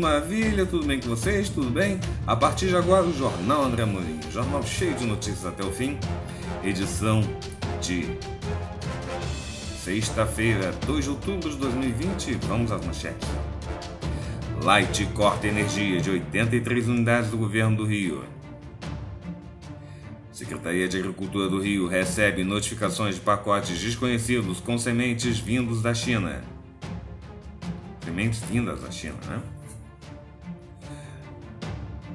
maravilha? Tudo bem com vocês? Tudo bem? A partir de agora, o Jornal André Mourinho. Jornal cheio de notícias até o fim. Edição de sexta-feira, 2 de outubro de 2020. Vamos às manchetes. Light corta energia de 83 unidades do governo do Rio. Secretaria de Agricultura do Rio recebe notificações de pacotes desconhecidos com sementes vindos da China. Sementes vindas da China, né?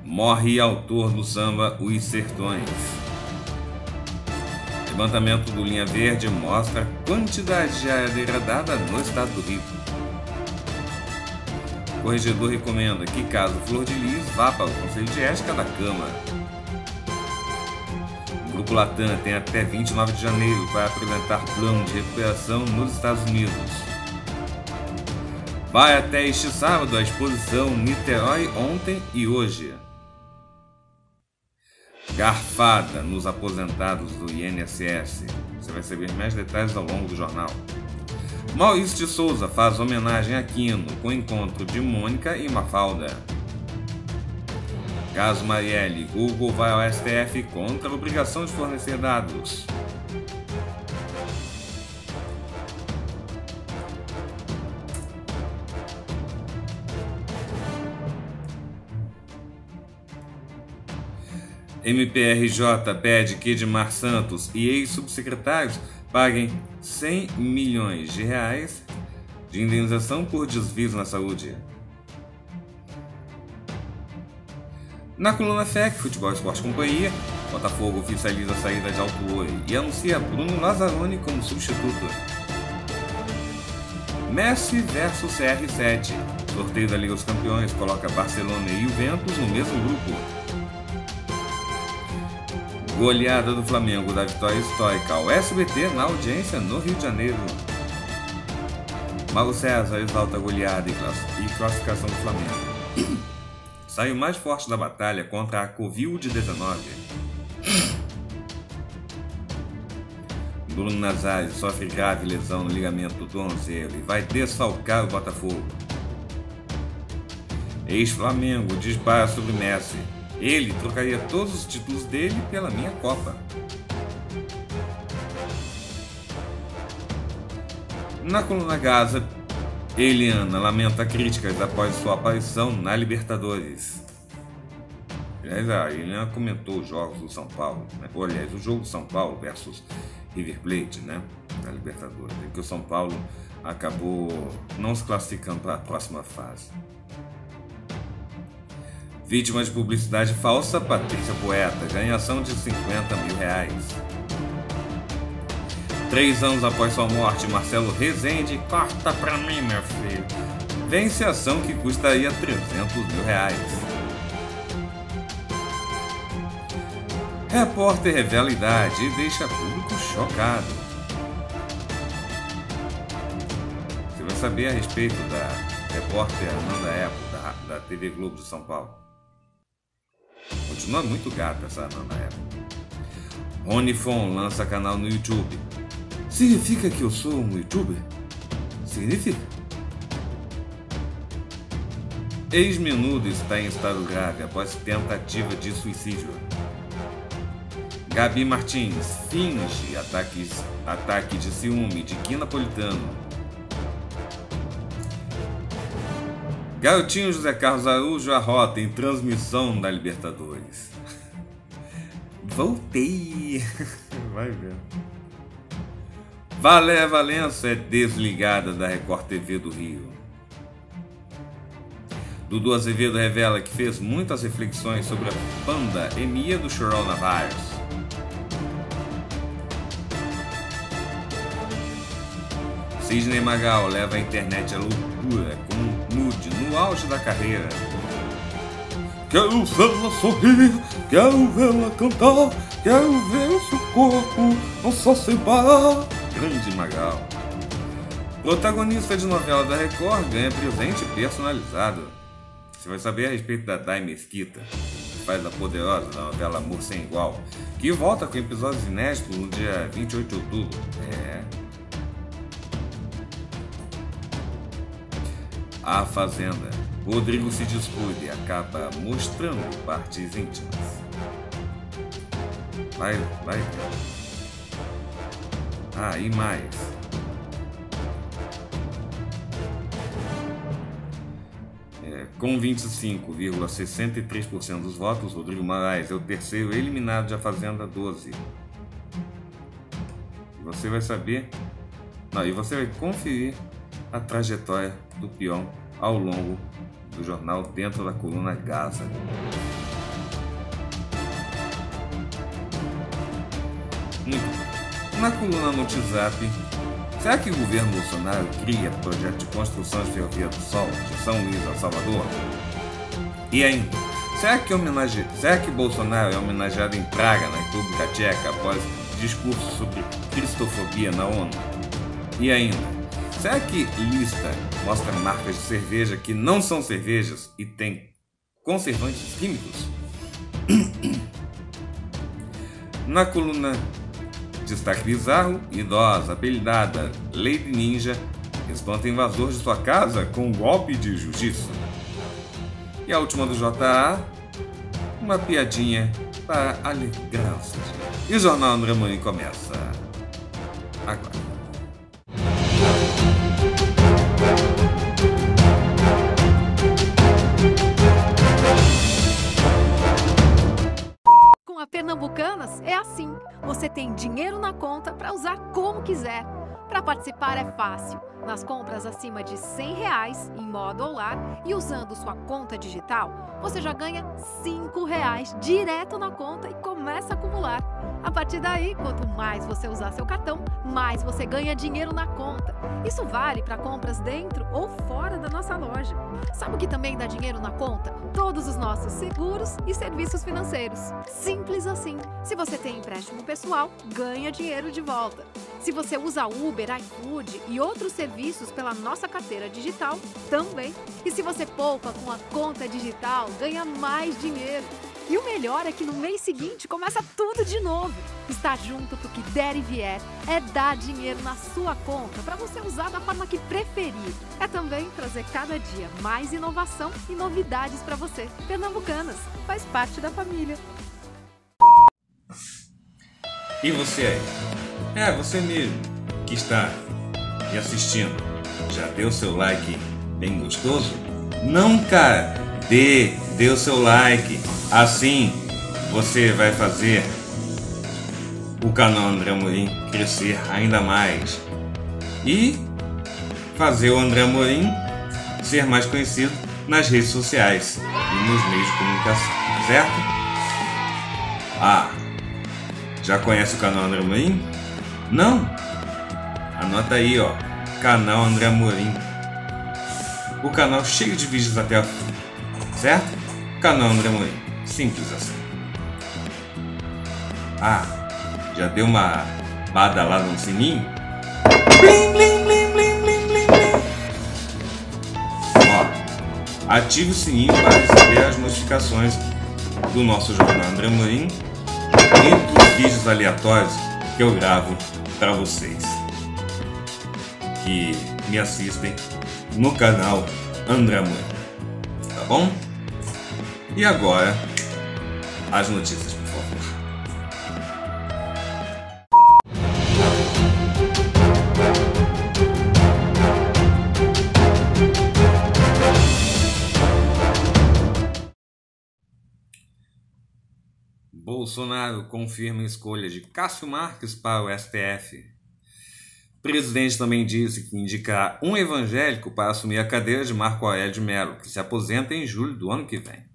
Morre autor do samba Os Sertões. Levantamento do Linha Verde mostra quantidade de área degradada no estado do Rio. O corregedor recomenda que caso Flor de Lis vá para o Conselho de Ética da Câmara. O Grupo Latam tem até 29 de janeiro para apresentar plano de recuperação nos Estados Unidos. Vai até este sábado a exposição Niterói ontem e hoje garfada nos aposentados do INSS. Você vai saber mais detalhes ao longo do jornal. Maurício de Souza faz homenagem a Quino com o encontro de Mônica e Mafalda. Caso Marielle, Google vai ao STF contra a obrigação de fornecer dados. MPRJ pede que Edmar Santos e ex-subsecretários paguem 100 milhões de reais de indenização por desvios na saúde. Na coluna FEC, Futebol Esporte Companhia, Botafogo oficializa a saída de Alto Oi e anuncia Bruno Lazzaroni como substituto. Messi vs CR7. Sorteio da Liga dos Campeões coloca Barcelona e Juventus no mesmo grupo. Goleada do Flamengo da vitória histórica ao SBT na audiência no Rio de Janeiro. Mauro César exalta a goleada e classificação do Flamengo. Saiu mais forte da batalha contra a Covid-19. Bruno Nazário sofre grave lesão no ligamento do tornozelo e vai desfalcar o Botafogo. Ex-Flamengo dispara sobre Messi ele trocaria todos os títulos dele pela minha Copa. Na coluna Gaza, Eliana lamenta críticas após sua aparição na Libertadores. Aliás, a Eliana comentou os jogos do São Paulo, né? Ou, aliás, o jogo do São Paulo versus River Plate, né? Na Libertadores, em que o São Paulo acabou não se classificando para a próxima fase. Vítima de publicidade falsa, Patrícia Poeta ganha ação de 50 mil reais. Três anos após sua morte, Marcelo Rezende corta pra mim, meu filho. Vence a ação que custaria 300 mil reais. Repórter revela idade e deixa público chocado. Você vai saber a respeito da repórter Amanda Epo, da, da TV Globo de São Paulo. Continua muito gata essa nana Nanaera. Onifon lança canal no YouTube. Significa que eu sou um youtuber? Significa. Ex-menudo está em estado grave após tentativa de suicídio. Gabi Martins finge ataques, ataque de ciúme de Gui Napolitano Garotinho José Carlos Araújo arrota em transmissão da Libertadores. Voltei! Vai ver. Valéria Valença é desligada da Record TV do Rio. Dudu Azevedo revela que fez muitas reflexões sobre a pandemia do coronavírus. Sidney Magal leva a internet à loucura no auge da carreira. Quero vê-la sorrir, quero vê-la cantar, quero ver o seu corpo não só sem parar. Grande Magal. Protagonista de novela da Record ganha presente personalizado. Você vai saber a respeito da Dai Mesquita, que faz a poderosa da novela Amor Sem Igual, que volta com episódios inéditos no dia 28 de outubro. É, A Fazenda. Rodrigo se dispõe e acaba mostrando partes íntimas. Vai, vai. Ah, e mais. É, com 25,63% dos votos, Rodrigo Moraes é o terceiro eliminado da Fazenda 12. E você vai saber. Não, e você vai conferir a trajetória do peão ao longo do jornal dentro da coluna Gaza. Na coluna WhatsApp, será que o governo Bolsonaro cria projeto de construção de ferrovia do Sol de São Luís a Salvador? E ainda, será que, homenage... será que Bolsonaro é homenageado em Praga, na República Tcheca, após discurso sobre cristofobia na ONU? E ainda, que lista mostra marcas de cerveja que não são cervejas e tem conservantes químicos. Na coluna Destaque Bizarro, idosa apelidada Lady Ninja espanta invasor de sua casa com um golpe de justiça. E a última do JA, uma piadinha para alegrar E o Jornal André Mãe começa agora. a Pernambucanas é assim: você tem dinheiro na conta para usar como quiser. Para participar é fácil. Nas compras acima de 100 reais em modo ou lar e usando sua conta digital, você já ganha 5 reais direto na conta e começa a acumular. A partir daí, quanto mais você usar seu cartão, mais você ganha dinheiro na conta. Isso vale para compras dentro ou fora da nossa loja. Sabe o que também dá dinheiro na conta? Todos os nossos seguros e serviços financeiros. Simples assim. Se você tem empréstimo pessoal, ganha dinheiro de volta. Se você usa Uber, iFood e outros serviços pela nossa carteira digital, também. E se você poupa com a conta digital, ganha mais dinheiro. E o melhor é que no mês seguinte começa tudo de novo. Estar junto pro que der e vier é dar dinheiro na sua conta para você usar da forma que preferir. É também trazer cada dia mais inovação e novidades para você. Pernambucanas, faz parte da família. E você aí? É, você mesmo que está me assistindo. Já deu seu like bem gostoso? Não, cara! dê, dê o seu like. Assim você vai fazer o canal André Amorim crescer ainda mais e fazer o André Amorim ser mais conhecido nas redes sociais e nos meios de comunicação, certo? Ah, já conhece o canal André Amorim? Não? Anota aí, ó, canal André Amorim. O canal cheio de vídeos até a certo? Canão Demolin. Simples assim. Ah, já deu uma badalada no sininho? Blim, blim, blim, blim, blim, blim, blim. Ó, ative o sininho para receber as notificações do nosso jornal André Morim e dos vídeos aleatórios que eu gravo para vocês que me assistem no canal André Morim. Tá bom? E agora, as notícias, por favor. Bolsonaro confirma a escolha de Cássio Marques para o STF. O presidente também disse que indicará um evangélico para assumir a cadeira de Marco Aurélio de Mello, que se aposenta em julho do ano que vem.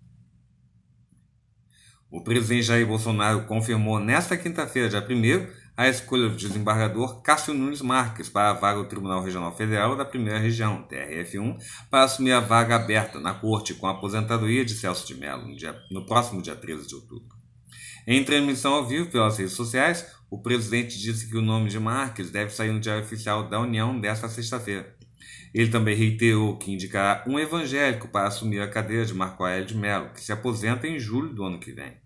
O presidente Jair Bolsonaro confirmou nesta quinta-feira, dia 1, a escolha do desembargador Cássio Nunes Marques para a vaga do Tribunal Regional Federal da Primeira Região, TRF1, para assumir a vaga aberta na Corte com a aposentadoria de Celso de Mello no, dia, no próximo dia 13 de outubro. Em transmissão ao vivo pelas redes sociais, o presidente disse que o nome de Marques deve sair no Diário Oficial da União desta sexta-feira. Ele também reiterou que indicará um evangélico para assumir a cadeira de Marco Aélio de Mello, que se aposenta em julho do ano que vem.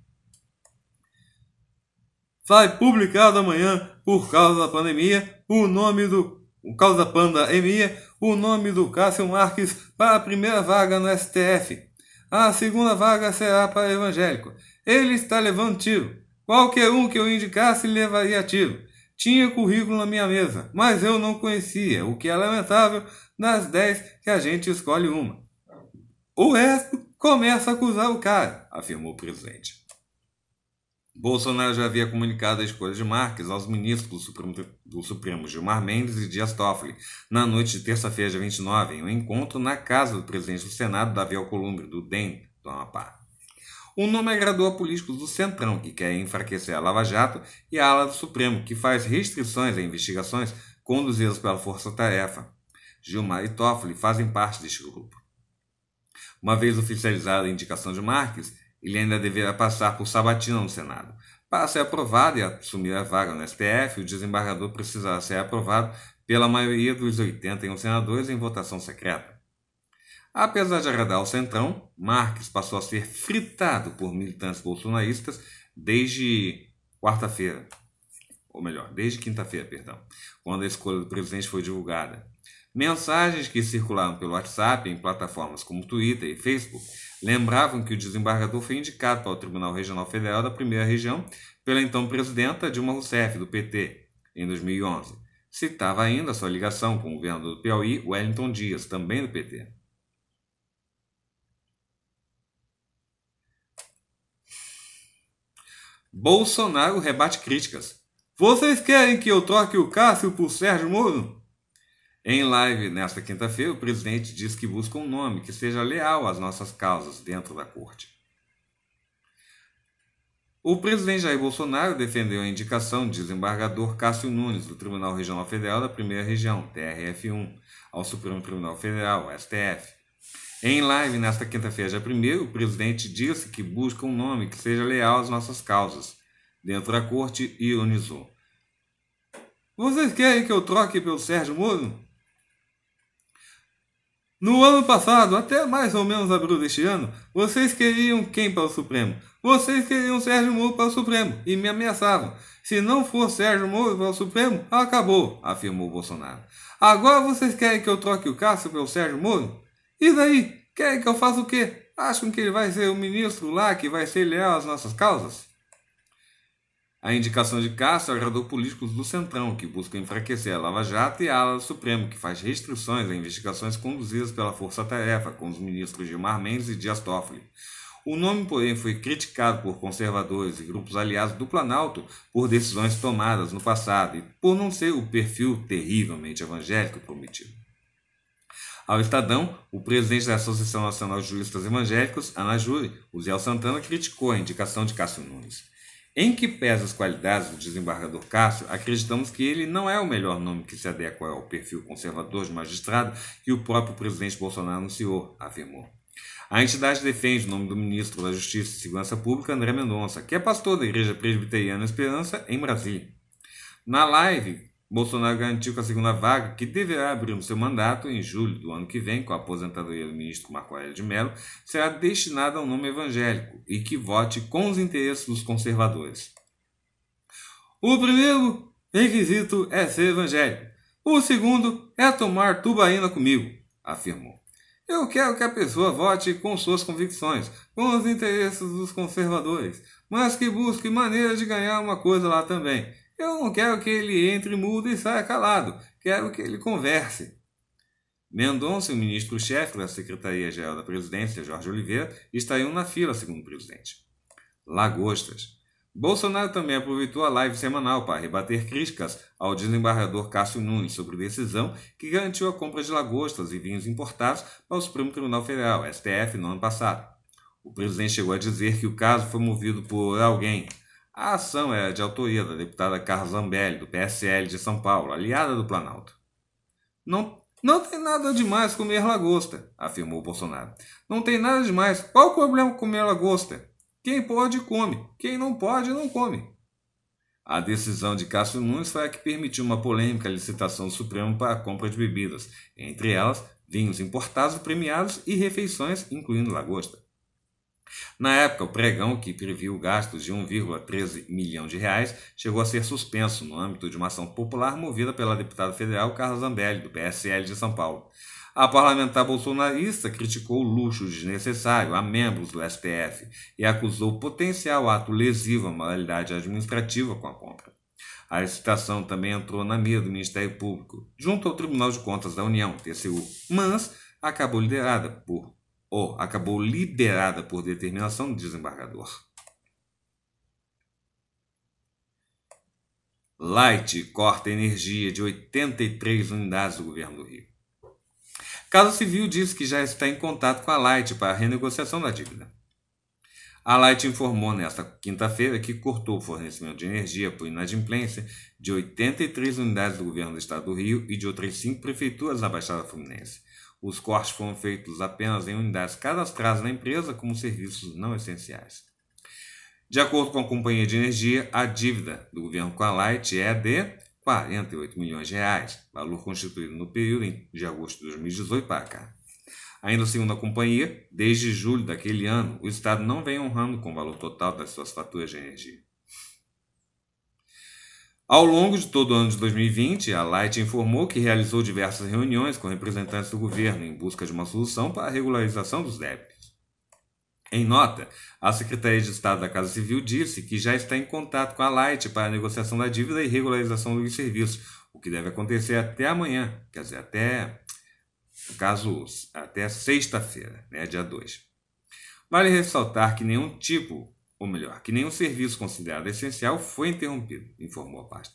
Sai publicado amanhã, por causa da pandemia, o nome do. Por causa da pandemia, o nome do Cássio Marques para a primeira vaga no STF. A segunda vaga será para evangélico. Ele está levando tiro. Qualquer um que eu indicasse levaria tiro tinha currículo na minha mesa, mas eu não conhecia, o que é lamentável nas 10 que a gente escolhe uma. O resto começa a acusar o cara, afirmou o presidente. Bolsonaro já havia comunicado a escolha de Marques aos ministros do Supremo, do Supremo Gilmar Mendes e Dias Toffoli na noite de terça-feira, dia 29, em um encontro na casa do presidente do Senado, Davi Alcolumbre, do DEM, do Amapá. O nome agradou a políticos do Centrão, que quer enfraquecer a Lava Jato, e a ala do Supremo, que faz restrições a investigações conduzidas pela Força Tarefa. Gilmar e Toffoli fazem parte deste grupo. Uma vez oficializada a indicação de Marques, ele ainda deverá passar por sabatina no Senado. Para ser aprovado e assumir a vaga no STF, o desembargador precisará ser aprovado pela maioria dos 81 senadores em votação secreta. Apesar de agradar o Centrão, Marques passou a ser fritado por militantes bolsonaristas desde quarta-feira. Ou melhor, desde quinta-feira, perdão, quando a escolha do presidente foi divulgada. Mensagens que circularam pelo WhatsApp em plataformas como Twitter e Facebook lembravam que o desembargador foi indicado para o Tribunal Regional Federal da Primeira Região pela então presidenta Dilma Rousseff, do PT, em 2011. Citava ainda sua ligação com o governador do Piauí, Wellington Dias, também do PT. Bolsonaro rebate críticas. Vocês querem que eu troque o Cássio por Sérgio Moro? Em live nesta quinta-feira, o presidente diz que busca um nome que seja leal às nossas causas dentro da corte. O presidente Jair Bolsonaro defendeu a indicação do desembargador Cássio Nunes do Tribunal Regional Federal da Primeira Região, TRF1, ao Supremo Tribunal Federal, STF. Em live nesta quinta-feira, dia 1 o presidente disse que busca um nome que seja leal às nossas causas, dentro da corte ionizou. Vocês querem que eu troque pelo Sérgio Moro? No ano passado, até mais ou menos abril deste ano, vocês queriam quem para o Supremo? Vocês queriam Sérgio Moro para o Supremo e me ameaçavam. Se não for Sérgio Moro para o Supremo, acabou, afirmou Bolsonaro. Agora vocês querem que eu troque o Cássio pelo Sérgio Moro? E daí? Quer é que eu faça o quê? Acham que ele vai ser o ministro lá que vai ser leal às nossas causas? A indicação de Castro agradou políticos do Centrão, que buscam enfraquecer a Lava Jato, e a ala do Supremo, que faz restrições a investigações conduzidas pela Força Tarefa, com os ministros Gilmar Mendes e Dias Toffoli. O nome, porém, foi criticado por conservadores e grupos aliados do Planalto por decisões tomadas no passado e por não ser o perfil terrivelmente evangélico prometido. Ao Estadão, o presidente da Associação Nacional de Juristas Evangélicos, Anajure, Uziel Santana, criticou a indicação de Cássio Nunes. Em que pesa as qualidades do desembargador Cássio, acreditamos que ele não é o melhor nome que se adequa ao perfil conservador de magistrado que o próprio presidente Bolsonaro anunciou, afirmou. A entidade defende o nome do ministro da Justiça e Segurança Pública, André Mendonça, que é pastor da Igreja Presbiteriana Esperança, em Brasília. Na live Bolsonaro garantiu que a segunda vaga, que deverá abrir no seu mandato em julho do ano que vem, com a aposentadoria do ministro Marco Aurélio de Mello, será destinada a um nome evangélico e que vote com os interesses dos conservadores. O primeiro requisito é ser evangélico. O segundo é tomar tubaína comigo, afirmou. Eu quero que a pessoa vote com suas convicções, com os interesses dos conservadores, mas que busque maneira de ganhar uma coisa lá também eu não quero que ele entre mudo e saia calado, quero que ele converse. Mendonça o ministro-chefe da Secretaria-Geral da Presidência, Jorge Oliveira, estariam na fila, segundo o presidente. Lagostas. Bolsonaro também aproveitou a live semanal para rebater críticas ao desembargador Cássio Nunes sobre decisão que garantiu a compra de lagostas e vinhos importados para o Supremo Tribunal Federal, STF, no ano passado. O presidente chegou a dizer que o caso foi movido por alguém a ação é de autoria da deputada Carla Zambelli, do PSL de São Paulo, aliada do Planalto. Não, não tem nada demais comer lagosta, afirmou Bolsonaro. Não tem nada demais. Qual o problema comer lagosta? Quem pode, come. Quem não pode, não come. A decisão de Cássio Nunes foi a que permitiu uma polêmica licitação do Supremo para a compra de bebidas, entre elas vinhos importados premiados e refeições, incluindo lagosta. Na época, o pregão que previu gastos de 1,13 milhão de reais chegou a ser suspenso no âmbito de uma ação popular movida pela deputada federal Carla Zambelli, do PSL de São Paulo. A parlamentar bolsonarista criticou o luxo desnecessário a membros do STF e acusou potencial ato lesivo à moralidade administrativa com a compra. A licitação também entrou na mira do Ministério Público, junto ao Tribunal de Contas da União, TCU, mas acabou liderada por ou acabou liberada por determinação do desembargador. Light corta energia de 83 unidades do governo do Rio. Casa Civil diz que já está em contato com a Light para a renegociação da dívida. A Light informou nesta quinta-feira que cortou o fornecimento de energia por inadimplência de 83 unidades do governo do estado do Rio e de outras cinco prefeituras da Baixada Fluminense os cortes foram feitos apenas em unidades cadastradas na empresa como serviços não essenciais. De acordo com a companhia de energia, a dívida do governo com a Light é de 48 milhões de reais, valor constituído no período de agosto de 2018 para cá. Ainda segundo a companhia, desde julho daquele ano, o Estado não vem honrando com o valor total das suas faturas de energia. Ao longo de todo o ano de 2020, a Light informou que realizou diversas reuniões com representantes do governo em busca de uma solução para a regularização dos débitos. Em nota, a Secretaria de Estado da Casa Civil disse que já está em contato com a Light para a negociação da dívida e regularização dos serviços, o que deve acontecer até amanhã, quer dizer, até, caso, até sexta-feira, né, dia 2. Vale ressaltar que nenhum tipo ou melhor, que nenhum serviço considerado essencial foi interrompido, informou a pasta.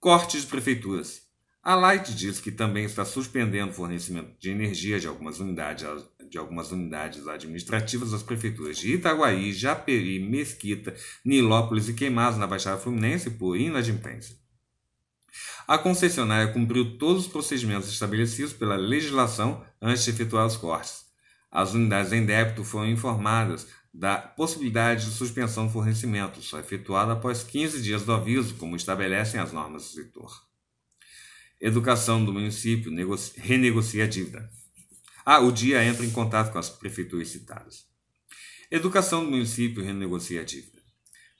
Cortes de prefeituras. A Light diz que também está suspendendo o fornecimento de energia de algumas unidades, de algumas unidades administrativas das prefeituras de Itaguaí, Japeri, Mesquita, Nilópolis e Queimados na Baixada Fluminense por inadimplência. A concessionária cumpriu todos os procedimentos estabelecidos pela legislação antes de efetuar os cortes. As unidades em débito foram informadas da possibilidade de suspensão do fornecimento, só é efetuada após 15 dias do aviso, como estabelecem as normas do setor. Educação do município renegocia a dívida. Ah, o DIA entra em contato com as prefeituras citadas. Educação do município renegocia a dívida.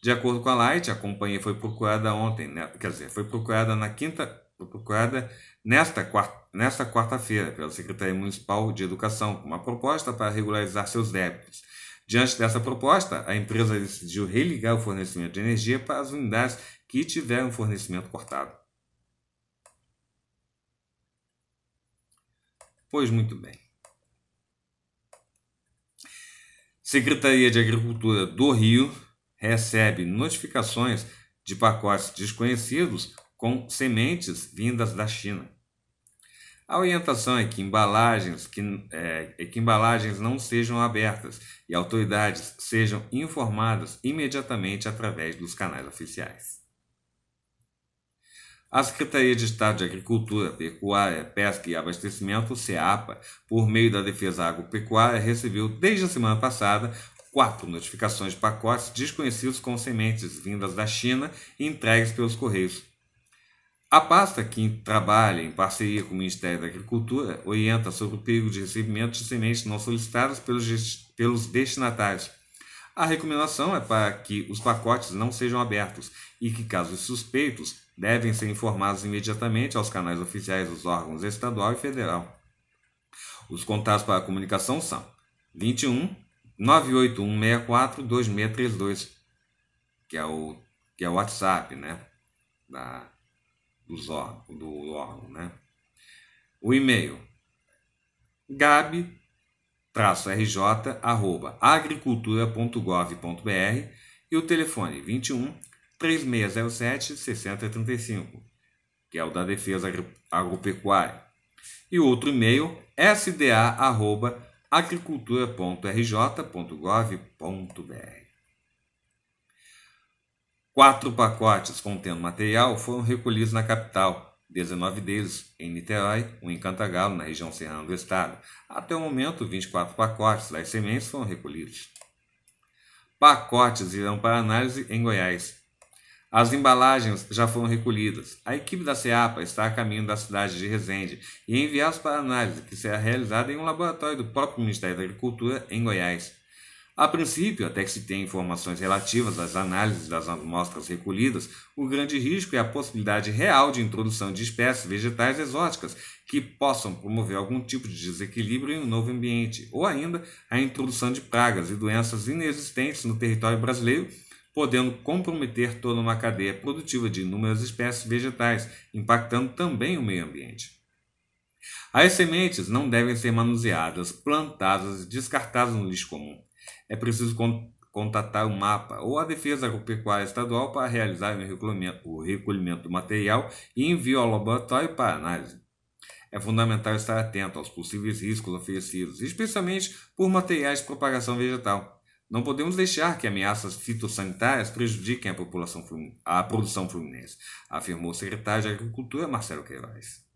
De acordo com a Light, a companhia foi procurada ontem, né, quer dizer, foi procurada na quinta, procurada nesta quarta, nesta quarta-feira pela Secretaria Municipal de Educação, com uma proposta para regularizar seus débitos Diante dessa proposta, a empresa decidiu religar o fornecimento de energia para as unidades que tiveram fornecimento cortado. Pois muito bem. Secretaria de Agricultura do Rio recebe notificações de pacotes desconhecidos com sementes vindas da China. A orientação é que embalagens, que, é, é que embalagens não sejam abertas e autoridades sejam informadas imediatamente através dos canais oficiais. A Secretaria de Estado de Agricultura, Pecuária, Pesca e Abastecimento, SEAPA, por meio da Defesa Agropecuária, recebeu desde a semana passada quatro notificações de pacotes desconhecidos com sementes vindas da China e entregues pelos Correios, a pasta, que trabalha em parceria com o Ministério da Agricultura, orienta sobre o perigo de recebimento de sementes não solicitadas pelos, pelos destinatários. A recomendação é para que os pacotes não sejam abertos e que casos suspeitos devem ser informados imediatamente aos canais oficiais dos órgãos estadual e federal. Os contatos para a comunicação são 21 98164 2632, que é o que é o WhatsApp, né, da dos do órgão. Né? O e-mail gab-rj.agricultura.gov.br e o telefone 21 3607 6035, que é o da Defesa Agropecuária. E outro e-mail sda.agricultura.rj.gov.br. Quatro pacotes contendo material foram recolhidos na capital, 19 deles em Niterói, um em Cantagalo, na região serrana do estado. Até o momento, 24 pacotes das sementes foram recolhidos. Pacotes irão para análise em Goiás. As embalagens já foram recolhidas. A equipe da SEAPA está a caminho da cidade de Resende e enviá-las para análise, que será realizada em um laboratório do próprio Ministério da Agricultura em Goiás. A princípio, até que se tenha informações relativas às análises das amostras recolhidas, o grande risco é a possibilidade real de introdução de espécies vegetais exóticas que possam promover algum tipo de desequilíbrio em um novo ambiente, ou ainda a introdução de pragas e doenças inexistentes no território brasileiro, podendo comprometer toda uma cadeia produtiva de inúmeras espécies vegetais, impactando também o meio ambiente. As sementes não devem ser manuseadas, plantadas e descartadas no lixo comum é preciso contatar o mapa ou a Defesa Agropecuária Estadual para realizar o recolhimento do material e envio ao laboratório para análise. É fundamental estar atento aos possíveis riscos oferecidos, especialmente por materiais de propagação vegetal. Não podemos deixar que ameaças fitossanitárias prejudiquem a, população, a produção fluminense, afirmou o secretário de Agricultura Marcelo Queiroz.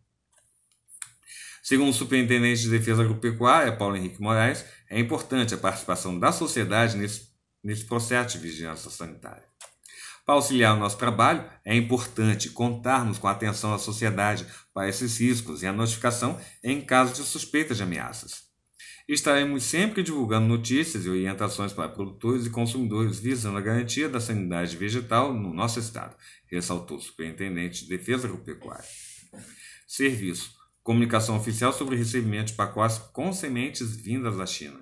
Segundo o superintendente de Defesa Agropecuária, Paulo Henrique Moraes, é importante a participação da sociedade nesse, nesse processo de vigilância sanitária. Para auxiliar o nosso trabalho, é importante contarmos com a atenção da sociedade para esses riscos e a notificação em caso de suspeita de ameaças. Estaremos sempre divulgando notícias e orientações para produtores e consumidores visando a garantia da sanidade vegetal no nosso estado, ressaltou o superintendente de Defesa Agropecuária. Serviço: comunicação oficial sobre recebimento de pacotes com sementes vindas da China.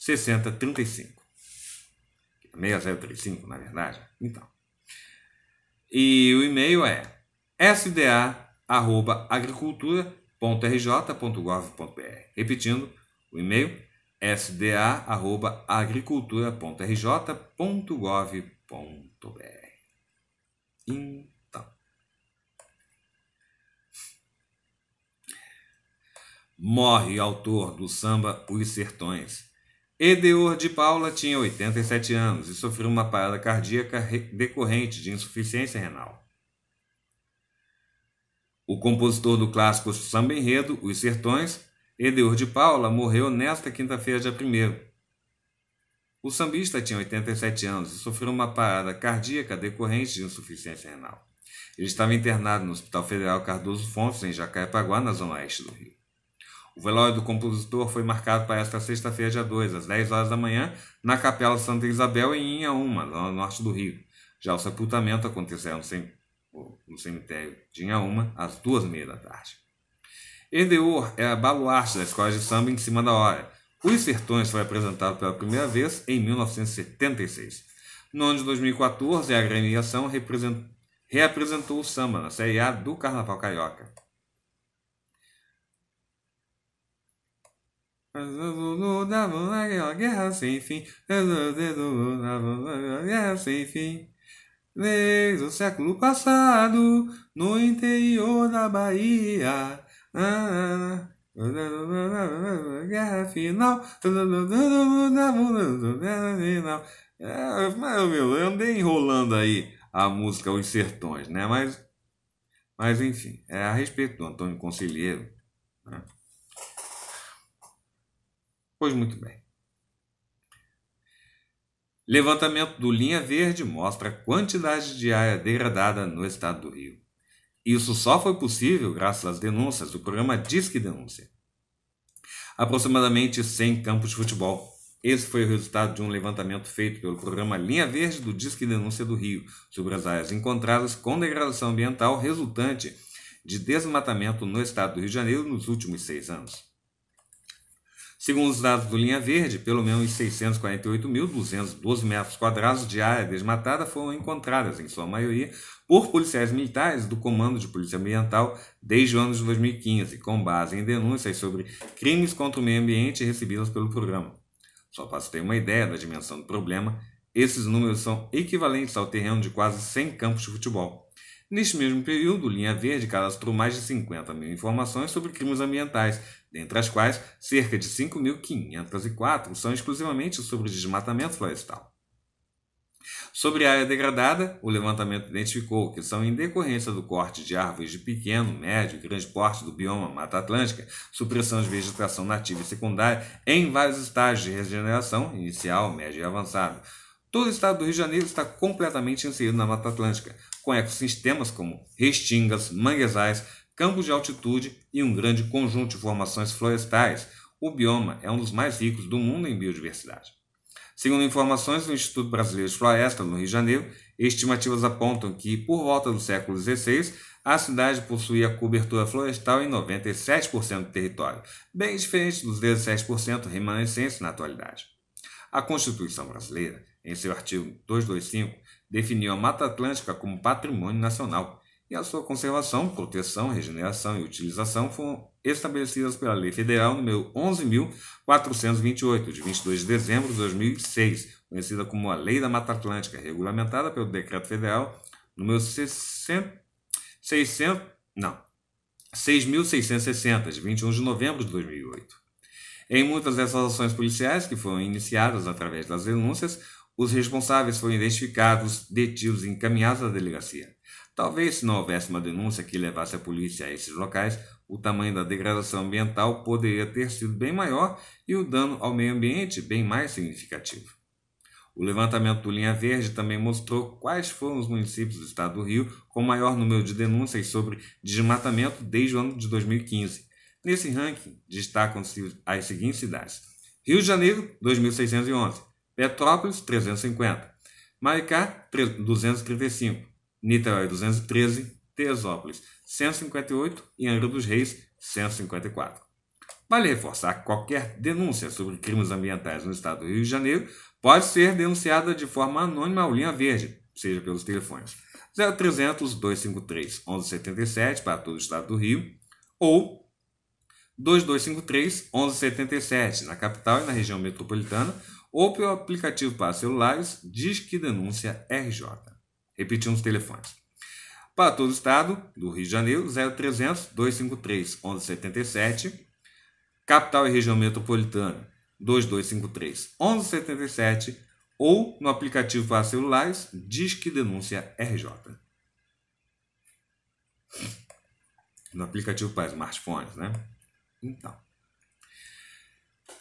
6035. 6035, é na verdade. Então. E o e-mail é sda@agricultura.rj.gov.br. Repetindo, o e-mail sda@agricultura.rj.gov.br. Então. Morre autor do samba Os Sertões Edeor de Paula tinha 87 anos e sofreu uma parada cardíaca decorrente de insuficiência renal. O compositor do clássico samba enredo Os Sertões, Edeor de Paula, morreu nesta quinta-feira, dia 1. O sambista tinha 87 anos e sofreu uma parada cardíaca decorrente de insuficiência renal. Ele estava internado no Hospital Federal Cardoso Fontes, em Jacarepaguá, na zona oeste do Rio. O velório do compositor foi marcado para esta sexta-feira, dia 2, às 10 horas da manhã, na Capela Santa Isabel, em Inhaúma, no norte do Rio. Já o sepultamento acontecerá no cemitério de Inhaúma, às duas h meia da tarde. Edeor é a baluarte da escola de samba em cima da hora. Os Sertões foi apresentado pela primeira vez em 1976. No ano de 2014, a agremiação reapresentou o samba na Série A do Carnaval Carioca. Guerra sem fim. Guerra sem fim. Desde o século passado, no interior da Bahia. Guerra final. Guerra final. Mas, meu, eu andei enrolando aí a música Os Sertões, né? Mas, mas enfim, é a respeito do Antônio Conselheiro. Né? Pois muito bem. Levantamento do Linha Verde mostra a quantidade de área degradada no estado do Rio. Isso só foi possível graças às denúncias do programa Disque Denúncia. Aproximadamente 100 campos de futebol. Esse foi o resultado de um levantamento feito pelo programa Linha Verde do Disque Denúncia do Rio sobre as áreas encontradas com degradação ambiental resultante de desmatamento no estado do Rio de Janeiro nos últimos seis anos. Segundo os dados do Linha Verde, pelo menos 648.212 metros quadrados de área desmatada foram encontradas, em sua maioria, por policiais militares do Comando de Polícia Ambiental desde o ano de 2015, com base em denúncias sobre crimes contra o meio ambiente recebidas pelo programa. Só para você ter uma ideia da dimensão do problema, esses números são equivalentes ao terreno de quase 100 campos de futebol. Neste mesmo período, Linha Verde cadastrou mais de 50 mil informações sobre crimes ambientais, dentre as quais cerca de 5.504 são exclusivamente sobre o desmatamento florestal. Sobre a área degradada, o levantamento identificou que são em decorrência do corte de árvores de pequeno, médio e grande porte do bioma Mata Atlântica, supressão de vegetação nativa e secundária em vários estágios de regeneração, inicial, médio e avançado. Todo o estado do Rio de Janeiro está completamente inserido na Mata Atlântica, com ecossistemas como restingas, manguezais, campos de altitude e um grande conjunto de formações florestais. O bioma é um dos mais ricos do mundo em biodiversidade. Segundo informações do Instituto Brasileiro de Floresta, no Rio de Janeiro, estimativas apontam que, por volta do século XVI, a cidade possuía cobertura florestal em 97% do território, bem diferente dos 17% remanescentes na atualidade. A Constituição Brasileira, em seu artigo 225, definiu a Mata Atlântica como patrimônio nacional e a sua conservação, proteção, regeneração e utilização foram estabelecidas pela Lei Federal nº 11.428, de 22 de dezembro de 2006, conhecida como a Lei da Mata Atlântica, regulamentada pelo Decreto Federal número 600 não, 6.660, de 21 de novembro de 2008. Em muitas dessas ações policiais, que foram iniciadas através das denúncias, os responsáveis foram identificados, detidos e encaminhados à delegacia. Talvez, se não houvesse uma denúncia que levasse a polícia a esses locais, o tamanho da degradação ambiental poderia ter sido bem maior e o dano ao meio ambiente bem mais significativo. O levantamento do Linha Verde também mostrou quais foram os municípios do estado do Rio com maior número de denúncias sobre desmatamento desde o ano de 2015. Nesse ranking, destacam-se as seguintes cidades: Rio de Janeiro, 2.611, Petrópolis, 350, Maricá, 235, Niterói 213, Teresópolis 158 e Angra dos Reis 154. Vale reforçar que qualquer denúncia sobre crimes ambientais no estado do Rio de Janeiro pode ser denunciada de forma anônima ao Linha Verde, seja pelos telefones 0300 253 1177 para todo o estado do Rio ou 2253 1177 na capital e na região metropolitana ou pelo aplicativo para celulares Diz que Denúncia RJ. Repetindo os telefones. Para todo o estado do Rio de Janeiro, 0300 253 1177. Capital e região metropolitana, 2253 1177 ou no aplicativo para celulares Disque Denúncia RJ. No aplicativo para smartphones, né? Então.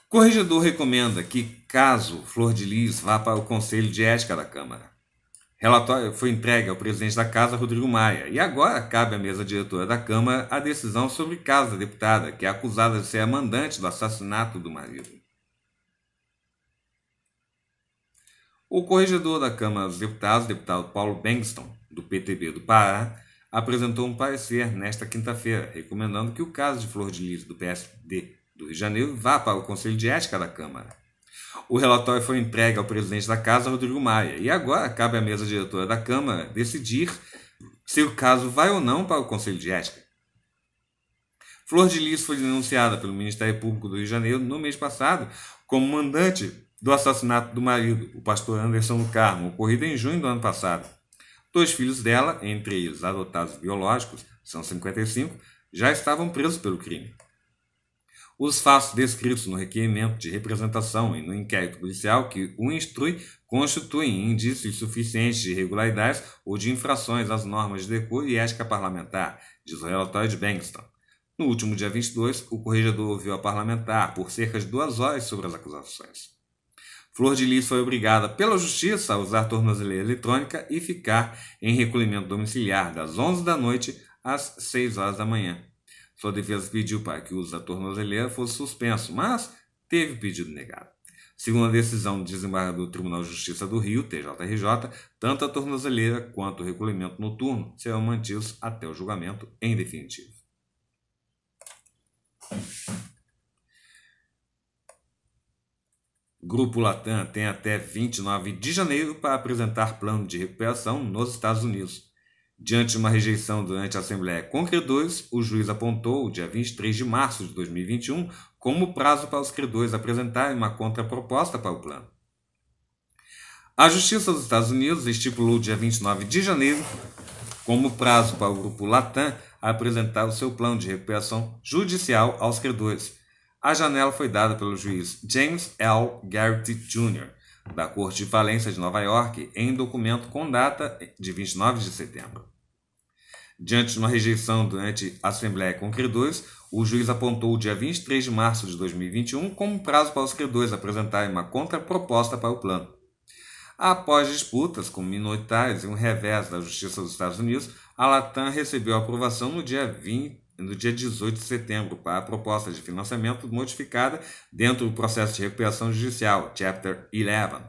Corregedor recomenda que, caso Flor de Lis vá para o Conselho de Ética da Câmara, Relatório foi entregue ao presidente da Casa, Rodrigo Maia, e agora cabe à mesa diretora da Câmara a decisão sobre casa da deputada, que é acusada de ser a mandante do assassinato do marido. O corregedor da Câmara dos Deputados, deputado Paulo Bengston, do PTB do Pará, apresentou um parecer nesta quinta-feira, recomendando que o caso de Flor de Lis do PSD do Rio de Janeiro vá para o Conselho de Ética da Câmara. O relatório foi entregue ao presidente da Casa, Rodrigo Maia, e agora cabe à mesa diretora da Câmara decidir se o caso vai ou não para o Conselho de Ética. Flor de Lis foi denunciada pelo Ministério Público do Rio de Janeiro no mês passado como mandante do assassinato do marido, o pastor Anderson do Carmo, ocorrido em junho do ano passado. Dois filhos dela, entre eles adotados biológicos, são 55, já estavam presos pelo crime. Os fatos descritos no requerimento de representação e no inquérito policial que o instrui constituem indícios suficientes de irregularidades ou de infrações às normas de decoro e ética parlamentar, diz o relatório de Bengston. No último dia 22, o corregedor ouviu a parlamentar por cerca de duas horas sobre as acusações. Flor de Lis foi obrigada pela justiça a usar tornozeleira eletrônica e ficar em recolhimento domiciliar das 11 da noite às 6 horas da manhã. Sua defesa pediu para que o uso da tornozeleira fosse suspenso, mas teve o pedido negado. Segundo a decisão do desembargador do Tribunal de Justiça do Rio, TJRJ, tanto a tornozeleira quanto o recolhimento noturno serão mantidos até o julgamento em definitivo. Grupo Latam tem até 29 de janeiro para apresentar plano de recuperação nos Estados Unidos. Diante de uma rejeição durante a Assembleia credores, o juiz apontou o dia 23 de março de 2021 como prazo para os credores apresentarem uma contraproposta para o plano. A Justiça dos Estados Unidos estipulou o dia 29 de janeiro como prazo para o grupo Latam apresentar o seu plano de recuperação judicial aos credores. A janela foi dada pelo juiz James L. Garrett Jr., da Corte de Falência de Nova York em documento com data de 29 de setembro. Diante de uma rejeição durante a Assembleia com credores, o juiz apontou o dia 23 de março de 2021 como prazo para os credores apresentarem uma contraproposta para o plano. Após disputas com minoritários e um revés da Justiça dos Estados Unidos, a Latam recebeu a aprovação no dia 20 no dia 18 de setembro para a proposta de financiamento modificada dentro do processo de recuperação judicial, Chapter 11.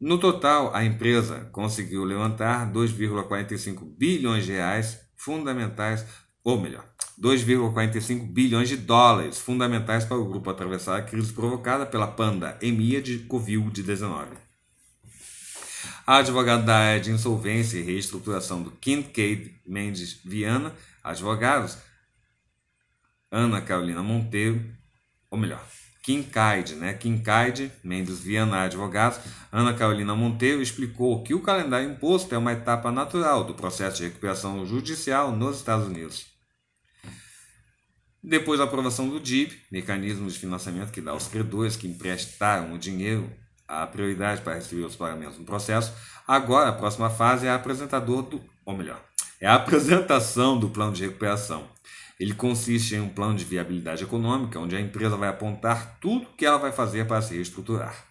No total, a empresa conseguiu levantar 2,45 bilhões de reais fundamentais, ou melhor, 2,45 bilhões de dólares fundamentais para o grupo atravessar a crise provocada pela pandemia de Covid-19. A advogada da de insolvência e reestruturação do Kincaid Mendes Viana advogados, Ana Carolina Monteiro, ou melhor, Kincaid, né? Kincaid, Mendes Viana Advogados, Ana Carolina Monteiro explicou que o calendário imposto é uma etapa natural do processo de recuperação judicial nos Estados Unidos. Depois da aprovação do DIP, mecanismo de financiamento que dá aos credores que emprestaram o dinheiro a prioridade para receber os pagamentos no processo, agora a próxima fase é a apresentador do, ou melhor, é a apresentação do plano de recuperação. Ele consiste em um plano de viabilidade econômica, onde a empresa vai apontar tudo o que ela vai fazer para se reestruturar.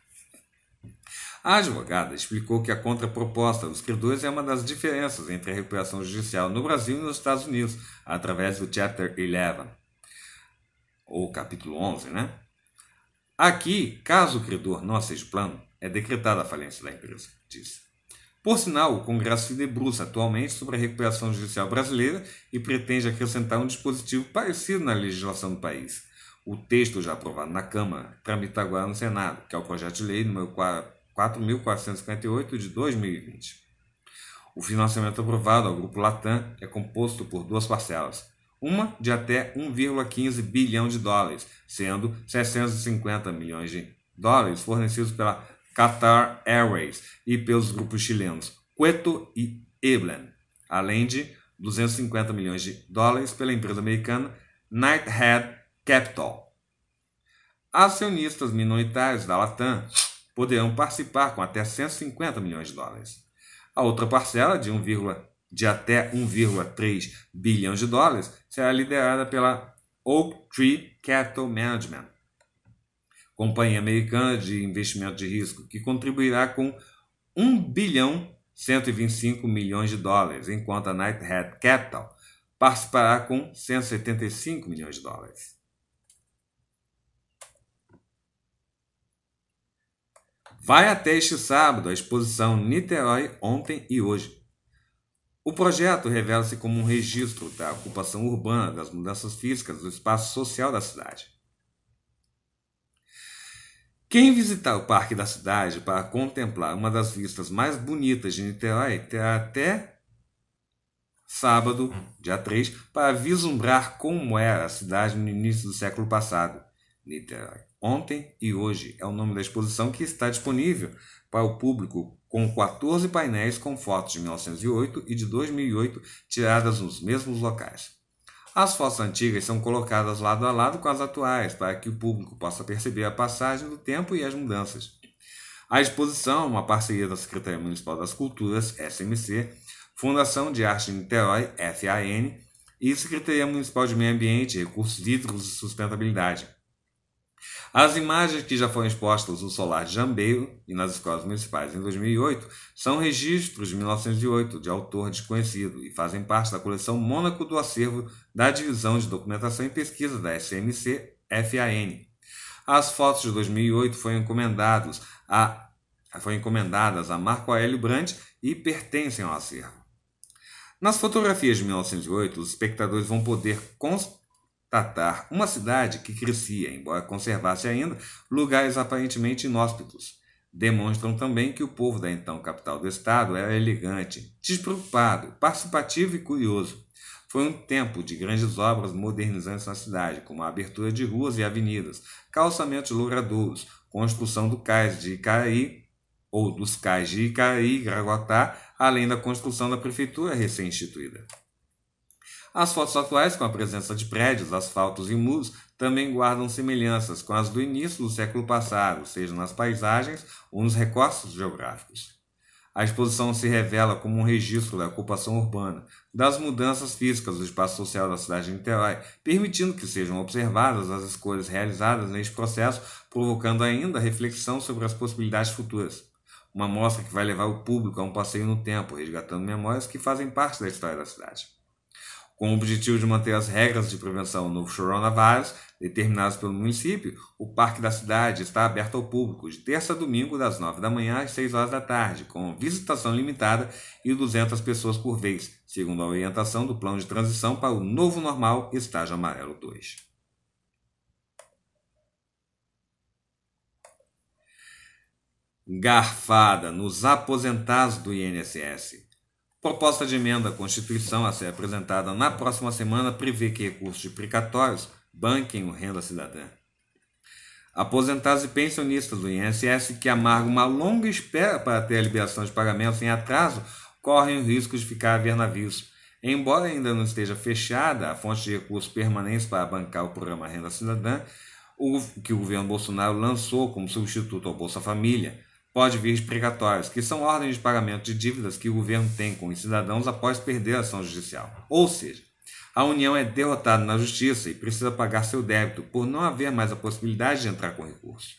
A advogada explicou que a contraproposta dos credores é uma das diferenças entre a recuperação judicial no Brasil e nos Estados Unidos, através do Chapter 11, ou capítulo 11, né? Aqui, caso o credor não aceite o plano, é decretada a falência da empresa, disse. Por sinal, o Congresso se debruça atualmente sobre a recuperação judicial brasileira e pretende acrescentar um dispositivo parecido na legislação do país. O texto já aprovado na Câmara tramita agora no Senado, que é o projeto de lei número 4.458 de 2020. O financiamento aprovado ao Grupo Latam é composto por duas parcelas, uma de até 1,15 bilhão de dólares, sendo 650 milhões de dólares fornecidos pela Qatar Airways e pelos grupos chilenos Cueto e Eblen, além de 250 milhões de dólares pela empresa americana Nighthead Capital. Acionistas minoritários da Latam poderão participar com até 150 milhões de dólares. A outra parcela, de, 1, de até 1,3 bilhão de dólares, será liderada pela Oak Tree Capital Management, companhia americana de investimento de risco, que contribuirá com 1 bilhão 125 milhões de dólares, enquanto a Nighthead Capital participará com 175 milhões de dólares. Vai até este sábado a exposição Niterói ontem e hoje. O projeto revela-se como um registro da ocupação urbana das mudanças físicas do espaço social da cidade. Quem visitar o Parque da Cidade para contemplar uma das vistas mais bonitas de Niterói terá até sábado, hum. dia 3, para vislumbrar como era a cidade no início do século passado. Niterói, ontem e hoje é o nome da exposição que está disponível para o público com 14 painéis com fotos de 1908 e de 2008 tiradas nos mesmos locais. As fotos antigas são colocadas lado a lado com as atuais, para que o público possa perceber a passagem do tempo e as mudanças. A exposição, uma parceria da Secretaria Municipal das Culturas, SMC, Fundação de Arte de Niterói, FAN, e Secretaria Municipal de Meio Ambiente, Recursos Hídricos e Sustentabilidade. As imagens que já foram expostas no Solar de Jambeiro e nas escolas municipais em 2008 são registros de 1908 de autor desconhecido e fazem parte da coleção Mônaco do acervo da Divisão de Documentação e Pesquisa da SMC-FAN. As fotos de 2008 foram encomendadas a, foram encomendadas a Marco Aélio Brandt e pertencem ao acervo. Nas fotografias de 1908, os espectadores vão poder constatar uma cidade que crescia, embora conservasse ainda lugares aparentemente inóspitos. Demonstram também que o povo da então capital do estado era é elegante, despreocupado, participativo e curioso. Foi um tempo de grandes obras modernizantes na cidade, como a abertura de ruas e avenidas, calçamentos logradouros, construção do cais de Icaraí ou dos cais de Icaí e Graguatá, além da construção da prefeitura recém-instituída. As fotos atuais, com a presença de prédios, asfaltos e muros, também guardam semelhanças com as do início do século passado, seja nas paisagens ou nos recortes geográficos. A exposição se revela como um registro da ocupação urbana, das mudanças físicas do espaço social da cidade de Niterói, permitindo que sejam observadas as escolhas realizadas neste processo, provocando ainda reflexão sobre as possibilidades futuras. Uma mostra que vai levar o público a um passeio no tempo, resgatando memórias que fazem parte da história da cidade. Com o objetivo de manter as regras de prevenção ao novo coronavírus determinadas pelo município, o Parque da Cidade está aberto ao público de terça a domingo, das 9 da manhã às 6 horas da tarde, com visitação limitada e 200 pessoas por vez, segundo a orientação do Plano de Transição para o Novo Normal Estágio Amarelo 2. Garfada nos aposentados do INSS. Proposta de emenda à Constituição a ser apresentada na próxima semana prevê que recursos de precatórios banquem o renda cidadã. Aposentados e pensionistas do INSS que amargam uma longa espera para ter a liberação de pagamentos em atraso correm o risco de ficar a ver navios. Embora ainda não esteja fechada a fonte de recursos permanentes para bancar o programa Renda Cidadã, o que o governo Bolsonaro lançou como substituto ao Bolsa Família, pode vir precatórios, que são ordens de pagamento de dívidas que o governo tem com os cidadãos após perder a ação judicial. Ou seja, a União é derrotada na justiça e precisa pagar seu débito por não haver mais a possibilidade de entrar com recurso.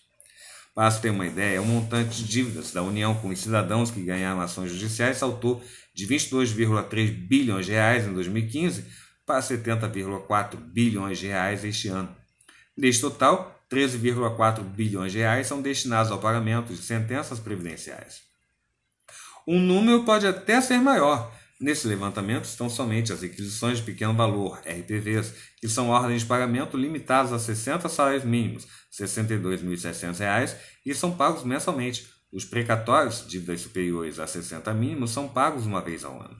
Para se ter uma ideia, o montante de dívidas da União com os cidadãos que ganharam ações judiciais saltou de 22,3 bilhões de reais em 2015 para 70,4 bilhões de reais este ano. Neste total, 13,4 bilhões de reais são destinados ao pagamento de sentenças previdenciais. O número pode até ser maior. Nesse levantamento estão somente as requisições de pequeno valor, RPVs, que são ordens de pagamento limitadas a 60 salários mínimos, R$ 62.600, e são pagos mensalmente. Os precatórios, dívidas superiores a 60 mínimos, são pagos uma vez ao ano.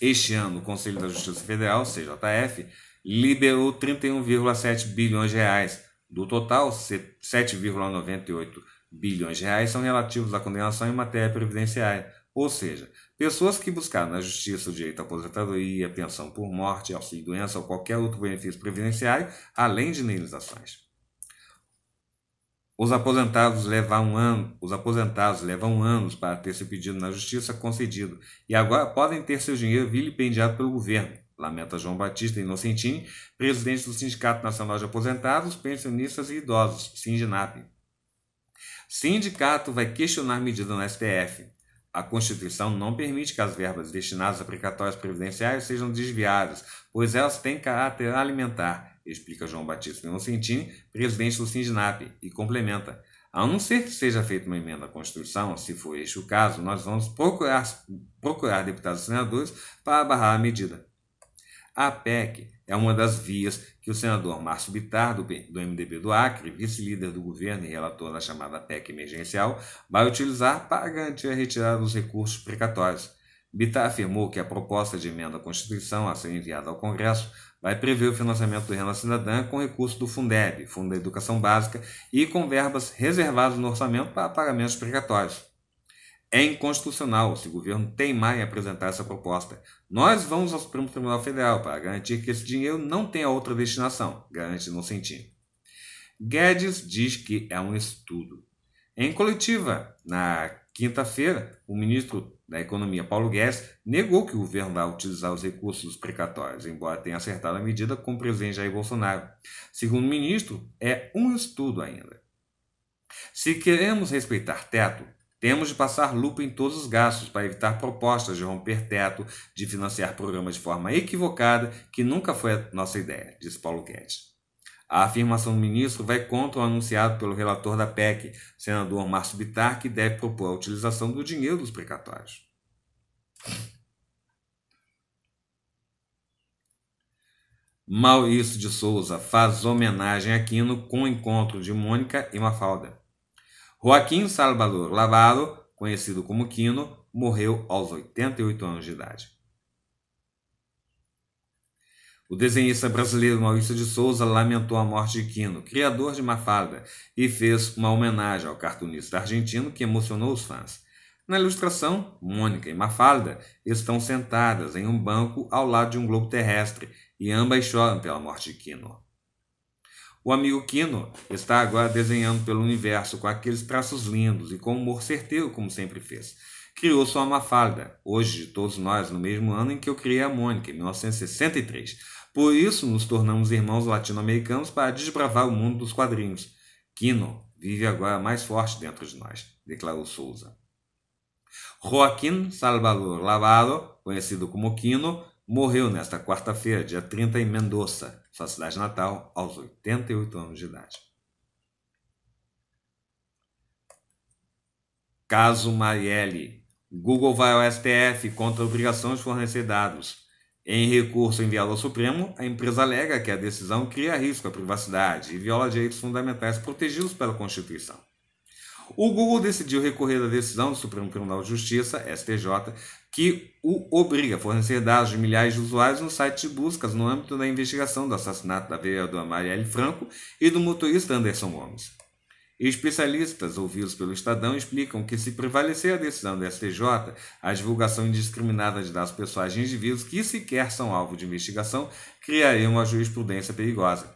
Este ano, o Conselho da Justiça Federal, CJF, liberou 31,7 bilhões de reais do total, 7,98 bilhões de reais são relativos à condenação em matéria previdenciária, ou seja, pessoas que buscaram na justiça o direito à aposentadoria, pensão por morte, auxílio doença ou qualquer outro benefício previdenciário, além de indenizações. Os aposentados levam um ano, os aposentados levam anos para ter seu pedido na justiça concedido e agora podem ter seu dinheiro vilipendiado pelo governo lamenta João Batista Inocentini, presidente do Sindicato Nacional de Aposentados, Pensionistas e Idosos, Sindinap. Sindicato vai questionar medida no STF. A Constituição não permite que as verbas destinadas a precatórios previdenciários sejam desviadas, pois elas têm caráter alimentar, explica João Batista Inocentini, presidente do Sindinap, e complementa. A não ser que seja feita uma emenda à Constituição, se for este o caso, nós vamos procurar, procurar deputados e senadores para barrar a medida. A PEC é uma das vias que o senador Márcio Bitar, do, MDB do Acre, vice-líder do governo e relator da chamada PEC emergencial, vai utilizar para garantir a retirada dos recursos precatórios. Bitar afirmou que a proposta de emenda à Constituição a ser enviada ao Congresso vai prever o financiamento do Renda Cidadã com recurso do Fundeb, Fundo da Educação Básica, e com verbas reservadas no orçamento para pagamentos precatórios. É inconstitucional se o governo teimar em apresentar essa proposta. Nós vamos ao Supremo Tribunal Federal para garantir que esse dinheiro não tenha outra destinação, garante Innocentinho. Guedes diz que é um estudo. Em coletiva, na quinta-feira, o ministro da Economia, Paulo Guedes, negou que o governo vai utilizar os recursos precatórios, embora tenha acertado a medida com o presidente Jair Bolsonaro. Segundo o ministro, é um estudo ainda. Se queremos respeitar teto, temos de passar lupa em todos os gastos para evitar propostas de romper teto, de financiar programas de forma equivocada, que nunca foi a nossa ideia, disse Paulo Guedes. A afirmação do ministro vai contra o anunciado pelo relator da PEC, senador Márcio Bittar, que deve propor a utilização do dinheiro dos precatórios. Maurício de Souza faz homenagem a Quino com o encontro de Mônica e Mafalda. Joaquim Salvador Lavado, conhecido como Quino, morreu aos 88 anos de idade. O desenhista brasileiro Maurício de Souza lamentou a morte de Quino, criador de Mafalda, e fez uma homenagem ao cartunista argentino que emocionou os fãs. Na ilustração, Mônica e Mafalda estão sentadas em um banco ao lado de um globo terrestre e ambas choram pela morte de Quino. O amigo Quino está agora desenhando pelo universo com aqueles traços lindos e com humor certeiro, como sempre fez. Criou sua Mafalda, hoje de todos nós, no mesmo ano em que eu criei a Mônica, em 1963. Por isso, nos tornamos irmãos latino-americanos para desbravar o mundo dos quadrinhos. Quino vive agora mais forte dentro de nós, declarou Souza. Joaquim Salvador Lavado, conhecido como Quino, Morreu nesta quarta-feira, dia 30, em Mendoza, sua cidade natal, aos 88 anos de idade. Caso Marielle. Google vai ao STF contra a obrigação de fornecer dados. Em recurso enviado ao Supremo, a empresa alega que a decisão cria risco à privacidade e viola direitos fundamentais protegidos pela Constituição. O Google decidiu recorrer da decisão do Supremo Tribunal de Justiça, STJ, que o obriga a fornecer dados de milhares de usuários no site de buscas no âmbito da investigação do assassinato da vereadora Marielle Franco e do motorista Anderson Gomes. Especialistas ouvidos pelo Estadão explicam que, se prevalecer a decisão do STJ, a divulgação indiscriminada de dados pessoais de indivíduos que sequer são alvo de investigação criaria uma jurisprudência perigosa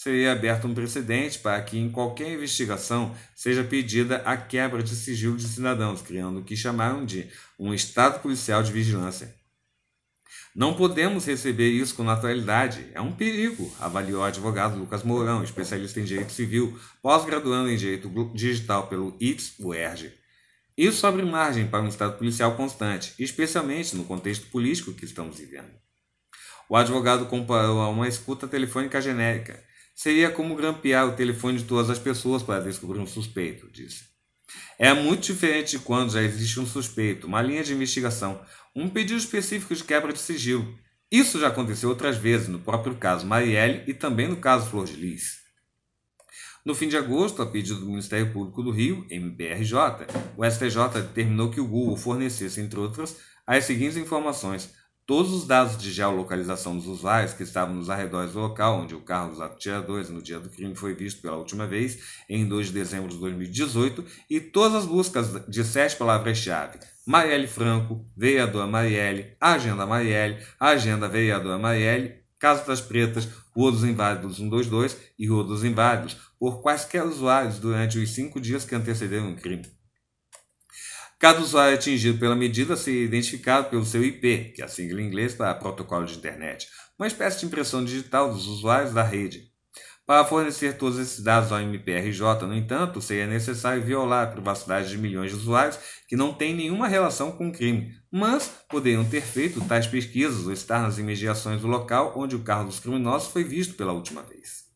seria aberto um precedente para que em qualquer investigação seja pedida a quebra de sigilo de cidadãos, criando o que chamaram de um Estado policial de vigilância. Não podemos receber isso com naturalidade, é um perigo, avaliou o advogado Lucas Mourão, especialista em direito civil, pós-graduando em direito digital pelo IPS UERJ. Isso abre margem para um Estado policial constante, especialmente no contexto político que estamos vivendo. O advogado comparou a uma escuta telefônica genérica, Seria como grampear o telefone de todas as pessoas para descobrir um suspeito, disse. É muito diferente de quando já existe um suspeito, uma linha de investigação, um pedido específico de quebra de sigilo. Isso já aconteceu outras vezes, no próprio caso Marielle e também no caso Flor de Lis. No fim de agosto, a pedido do Ministério Público do Rio, MPRJ, o STJ determinou que o Google fornecesse, entre outras, as seguintes informações Todos os dados de geolocalização dos usuários que estavam nos arredores do local onde o carro dos atiradores no dia do crime foi visto pela última vez, em 2 de dezembro de 2018, e todas as buscas de sete palavras-chave: Marielle Franco, vereador Marielle, agenda Marielle, agenda vereador Marielle, Casa das Pretas, Rua dos Inválidos 122 e Rua dos Inválidos, por quaisquer usuários durante os cinco dias que antecederam o crime. Caso usuário é atingido pela medida seja identificado pelo seu IP, que é a sigla em inglês para Protocolo de Internet, uma espécie de impressão digital dos usuários da rede. Para fornecer todos esses dados ao MPRJ, no entanto, seria necessário violar a privacidade de milhões de usuários que não têm nenhuma relação com o crime, mas poderiam ter feito tais pesquisas ou estar nas imediações do local onde o carro dos criminosos foi visto pela última vez.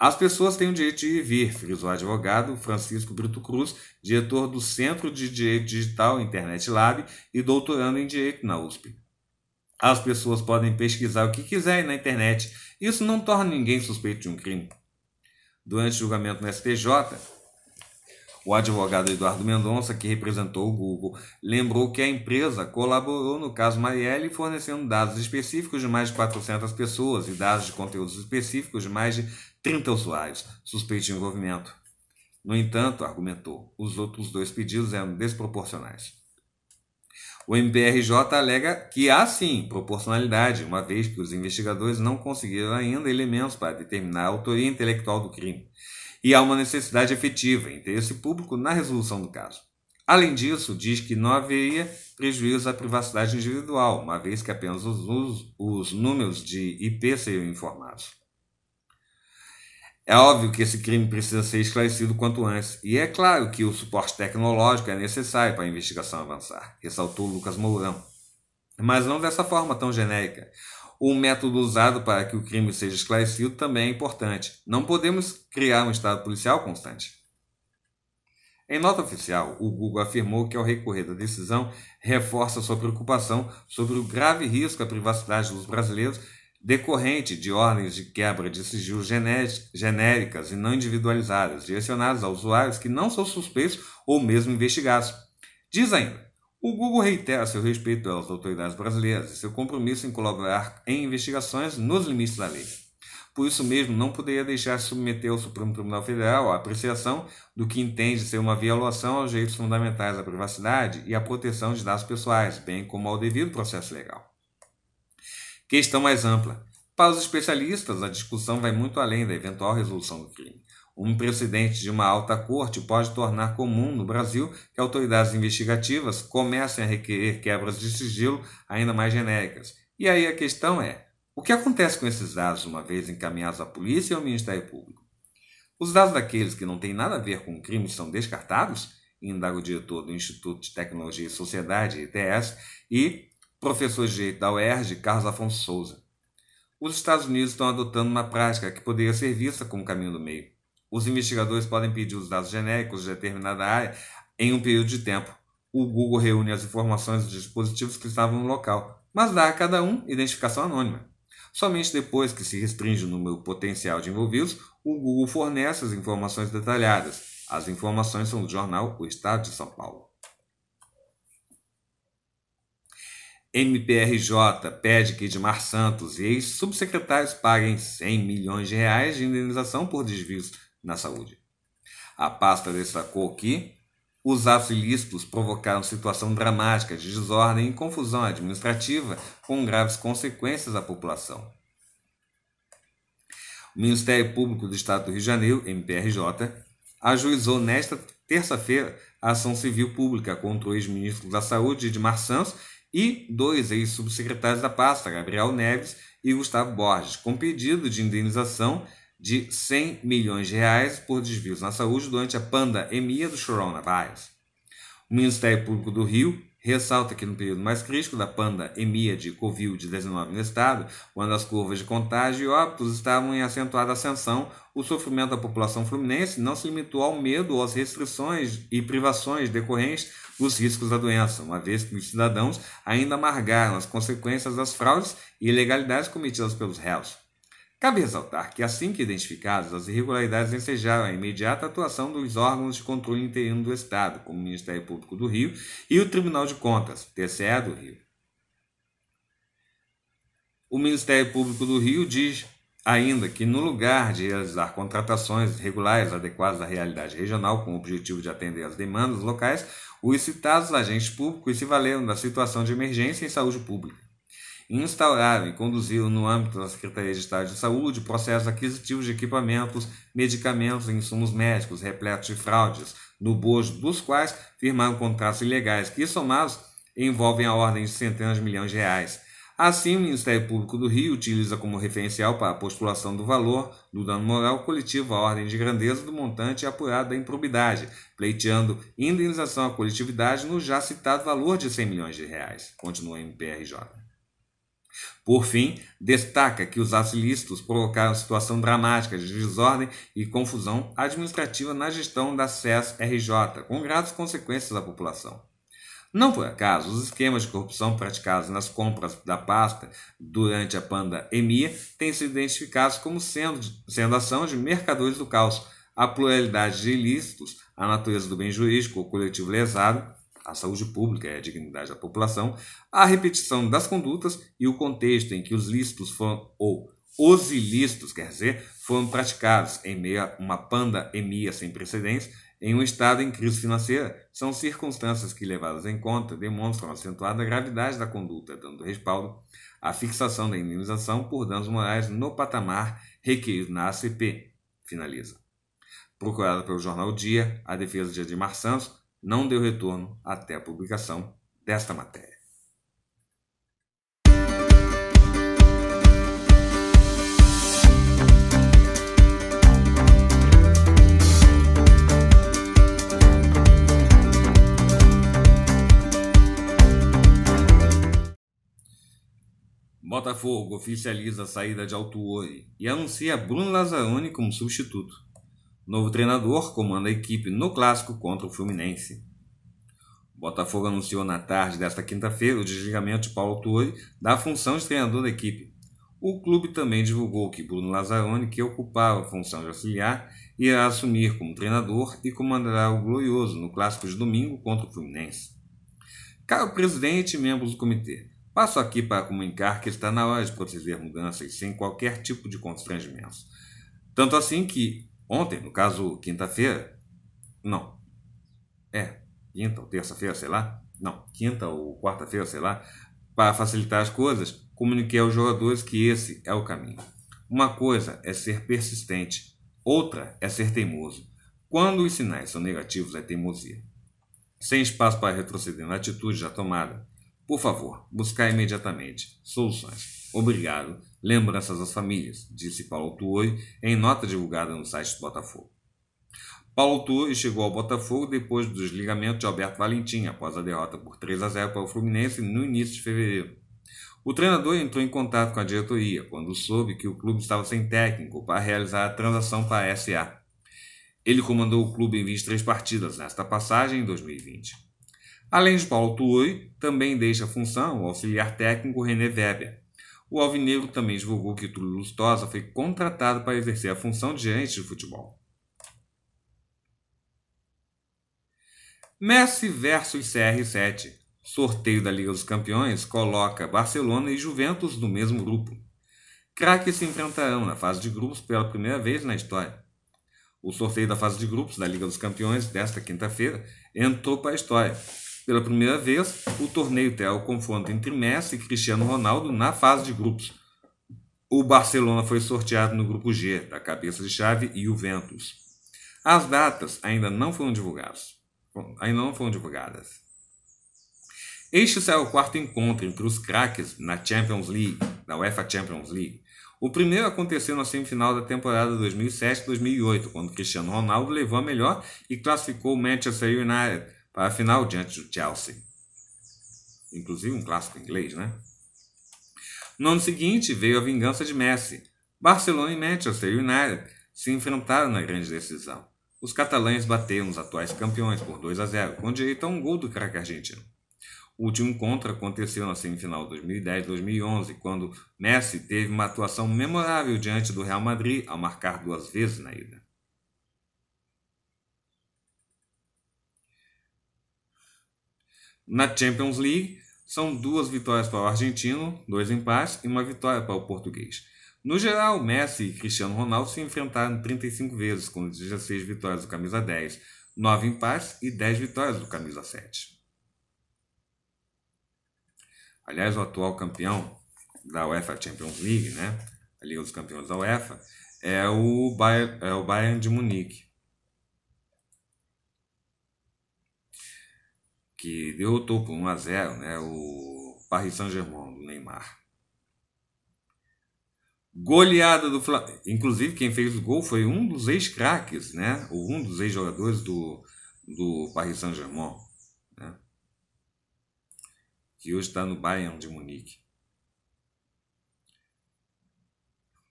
As pessoas têm o direito de ir vir, frisou o advogado Francisco Brito Cruz, diretor do Centro de Direito Digital Internet Lab e doutorando em Direito na USP. As pessoas podem pesquisar o que quiserem na internet. Isso não torna ninguém suspeito de um crime. Durante o julgamento no STJ, o advogado Eduardo Mendonça, que representou o Google, lembrou que a empresa colaborou no caso Marielle fornecendo dados específicos de mais de 400 pessoas e dados de conteúdos específicos de mais de 70 usuários suspeitos de envolvimento. No entanto, argumentou, os outros dois pedidos eram desproporcionais. O MPRJ alega que há sim proporcionalidade, uma vez que os investigadores não conseguiram ainda elementos para determinar a autoria intelectual do crime. E há uma necessidade efetiva, interesse público na resolução do caso. Além disso, diz que não haveria prejuízo à privacidade individual, uma vez que apenas os, os números de IP seriam informados. É óbvio que esse crime precisa ser esclarecido quanto antes, e é claro que o suporte tecnológico é necessário para a investigação avançar, ressaltou Lucas Mourão. Mas não dessa forma tão genérica. O método usado para que o crime seja esclarecido também é importante. Não podemos criar um Estado policial constante. Em nota oficial, o Google afirmou que, ao recorrer da decisão, reforça sua preocupação sobre o grave risco à privacidade dos brasileiros decorrente de ordens de quebra de sigilo genéricas e não individualizadas, direcionadas a usuários que não são suspeitos ou mesmo investigados. Diz ainda, o Google reitera seu respeito às autoridades brasileiras e seu compromisso em colaborar em investigações nos limites da lei. Por isso mesmo, não poderia deixar submeter ao Supremo Tribunal Federal a apreciação do que entende ser uma violação aos direitos fundamentais à privacidade e à proteção de dados pessoais, bem como ao devido processo legal. Questão mais ampla. Para os especialistas, a discussão vai muito além da eventual resolução do crime. Um precedente de uma alta corte pode tornar comum no Brasil que autoridades investigativas comecem a requerer quebras de sigilo ainda mais genéricas. E aí a questão é: o que acontece com esses dados uma vez encaminhados à polícia e ao Ministério Público? Os dados daqueles que não têm nada a ver com o crime são descartados? Indaga o diretor do Instituto de Tecnologia e Sociedade, ITS, e Professor G da UERJ, Carlos Afonso Souza. Os Estados Unidos estão adotando uma prática que poderia ser vista como caminho do meio. Os investigadores podem pedir os dados genéricos de determinada área em um período de tempo. O Google reúne as informações dos dispositivos que estavam no local, mas dá a cada um identificação anônima. Somente depois que se restringe o número potencial de envolvidos, o Google fornece as informações detalhadas. As informações são do jornal O Estado de São Paulo. MPRJ pede que Edmar Santos e ex-subsecretários paguem 100 milhões de reais de indenização por desvios na saúde. A pasta destacou que os atos ilícitos provocaram situação dramática de desordem e confusão administrativa com graves consequências à população. O Ministério Público do Estado do Rio de Janeiro, MPRJ, ajuizou nesta terça-feira a ação civil pública contra o ex-ministro da Saúde, Edmar Santos, e dois ex-subsecretários da pasta, Gabriel Neves e Gustavo Borges, com pedido de indenização de 100 milhões de reais por desvios na saúde durante a pandemia do coronavírus. O Ministério Público do Rio ressalta que no período mais crítico da pandemia de Covid-19 no estado, quando as curvas de contágio e óbitos estavam em acentuada ascensão, o sofrimento da população fluminense não se limitou ao medo ou às restrições e privações decorrentes os riscos da doença, uma vez que os cidadãos ainda amargaram as consequências das fraudes e ilegalidades cometidas pelos réus. Cabe ressaltar que, assim que identificadas, as irregularidades ensejaram a imediata atuação dos órgãos de controle interino do Estado, como o Ministério Público do Rio e o Tribunal de Contas, TCE do Rio. O Ministério Público do Rio diz ainda que, no lugar de realizar contratações regulares adequadas à realidade regional, com o objetivo de atender às demandas locais, os citados agentes públicos se valeram da situação de emergência em saúde pública instauraram e conduziram no âmbito da Secretaria de Estado de Saúde processos aquisitivos de equipamentos, medicamentos e insumos médicos repletos de fraudes, no bojo dos quais firmaram contratos ilegais que, somados, envolvem a ordem de centenas de milhões de reais Assim, o Ministério Público do Rio utiliza como referencial para a postulação do valor do dano moral coletivo a ordem de grandeza do montante apurado da improbidade, pleiteando indenização à coletividade no já citado valor de 100 milhões de reais, continua o MPRJ. Por fim, destaca que os atos ilícitos provocaram situação dramática de desordem e confusão administrativa na gestão da SES-RJ, com graves consequências à população. Não por acaso, os esquemas de corrupção praticados nas compras da pasta durante a pandemia têm sido identificados como sendo, sendo ação de mercadores do caos. A pluralidade de ilícitos, a natureza do bem jurídico ou coletivo lesado, a saúde pública e a dignidade da população, a repetição das condutas e o contexto em que os lícitos foram, ou os ilícitos, quer dizer, foram praticados em meio a uma pandemia sem precedentes em um Estado em crise financeira, são circunstâncias que, levadas em conta, demonstram a acentuada gravidade da conduta, dando respaldo à fixação da indenização por danos morais no patamar requerido na ACP. Finaliza. Procurada pelo jornal Dia, a defesa de Admar Santos não deu retorno até a publicação desta matéria. Botafogo oficializa a saída de Altuori e anuncia Bruno Lazzaroni como substituto. novo treinador comanda a equipe no clássico contra o Fluminense. Botafogo anunciou na tarde desta quinta-feira o desligamento de Paulo Altuori da função de treinador da equipe. O clube também divulgou que Bruno Lazzaroni, que ocupava a função de auxiliar, irá assumir como treinador e comandará o Glorioso no clássico de domingo contra o Fluminense. Caro presidente e membros do comitê, Passo aqui para comunicar que está na hora de proceder mudanças sem qualquer tipo de constrangimento. Tanto assim que ontem, no caso quinta-feira, não, é, quinta ou terça-feira, sei lá, não, quinta ou quarta-feira, sei lá, para facilitar as coisas, comuniquei aos jogadores que esse é o caminho. Uma coisa é ser persistente, outra é ser teimoso. Quando os sinais são negativos, é teimosia. Sem espaço para retroceder na atitude já tomada por favor, buscar imediatamente soluções. Obrigado. Lembranças às famílias, disse Paulo Tuoi em nota divulgada no site do Botafogo. Paulo Tuoi chegou ao Botafogo depois do desligamento de Alberto Valentim após a derrota por 3 a 0 para o Fluminense no início de fevereiro. O treinador entrou em contato com a diretoria quando soube que o clube estava sem técnico para realizar a transação para a SA. Ele comandou o clube em 23 partidas nesta passagem em 2020. Além de Paulo Tuoi, também deixa a função o auxiliar técnico René Weber. O Alvinegro também divulgou que Túlio Lustosa foi contratado para exercer a função de gerente de futebol. Messi versus CR7. Sorteio da Liga dos Campeões coloca Barcelona e Juventus no mesmo grupo. Craques se enfrentarão na fase de grupos pela primeira vez na história. O sorteio da fase de grupos da Liga dos Campeões desta quinta-feira entrou para a história, pela primeira vez, o torneio terá o confronto entre Messi e Cristiano Ronaldo na fase de grupos. O Barcelona foi sorteado no grupo G, da cabeça de chave e o Juventus. As datas ainda não foram divulgadas. Ainda não foram divulgadas. Este será o quarto encontro entre os craques na Champions League, da UEFA Champions League. O primeiro aconteceu na semifinal da temporada 2007-2008, quando Cristiano Ronaldo levou a melhor e classificou o Manchester United para a final diante do Chelsea. Inclusive um clássico inglês, né? No ano seguinte veio a vingança de Messi. Barcelona e Manchester United se enfrentaram na grande decisão. Os catalães bateram os atuais campeões por 2 a 0, com direito a um gol do craque argentino. O último encontro aconteceu na semifinal 2010-2011, quando Messi teve uma atuação memorável diante do Real Madrid ao marcar duas vezes na ida. Na Champions League, são duas vitórias para o argentino, dois empates e uma vitória para o português. No geral, Messi e Cristiano Ronaldo se enfrentaram 35 vezes, com 16 vitórias do camisa 10, 9 empates e 10 vitórias do camisa 7. Aliás, o atual campeão da UEFA Champions League, né? a Liga dos Campeões da UEFA, é o Bayern, é o Bayern de Munique. que derrotou por 1 a 0 né, o Paris Saint-Germain do Neymar. Goleada do Flamengo. Inclusive, quem fez o gol foi um dos ex-craques, né? Ou um dos ex-jogadores do, do Paris Saint-Germain, né? que hoje está no Bayern de Munique.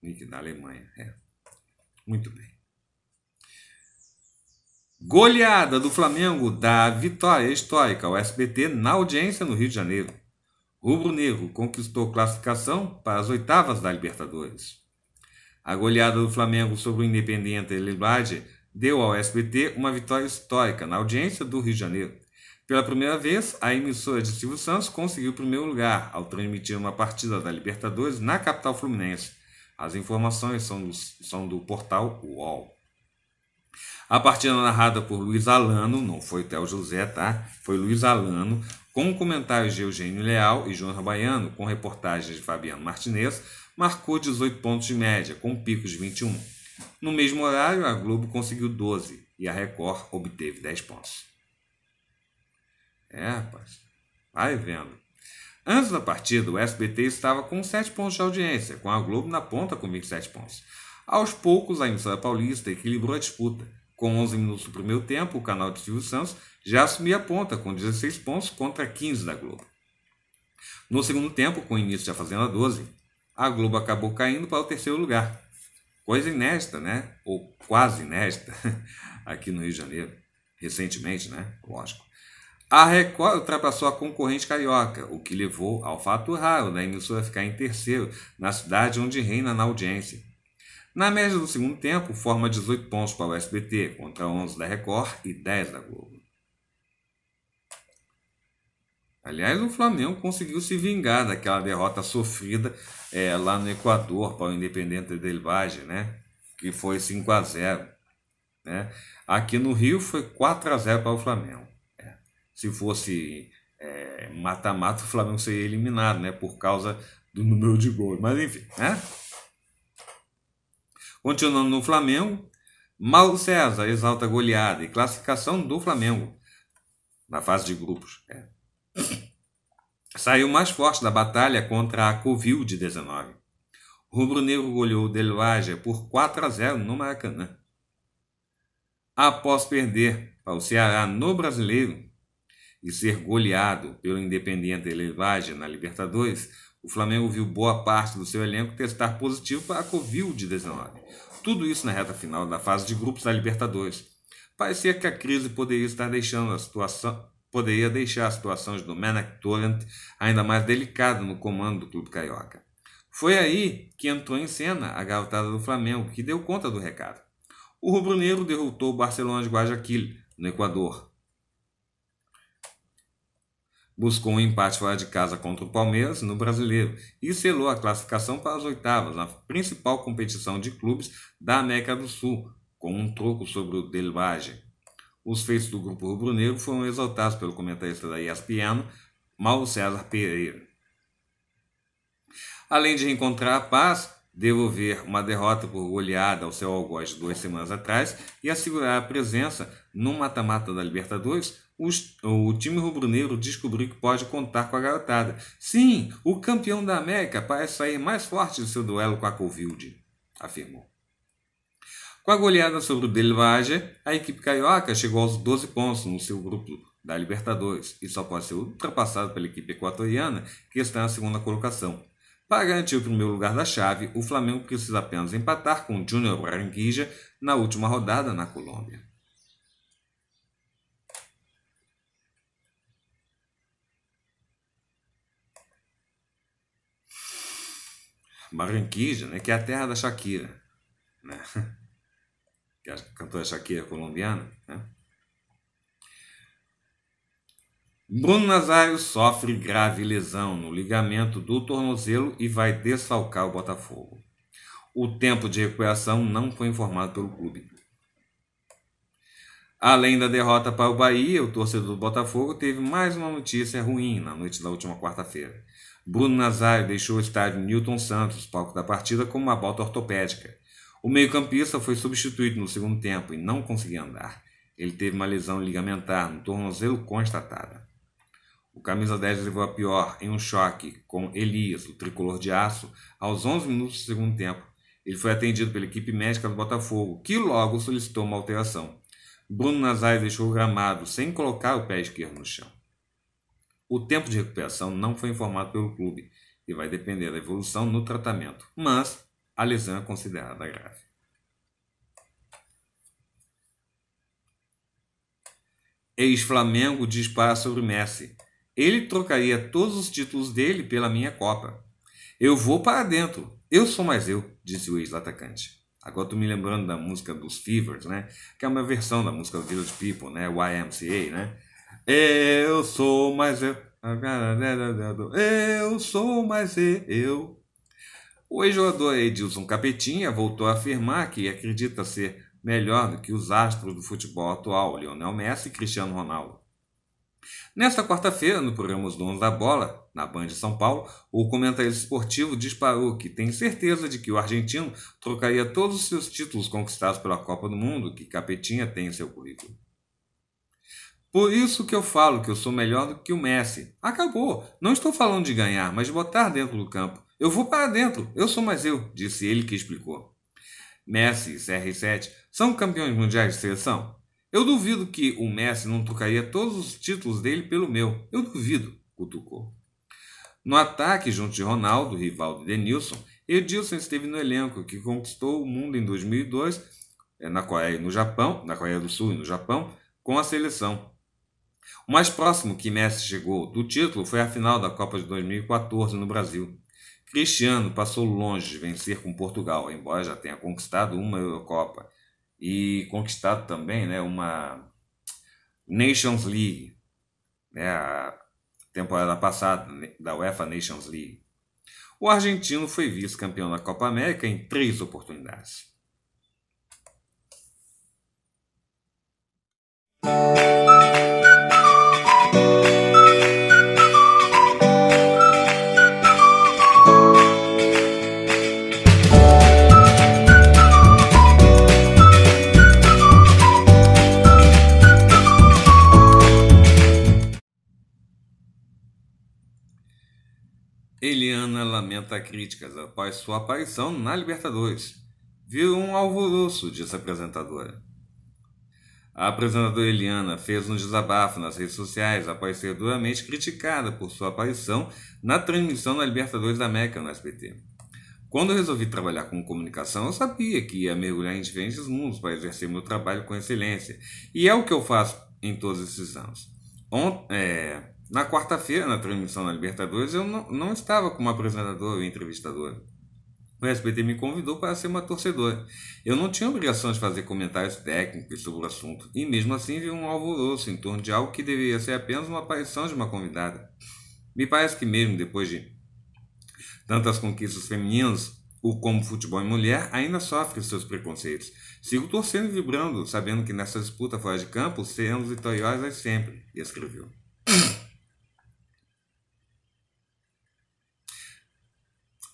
Munique, da Alemanha. É. Muito bem. Goleada do Flamengo da vitória histórica ao SBT na audiência no Rio de Janeiro. Rubro Negro conquistou classificação para as oitavas da Libertadores. A goleada do Flamengo sobre o Independiente Librade deu ao SBT uma vitória histórica na audiência do Rio de Janeiro. Pela primeira vez, a emissora de Silvio Santos conseguiu o primeiro lugar ao transmitir uma partida da Libertadores na capital fluminense. As informações são do, são do portal UOL. A partida narrada por Luiz Alano, não foi Théo José, tá? Foi Luiz Alano, com comentários de Eugênio Leal e João Rabaiano, com reportagens de Fabiano Martinez, marcou 18 pontos de média, com picos de 21. No mesmo horário, a Globo conseguiu 12 e a Record obteve 10 pontos. É, rapaz, vai vendo. Antes da partida, o SBT estava com 7 pontos de audiência, com a Globo na ponta com 27 pontos. Aos poucos, a emissora paulista equilibrou a disputa com 11 minutos do primeiro tempo, o canal de Silvio Santos já assumia a ponta, com 16 pontos contra 15 da Globo. No segundo tempo, com o início da Fazenda 12, a Globo acabou caindo para o terceiro lugar. Coisa inédita, né? Ou quase inédita, aqui no Rio de Janeiro, recentemente, né? Lógico. A Record ultrapassou a concorrente carioca, o que levou ao fato raro da emissora ficar em terceiro, na cidade onde reina na audiência. Na média do segundo tempo, forma 18 pontos para o SBT, contra 11 da Record e 10 da Globo. Aliás, o Flamengo conseguiu se vingar daquela derrota sofrida é, lá no Equador para o Independente del Valle, né? que foi 5 a 0 né? Aqui no Rio foi 4 a 0 para o Flamengo. É. Se fosse é, mata-mata, é, o Flamengo seria eliminado né? por causa do número de gols. Mas enfim, né? Continuando no Flamengo, Mauro César exalta goleada e classificação do Flamengo na fase de grupos. É. Saiu mais forte da batalha contra a Covid-19. Rubro Negro goleou o Del por 4 a 0 no Maracanã. Após perder para o Ceará no Brasileiro e ser goleado pelo Independiente Del na Libertadores, o Flamengo viu boa parte do seu elenco testar positivo para a Covid-19. Tudo isso na reta final da fase de grupos da Libertadores. Parecia que a crise poderia estar deixando a situação, poderia deixar a situação de Domenech Torrent ainda mais delicada no comando do clube carioca. Foi aí que entrou em cena a garotada do Flamengo, que deu conta do recado. O rubro-negro derrotou o Barcelona de Guayaquil, no Equador, buscou um empate fora de casa contra o Palmeiras no Brasileiro e selou a classificação para as oitavas, na principal competição de clubes da América do Sul, com um troco sobre o Delvage. Os feitos do grupo rubro-negro foram exaltados pelo comentarista da ESPN, Mauro César Pereira. Além de encontrar a paz, devolver uma derrota por goleada ao seu algoz duas semanas atrás e assegurar a presença no mata-mata da Libertadores, o time rubro-negro descobriu que pode contar com a garotada. Sim, o campeão da América parece sair mais forte do seu duelo com a Covilde, afirmou. Com a goleada sobre o Delvage, a equipe carioca chegou aos 12 pontos no seu grupo da Libertadores e só pode ser ultrapassado pela equipe equatoriana, que está na segunda colocação. Para garantir o primeiro lugar da chave, o Flamengo precisa apenas empatar com o Junior Barranquilla na última rodada na Colômbia. Barranquija, né, que é a terra da Shakira, né? que é a cantora Shakira colombiana. Né? Bruno Nazário sofre grave lesão no ligamento do tornozelo e vai desfalcar o Botafogo. O tempo de recuperação não foi informado pelo clube. Além da derrota para o Bahia, o torcedor do Botafogo teve mais uma notícia ruim na noite da última quarta-feira. Bruno Nazário deixou o estádio Newton Santos, palco da partida, com uma bota ortopédica. O meio-campista foi substituído no segundo tempo e não conseguia andar. Ele teve uma lesão ligamentar no tornozelo constatada. O camisa 10 levou a pior em um choque com Elias, o tricolor de aço, aos 11 minutos do segundo tempo. Ele foi atendido pela equipe médica do Botafogo, que logo solicitou uma alteração. Bruno Nazário deixou o gramado sem colocar o pé esquerdo no chão. O tempo de recuperação não foi informado pelo clube e vai depender da evolução no tratamento, mas a lesão é considerada grave. Ex-Flamengo dispara sobre Messi. Ele trocaria todos os títulos dele pela minha Copa. Eu vou para dentro. Eu sou mais eu, disse o ex-atacante. Agora estou me lembrando da música dos Fevers, né? Que é uma versão da música Village People, né? YMCA, né? Eu sou mais eu. Eu sou mais eu. O ex-jogador Edilson Capetinha voltou a afirmar que acredita ser melhor do que os astros do futebol atual, Lionel Messi e Cristiano Ronaldo. Nesta quarta-feira, no programa Os Donos da Bola, na Band de São Paulo, o comentarista esportivo disparou que tem certeza de que o argentino trocaria todos os seus títulos conquistados pela Copa do Mundo que Capetinha tem em seu currículo. Por isso que eu falo que eu sou melhor do que o Messi. Acabou. Não estou falando de ganhar, mas de botar dentro do campo. Eu vou para dentro. Eu sou mais eu, disse ele que explicou. Messi e CR7 são campeões mundiais de seleção? Eu duvido que o Messi não trocaria todos os títulos dele pelo meu. Eu duvido, cutucou. No ataque, junto de Ronaldo, Rivaldo e Denilson, Edilson esteve no elenco que conquistou o mundo em 2002 eh, na Coreia no Japão, na Coreia do Sul e no Japão, com a seleção. O mais próximo que Messi chegou do título foi a final da Copa de 2014 no Brasil. Cristiano passou longe de vencer com Portugal, embora já tenha conquistado uma Eurocopa e conquistado também né, uma Nations League, né, a temporada passada né, da UEFA Nations League. O argentino foi vice-campeão da Copa América em três oportunidades. Eliana lamenta críticas após sua aparição na Libertadores. Viu um alvoroço, disse a apresentadora. A apresentadora Eliana fez um desabafo nas redes sociais após ser duramente criticada por sua aparição na transmissão da Libertadores da América no SBT. Quando resolvi trabalhar com comunicação, eu sabia que ia mergulhar em diferentes mundos para exercer meu trabalho com excelência, e é o que eu faço em todos esses anos. Ont é... Na quarta-feira, na transmissão da Libertadores, eu não, não estava como apresentador ou entrevistador. O SBT me convidou para ser uma torcedora. Eu não tinha obrigação de fazer comentários técnicos sobre o assunto, e mesmo assim vi um alvoroço em torno de algo que deveria ser apenas uma aparição de uma convidada. Me parece que, mesmo depois de tantas conquistas femininas, o como futebol em mulher ainda sofre seus preconceitos. Sigo torcendo e vibrando, sabendo que nessa disputa fora de campo seremos vitoriosas sempre, escreveu.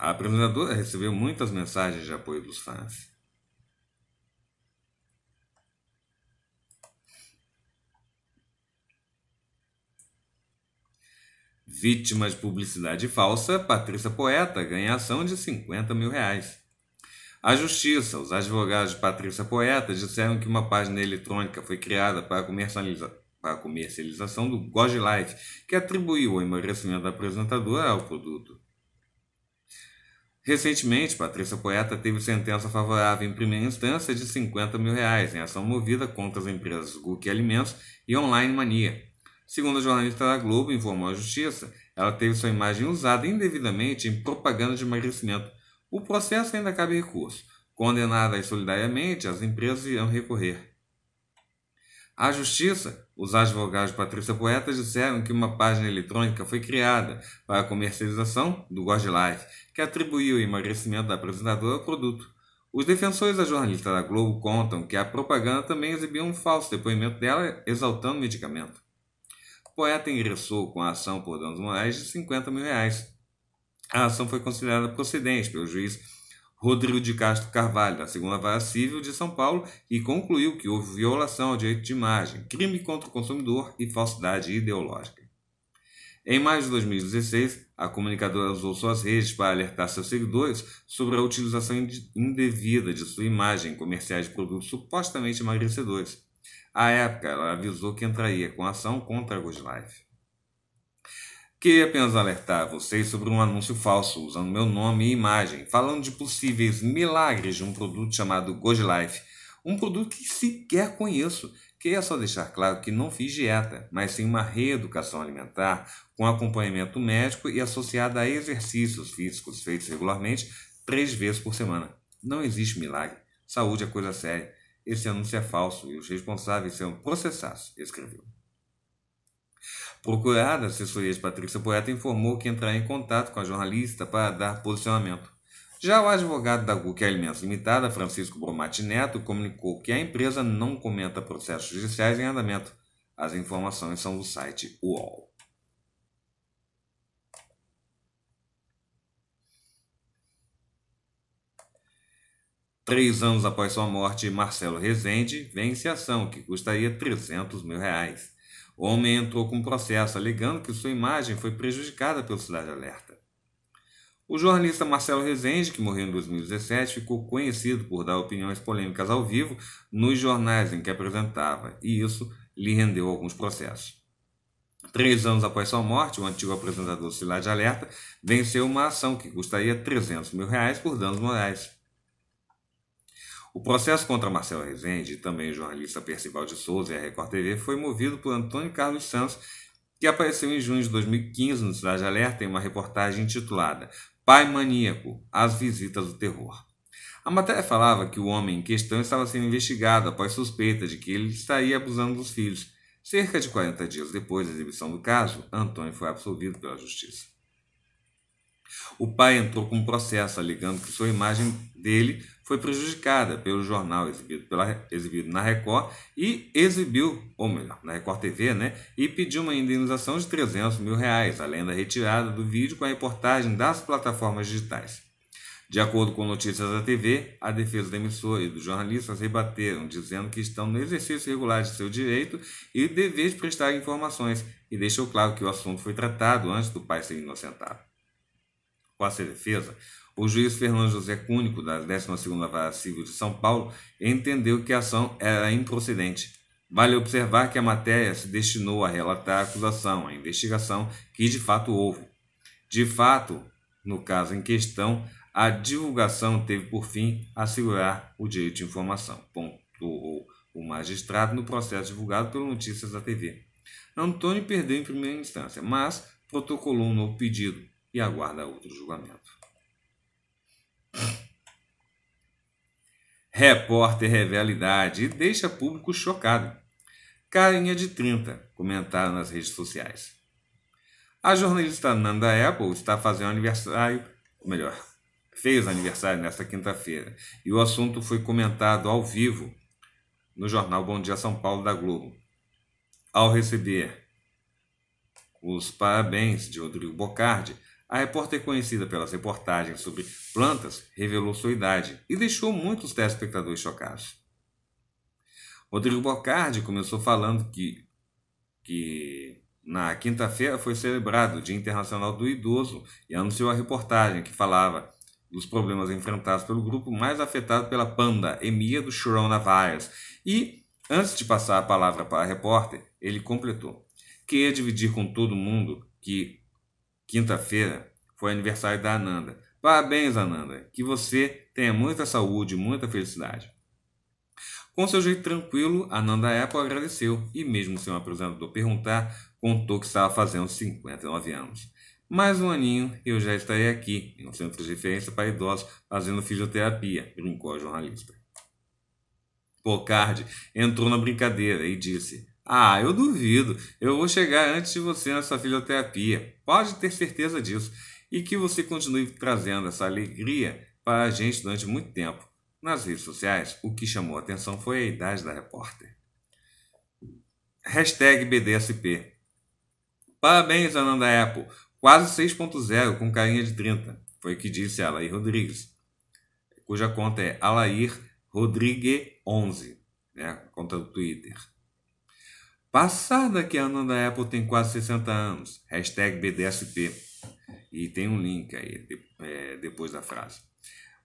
A apresentadora recebeu muitas mensagens de apoio dos fãs. Vítima de publicidade falsa, Patrícia Poeta ganha ação de 50 mil reais. A justiça, os advogados de Patrícia Poeta disseram que uma página eletrônica foi criada para, comercializa a comercialização do Life, que atribuiu o emagrecimento da apresentadora ao produto. Recentemente, Patrícia Poeta teve sentença favorável em primeira instância de 50 mil reais em ação movida contra as empresas Google Alimentos e Online Mania. Segundo a jornalista da Globo informou à Justiça, ela teve sua imagem usada indevidamente em propaganda de emagrecimento. O processo ainda cabe recurso. Condenadas solidariamente, as empresas irão recorrer. A Justiça os advogados Patrícia Poeta disseram que uma página eletrônica foi criada para a comercialização do God Life, que atribuiu o emagrecimento da apresentadora ao produto. Os defensores da jornalista da Globo contam que a propaganda também exibiu um falso depoimento dela exaltando o medicamento. O poeta ingressou com a ação por danos morais de 50 mil reais. A ação foi considerada procedente pelo juiz Rodrigo de Castro Carvalho, da Segunda Vara Civil de São Paulo, e concluiu que houve violação ao direito de imagem, crime contra o consumidor e falsidade ideológica. Em maio de 2016, a comunicadora usou suas redes para alertar seus seguidores sobre a utilização indevida de sua imagem em comerciais de produtos supostamente emagrecedores. À época, ela avisou que entraria com ação contra a Good Life. Queria apenas alertar vocês sobre um anúncio falso usando meu nome e imagem, falando de possíveis milagres de um produto chamado Goji Life, um produto que sequer conheço. Queria é só deixar claro que não fiz dieta, mas sim uma reeducação alimentar com acompanhamento médico e associada a exercícios físicos feitos regularmente três vezes por semana. Não existe milagre. Saúde é coisa séria. Esse anúncio é falso e os responsáveis serão processados, escreveu. Procurada a assessoria de Patrícia Poeta, informou que entrará em contato com a jornalista para dar posicionamento. Já o advogado da GUC Alimentos Limitada, Francisco Bromati Neto, comunicou que a empresa não comenta processos judiciais em andamento. As informações são do site UOL. Três anos após sua morte, Marcelo Rezende vence a ação, que custaria 300 mil reais. O homem entrou com um processo alegando que sua imagem foi prejudicada pelo Cidade Alerta. O jornalista Marcelo Rezende, que morreu em 2017, ficou conhecido por dar opiniões polêmicas ao vivo nos jornais em que apresentava, e isso lhe rendeu alguns processos. Três anos após sua morte, o antigo apresentador Cidade Alerta venceu uma ação que custaria 300 mil reais por danos morais. O processo contra Marcelo Rezende, também jornalista Percival de Souza e a Record TV, foi movido por Antônio Carlos Santos, que apareceu em junho de 2015 no Cidade Alerta em uma reportagem intitulada Pai Maníaco As Visitas do Terror. A matéria falava que o homem em questão estava sendo investigado após suspeita de que ele estaria abusando dos filhos. Cerca de 40 dias depois da exibição do caso, Antônio foi absolvido pela justiça. O pai entrou com um processo alegando que sua imagem dele foi prejudicada pelo jornal exibido, pela, exibido na Record e exibiu, ou melhor, na Record TV, né? E pediu uma indenização de 300 mil reais, além da retirada do vídeo com a reportagem das plataformas digitais. De acordo com notícias da TV, a defesa da emissora e dos jornalistas rebateram, dizendo que estão no exercício regular de seu direito e dever de prestar informações, e deixou claro que o assunto foi tratado antes do pai ser inocentado. Com a defesa, o juiz Fernando José Cúnico, da 12ª Vara Civil de São Paulo, entendeu que a ação era improcedente. Vale observar que a matéria se destinou a relatar a acusação, a investigação que de fato houve. De fato, no caso em questão, a divulgação teve por fim assegurar o direito de informação, pontuou o magistrado no processo divulgado pelo Notícias da TV. Antônio perdeu em primeira instância, mas protocolou um novo pedido e aguarda outro julgamento. Repórter revela idade e deixa público chocado. Carinha de 30, comentaram nas redes sociais. A jornalista Nanda Apple está fazendo aniversário, ou melhor, fez aniversário nesta quinta-feira, e o assunto foi comentado ao vivo no jornal Bom Dia São Paulo da Globo. Ao receber os parabéns de Rodrigo Bocardi, a repórter conhecida pelas reportagens sobre plantas revelou sua idade e deixou muitos telespectadores chocados. Rodrigo Bocardi começou falando que, que na quinta-feira foi celebrado o Dia Internacional do Idoso e anunciou a reportagem que falava dos problemas enfrentados pelo grupo mais afetado pela pandemia do coronavirus. E, antes de passar a palavra para a repórter, ele completou: Queria dividir com todo mundo que Quinta-feira foi aniversário da Ananda. Parabéns, Ananda. Que você tenha muita saúde, muita felicidade. Com seu jeito tranquilo, Ananda Apple agradeceu e, mesmo sem o apresentador perguntar, contou que estava fazendo 59 anos. Mais um aninho e eu já estarei aqui, em um centro de referência para idosos, fazendo fisioterapia, brincou a jornalista. Pocard entrou na brincadeira e disse: Ah, eu duvido, eu vou chegar antes de você nessa fisioterapia. Pode ter certeza disso e que você continue trazendo essa alegria para a gente durante muito tempo. Nas redes sociais, o que chamou a atenção foi a idade da repórter. Hashtag BDSP. Parabéns, Ananda Apple. Quase 6.0 com carinha de 30. Foi o que disse Alair Rodrigues, cuja conta é Alair 11, né? conta do Twitter. Passada que a Ananda Apple tem quase 60 anos. Hashtag BDSP. E tem um link aí é, depois da frase.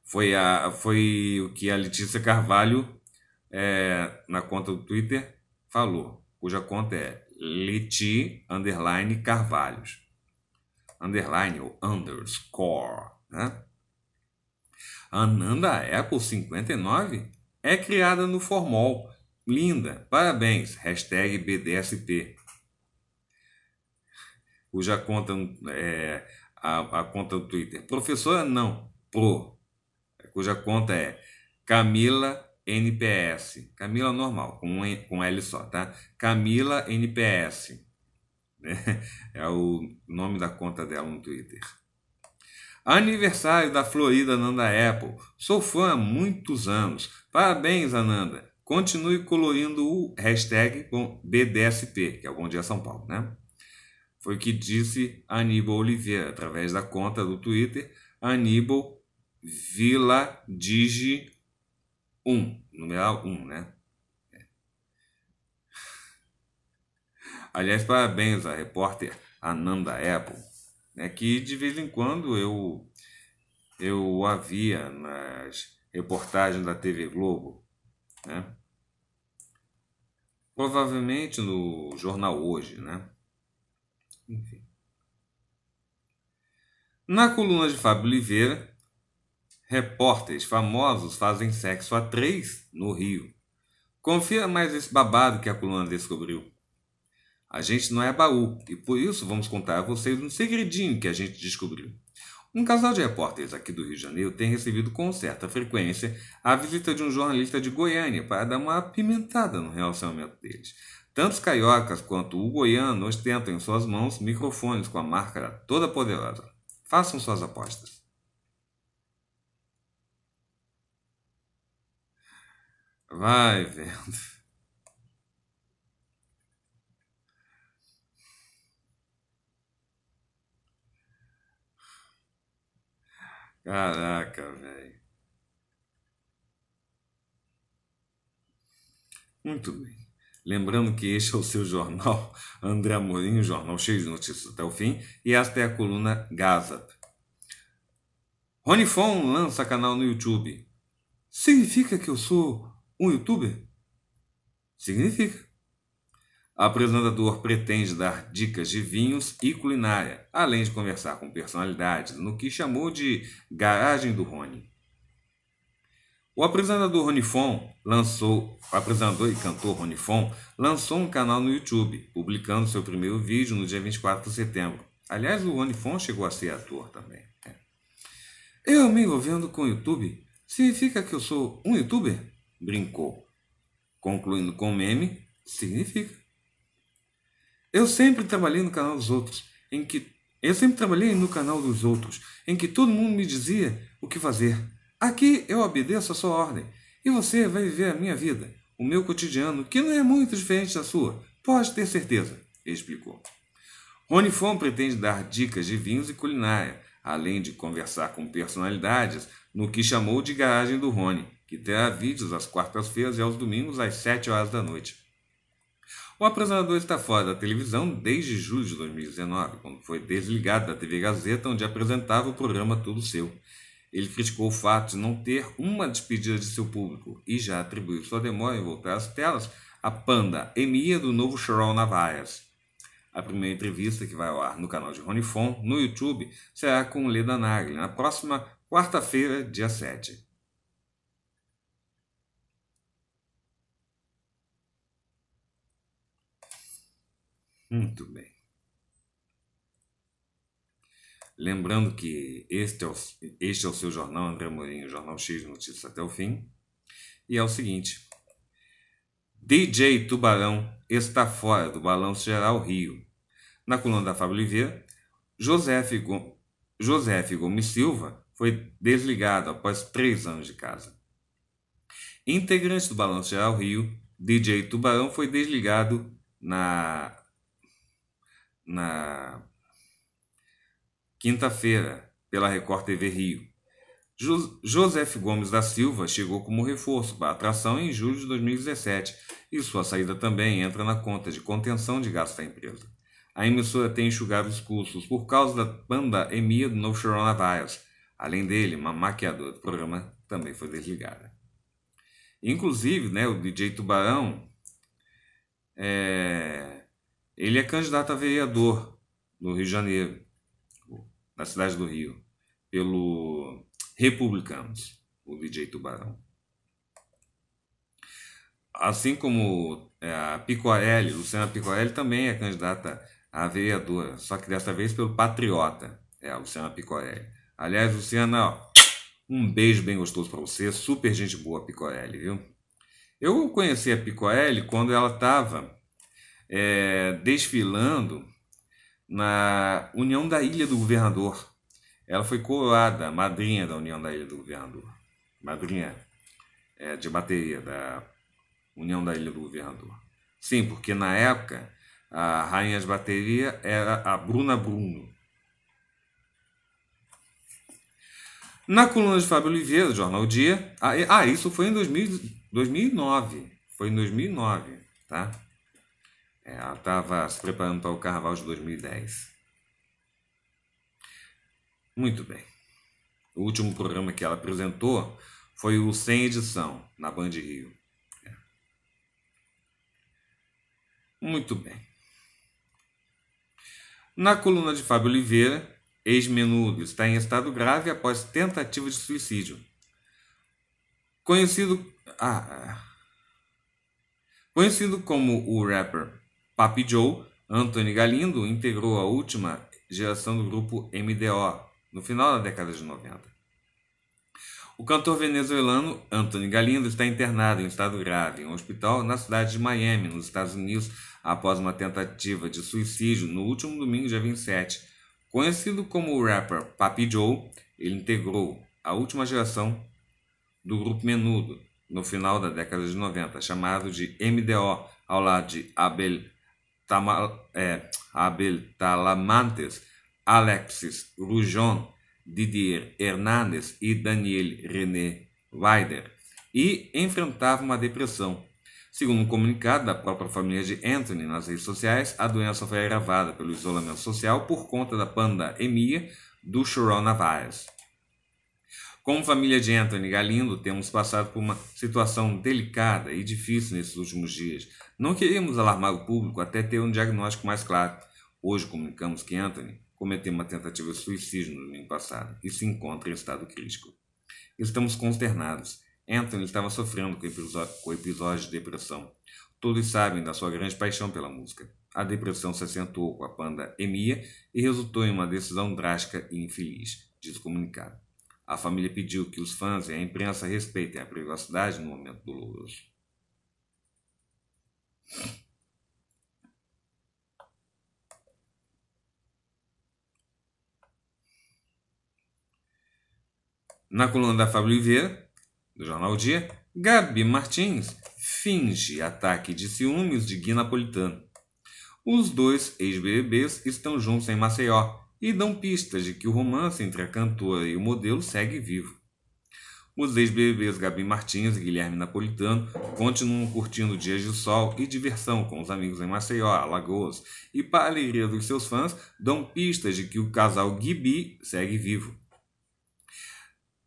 Foi, a, foi o que a Letícia Carvalho, é, na conta do Twitter, falou. Cuja conta é Leti underline Carvalhos. Underline ou underscore. Né? A Apple 59 é criada no Formol Linda, parabéns, hashtag BDSP. Cuja conta, é, a, a conta do Twitter. Professora não, pro. Cuja conta é Camila NPS. Camila normal, com, com L só, tá? Camila NPS. Né? É o nome da conta dela no Twitter. Aniversário da Florida Nanda Apple. Sou fã há muitos anos. Parabéns, Ananda. Continue colorindo o hashtag BDSP, que é o Bom Dia São Paulo, né? Foi o que disse Aníbal Oliveira, através da conta do Twitter, Aníbal Vila Digi 1, numeral 1, né? É. Aliás, parabéns à repórter Ananda Apple, né, que de vez em quando eu, eu a via nas reportagens da TV Globo. Né? Provavelmente no jornal hoje, né? Enfim. Na coluna de Fábio Oliveira, repórteres famosos fazem sexo a três no Rio. Confira mais esse babado que a coluna descobriu. A gente não é baú e por isso vamos contar a vocês um segredinho que a gente descobriu. Um casal de repórteres aqui do Rio de Janeiro tem recebido com certa frequência a visita de um jornalista de Goiânia para dar uma apimentada no relacionamento deles. Tanto os cariocas quanto o goiano ostentam em suas mãos microfones com a marca toda poderosa. Façam suas apostas. Vai vendo. Caraca, velho. Muito bem. Lembrando que este é o seu jornal André Amorim, jornal cheio de notícias até o fim, e esta é a coluna Gaza. Rony Fon lança canal no YouTube. Significa que eu sou um youtuber? Significa. O apresentador pretende dar dicas de vinhos e culinária, além de conversar com personalidades no que chamou de Garagem do Rony. O apresentador Ronifon lançou, o apresentador e cantor Ronifon lançou um canal no YouTube, publicando seu primeiro vídeo no dia 24 de setembro. Aliás, o Ronifon chegou a ser ator também. Eu me envolvendo com o YouTube significa que eu sou um youtuber? Brincou. Concluindo com o meme, significa. Eu sempre trabalhei no canal dos outros, em que eu sempre trabalhei no canal dos outros, em que todo mundo me dizia o que fazer. Aqui eu obedeço a sua ordem e você vai viver a minha vida, o meu cotidiano, que não é muito diferente da sua, pode ter certeza, explicou. Ronifon pretende dar dicas de vinhos e culinária, além de conversar com personalidades no que chamou de garagem do Rony, que terá vídeos às quartas-feiras e aos domingos às 7 horas da noite. O apresentador está fora da televisão desde julho de 2019, quando foi desligado da TV Gazeta, onde apresentava o programa Tudo Seu. Ele criticou o fato de não ter uma despedida de seu público e já atribuiu sua demora em voltar às telas à panda Emia do novo Cheryl Navaias. A primeira entrevista que vai ao ar no canal de Rony Fon, no YouTube, será com Leda Nagli, na próxima quarta-feira, dia 7. Muito bem. Lembrando que este é o, este é o seu jornal André Mourinho, Jornal X Notícias até o fim. E é o seguinte: DJ Tubarão está fora do Balanço Geral Rio. Na coluna da Fábio Livre, José José Gomes Silva foi desligado após três anos de casa. Integrante do Balanço Geral Rio, DJ Tubarão foi desligado na na quinta-feira pela Record TV Rio. Jo Joseph Gomes da Silva chegou como reforço para a atração em julho de 2017 e sua saída também entra na conta de contenção de gastos da empresa. A emissora tem enxugado os custos por causa da pandemia do novo coronavírus. Além dele, uma maquiadora do programa também foi desligada. Inclusive, né, o DJ Tubarão é, ele é candidato a vereador no Rio de Janeiro, na cidade do Rio, pelo Republicanos, o DJ Tubarão. Assim como é, a Picoelli, Luciana Picoelli também é candidata a vereadora, só que dessa vez pelo Patriota, é a Luciana Picoelli. Aliás, Luciana, ó, um beijo bem gostoso para você, super gente boa Picoelli, viu? Eu conheci a Picoelli quando ela estava é, desfilando na União da Ilha do Governador. Ela foi coroada madrinha da União da Ilha do Governador, madrinha é, de bateria da União da Ilha do Governador. Sim, porque na época a rainha de bateria era a Bruna Bruno. Na coluna de Fábio Oliveira, Jornal Dia. Ah, ah, isso foi em 2000, 2009. Foi em 2009, tá? É, ela estava se preparando para o carnaval de 2010. Muito bem. O último programa que ela apresentou foi o Sem Edição, na Band Rio. É. Muito bem. Na coluna de Fábio Oliveira, ex-menudo está em estado grave após tentativa de suicídio. Conhecido, ah, é. conhecido como o rapper Papi Joe, Anthony Galindo, integrou a última geração do grupo MDO, no final da década de 90. O cantor venezuelano Anthony Galindo está internado em estado grave em um hospital na cidade de Miami, nos Estados Unidos, após uma tentativa de suicídio no último domingo, dia 27. Conhecido como o rapper Papi Joe, ele integrou a última geração do grupo Menudo no final da década de 90, chamado de MDO, ao lado de Abel Tamal, é, Abel Talamantes, Alexis Rujon, Didier Hernandes e Daniel René Weider, e enfrentava uma depressão. Segundo um comunicado da própria família de Anthony nas redes sociais, a doença foi agravada pelo isolamento social por conta da pandemia do coronavirus. Como família de Anthony Galindo, temos passado por uma situação delicada e difícil nesses últimos dias. Não queríamos alarmar o público até ter um diagnóstico mais claro. Hoje comunicamos que Anthony cometeu uma tentativa de suicídio no domingo passado e se encontra em estado crítico. Estamos consternados. Anthony estava sofrendo com, com episódios de depressão. Todos sabem da sua grande paixão pela música. A depressão se acentuou com a pandemia e resultou em uma decisão drástica e infeliz, diz o comunicado. A família pediu que os fãs e a imprensa respeitem a privacidade no momento doloroso. Na coluna da Fábio Oliveira, do Jornal o Dia, Gabi Martins finge ataque de ciúmes de Gui Napolitano. Os dois ex-BBBs estão juntos em Maceió e dão pistas de que o romance entre a cantora e o modelo segue vivo. Os ex-BBBs Gabi Martins e Guilherme Napolitano continuam curtindo dias de sol e diversão com os amigos em Maceió, Alagoas, e, para a alegria dos seus fãs, dão pistas de que o casal Gibi segue vivo.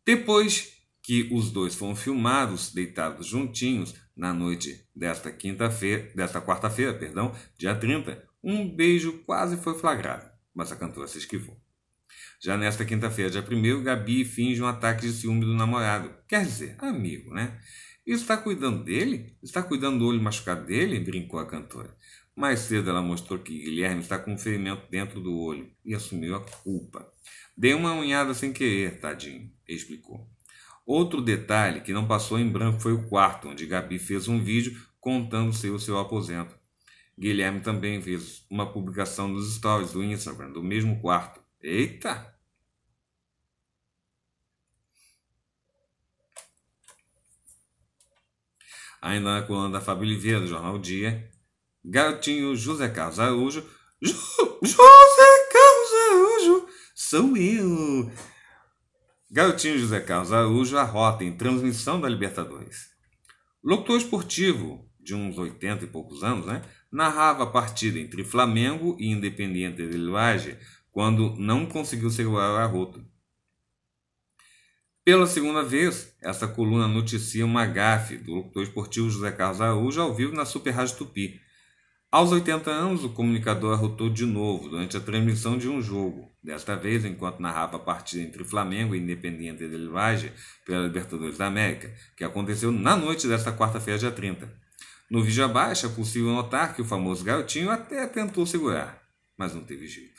Depois que os dois foram filmados deitados juntinhos na noite desta quinta-feira, desta quarta-feira, perdão, dia 30, um beijo quase foi flagrado mas a cantora se esquivou. Já nesta quinta-feira, dia 1, Gabi finge um ataque de ciúme do namorado. Quer dizer, amigo, né? Está cuidando dele? Está cuidando do olho machucado dele? brincou a cantora. Mais cedo ela mostrou que Guilherme está com um ferimento dentro do olho e assumiu a culpa. Dei uma unhada sem querer, tadinho, explicou. Outro detalhe que não passou em branco foi o quarto, onde Gabi fez um vídeo contando ser o seu aposento. Guilherme também fez uma publicação nos stories do Instagram, do mesmo quarto. Eita! Ainda na coluna da Fábio Oliveira, do Jornal Dia, garotinho José Carlos Araújo. Jo José Carlos Araújo! Sou eu! Garotinho José Carlos Araújo arrota em transmissão da Libertadores. Locutor esportivo, de uns 80 e poucos anos, né? narrava a partida entre Flamengo e Independiente de Laje quando não conseguiu segurar a rota. Pela segunda vez, essa coluna noticia uma gafe do locutor esportivo José Carlos Araújo ao vivo na Super Rádio Tupi. Aos 80 anos, o comunicador arrotou de novo durante a transmissão de um jogo. Desta vez, enquanto narrava a partida entre Flamengo e Independiente del Valle pela Libertadores da América, que aconteceu na noite desta quarta-feira, dia 30. No vídeo abaixo é possível notar que o famoso garotinho até tentou segurar, mas não teve jeito.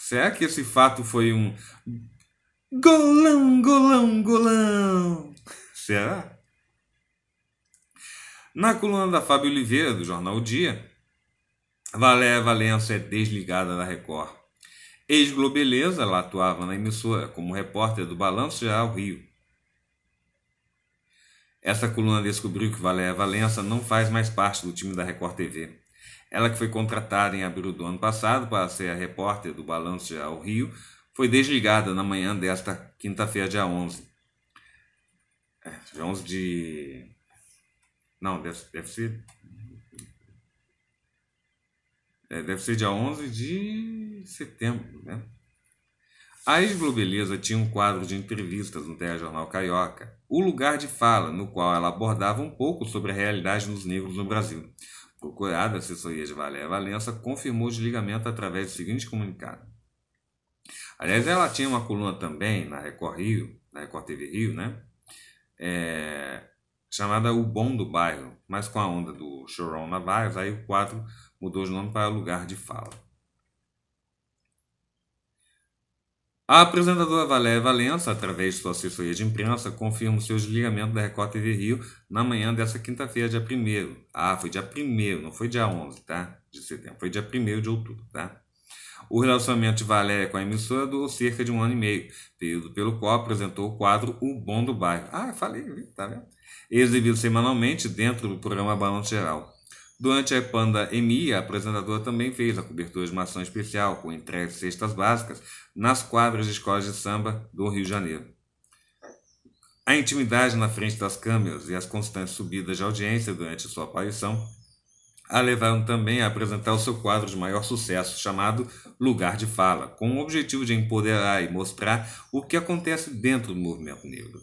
Será que esse fato foi um golão, golão, golão? Será? Na coluna da Fábio Oliveira, do jornal o Dia, Valéria Valença é desligada da Record. Ex-Globeleza, ela atuava na emissora como repórter do Balanço Geral Rio. Essa coluna descobriu que Valéria Valença não faz mais parte do time da Record TV. Ela que foi contratada em abril do ano passado para ser a repórter do Balanço Geral Rio, foi desligada na manhã desta quinta-feira, dia 11. É, dia 11 de... Não, deve, deve ser... É, deve ser dia 11 de setembro. Né? A ex-globeleza tinha um quadro de entrevistas no telejornal Carioca, O Lugar de Fala, no qual ela abordava um pouco sobre a realidade dos negros no Brasil. Procurada a assessoria de Valéria Valença, confirmou o desligamento através do seguinte comunicado. Aliás, ela tinha uma coluna também na Record Rio, na Record TV Rio, né? É, chamada O Bom do Bairro, mas com a onda do Chorão Navarro, aí o quadro mudou de nome para Lugar de Fala. A apresentadora Valéria Valença, através de sua assessoria de imprensa, confirma o seu desligamento da Record TV Rio na manhã dessa quinta-feira, dia 1 Ah, foi dia 1 não foi dia 11, tá? De setembro, foi dia 1 de outubro, tá? O relacionamento de Valéria com a emissora durou cerca de um ano e meio, período pelo qual apresentou o quadro O Bom do Bairro. Ah, falei, tá vendo? Exibido semanalmente dentro do programa Balanço Geral. Durante a pandemia, a apresentadora também fez a cobertura de uma ação especial com entrega de cestas básicas nas quadras de escolas de samba do Rio de Janeiro. A intimidade na frente das câmeras e as constantes subidas de audiência durante sua aparição a levaram também a apresentar o seu quadro de maior sucesso, chamado Lugar de Fala, com o objetivo de empoderar e mostrar o que acontece dentro do movimento negro.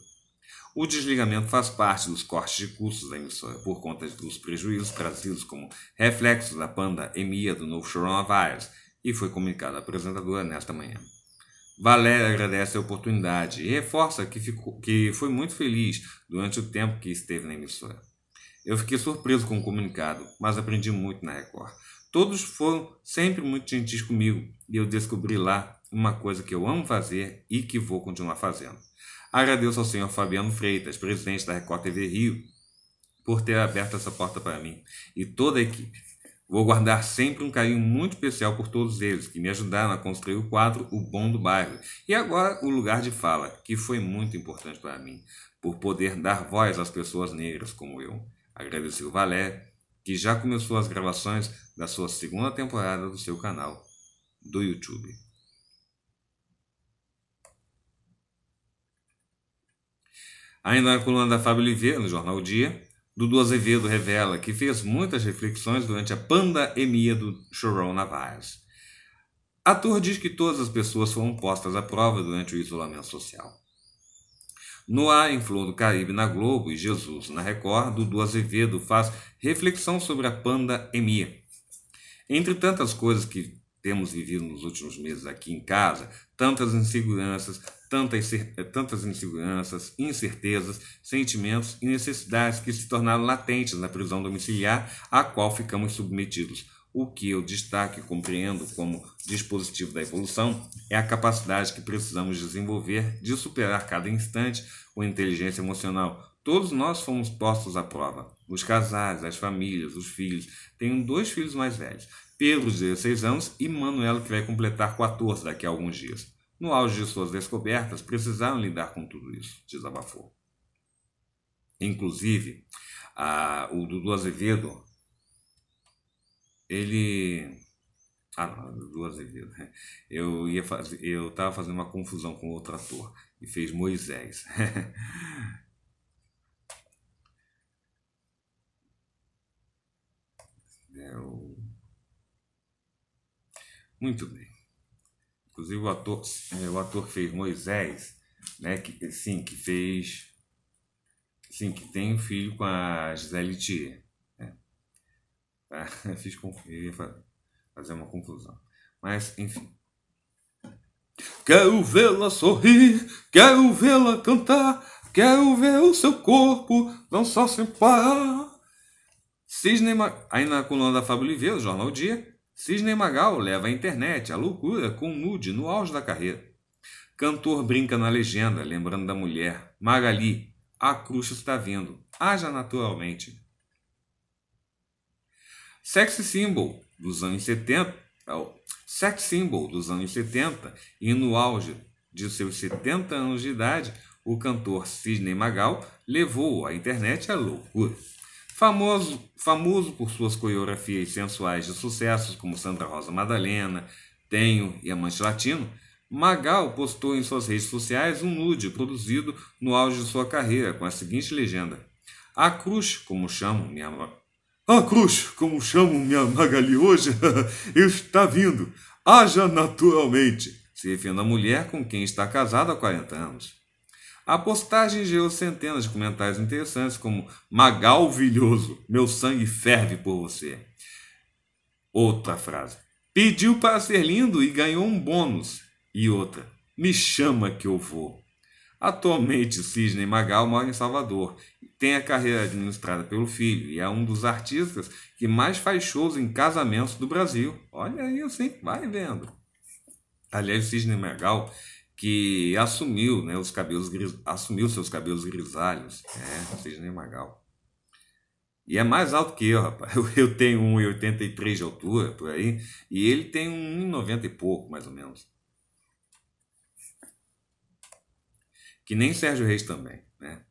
O desligamento faz parte dos cortes de custos da emissora por conta dos prejuízos trazidos como reflexo da pandemia do novo coronavírus e foi comunicado à apresentadora nesta manhã. Valéria agradece a oportunidade e reforça que, ficou, que foi muito feliz durante o tempo que esteve na emissora. Eu fiquei surpreso com o comunicado, mas aprendi muito na Record. Todos foram sempre muito gentis comigo e eu descobri lá uma coisa que eu amo fazer e que vou continuar fazendo. Agradeço ao senhor Fabiano Freitas, presidente da Record TV Rio, por ter aberto essa porta para mim e toda a equipe. Vou guardar sempre um carinho muito especial por todos eles que me ajudaram a construir o quadro O Bom do Bairro e agora o Lugar de Fala, que foi muito importante para mim, por poder dar voz às pessoas negras como eu. Agradecer o Valé, que já começou as gravações da sua segunda temporada do seu canal do YouTube. Ainda na coluna da Fábio Oliveira, no jornal o Dia, Dudu Azevedo revela que fez muitas reflexões durante a pandemia do Chorão A Ator diz que todas as pessoas foram postas à prova durante o isolamento social. No ar, em Flor do Caribe na Globo e Jesus na Record, Dudu Azevedo faz reflexão sobre a pandemia. Entre tantas coisas que temos vivido nos últimos meses aqui em casa, tantas inseguranças, tantas, eh, tantas inseguranças, incertezas, sentimentos e necessidades que se tornaram latentes na prisão domiciliar à qual ficamos submetidos. O que eu destaque, e compreendo como dispositivo da evolução é a capacidade que precisamos desenvolver de superar cada instante com inteligência emocional. Todos nós fomos postos à prova. Os casais, as famílias, os filhos. Tenho dois filhos mais velhos. Pedro, 16 anos, e Manuela, que vai completar 14 daqui a alguns dias. No auge de suas descobertas, precisaram lidar com tudo isso, desabafou. Inclusive, a, o Dudu Azevedo, ele. Ah, não, é Dudu Azevedo. Né? Eu ia fazer, eu estava fazendo uma confusão com outro ator e fez Moisés. é, o muito bem. Inclusive o ator, é, o ator fez Moisés, né, que, sim, que fez, sim, que tem um filho com a Gisele Thier. Né? Tá? Fiz fazer uma confusão. Mas, enfim. Quero vê-la sorrir, quero vê-la cantar, quero ver o seu corpo dançar sem parar. Cisne, aí na coluna da Fábio Oliveira, Jornal Dia, Cisne Magal leva a internet à loucura com nude no auge da carreira. Cantor brinca na legenda, lembrando da mulher. Magali, a cruz está vindo. Haja naturalmente. Sex Symbol dos anos 70. É sex Symbol dos anos 70 e no auge de seus 70 anos de idade, o cantor Sidney Magal levou a internet à loucura. Famoso, famoso por suas coreografias sensuais de sucessos como Sandra Rosa Madalena, Tenho e Amante Latino, Magal postou em suas redes sociais um nude produzido no auge de sua carreira com a seguinte legenda: A cruz, como chamo minha a cruz, como chamo minha Magali hoje, está vindo. Haja naturalmente, se referindo à mulher com quem está casado há 40 anos. A postagem gerou centenas de comentários interessantes, como Magalvilhoso, meu sangue ferve por você. Outra frase. Pediu para ser lindo e ganhou um bônus. E outra. Me chama que eu vou. Atualmente, Sidney Magal mora em Salvador. Tem a carreira administrada pelo filho e é um dos artistas que mais faz shows em casamentos do Brasil. Olha aí, assim, Vai vendo. Aliás, o Sidney Magal que assumiu né, os cabelos assumiu seus cabelos grisalhos, é, nem Magal. E é mais alto que eu, rapaz. Eu tenho 1,83 de altura, por aí, e ele tem 1,90 e pouco, mais ou menos. Que nem Sérgio Reis também, né?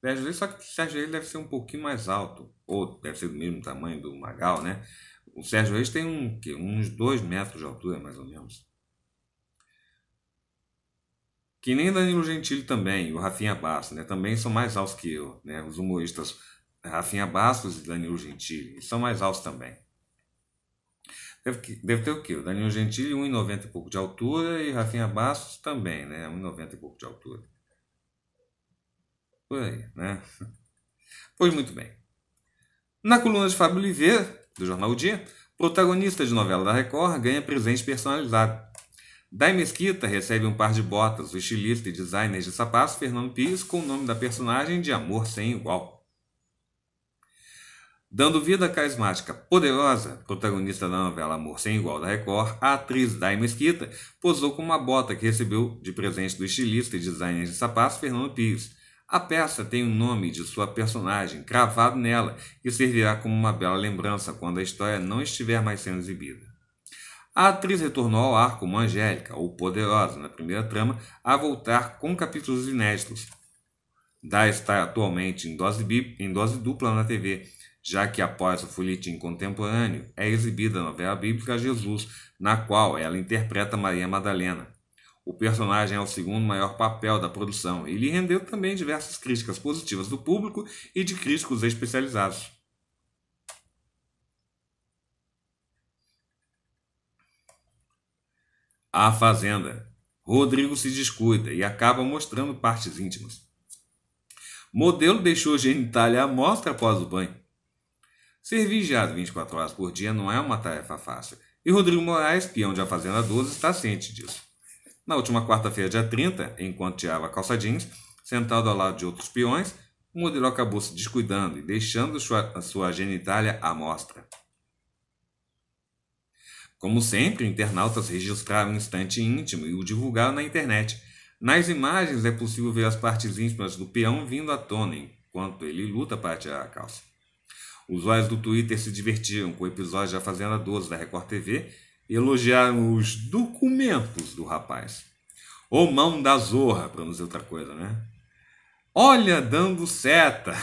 Sérgio Reis, só que Sérgio Reis deve ser um pouquinho mais alto, ou deve ser do mesmo tamanho do Magal, né? O Sérgio Reis tem um, que, uns 2 metros de altura, mais ou menos que nem Danilo Gentili também, o Rafinha Bastos, né? Também são mais altos que eu, né? Os humoristas Rafinha Bastos e Danilo Gentili são mais altos também. Deve, deve ter o quê? O Danilo Gentili 1,90 e pouco de altura e Rafinha Bastos também, né? 1,90 e pouco de altura. Por aí, né? Pois muito bem. Na coluna de Fábio Oliveira, do Jornal o Dia, protagonista de novela da Record ganha presente personalizado. Dai Mesquita recebe um par de botas do estilista e designer de sapatos Fernando Pires com o nome da personagem de Amor Sem Igual. Dando vida à carismática Poderosa, protagonista da novela Amor Sem Igual da Record, a atriz Dai Mesquita posou com uma bota que recebeu de presente do estilista e designer de sapatos Fernando Pires. A peça tem o nome de sua personagem cravado nela e servirá como uma bela lembrança quando a história não estiver mais sendo exibida. A atriz retornou ao ar como Angélica, ou Poderosa, na primeira trama, a voltar com capítulos inéditos. Dá está atualmente em dose, bi, em dose dupla na TV, já que após o folhetim contemporâneo é exibida a novela bíblica Jesus, na qual ela interpreta Maria Madalena. O personagem é o segundo maior papel da produção e lhe rendeu também diversas críticas positivas do público e de críticos especializados. à fazenda. Rodrigo se descuida e acaba mostrando partes íntimas. Modelo deixou genitália à mostra após o banho. Ser vigiado 24 horas por dia não é uma tarefa fácil, e Rodrigo Moraes, peão de A Fazenda 12, está ciente disso. Na última quarta-feira, dia 30, enquanto tirava calça jeans, sentado ao lado de outros peões, o modelo acabou se descuidando e deixando sua, sua genitália à mostra. Como sempre, internautas registraram um instante íntimo e o divulgaram na internet. Nas imagens é possível ver as partes íntimas do peão vindo à tona enquanto ele luta para tirar a calça. Os olhos do Twitter se divertiram com o episódio da Fazenda 12 da Record TV e elogiaram os documentos do rapaz. Ou mão da zorra, para não dizer outra coisa, né? Olha dando seta!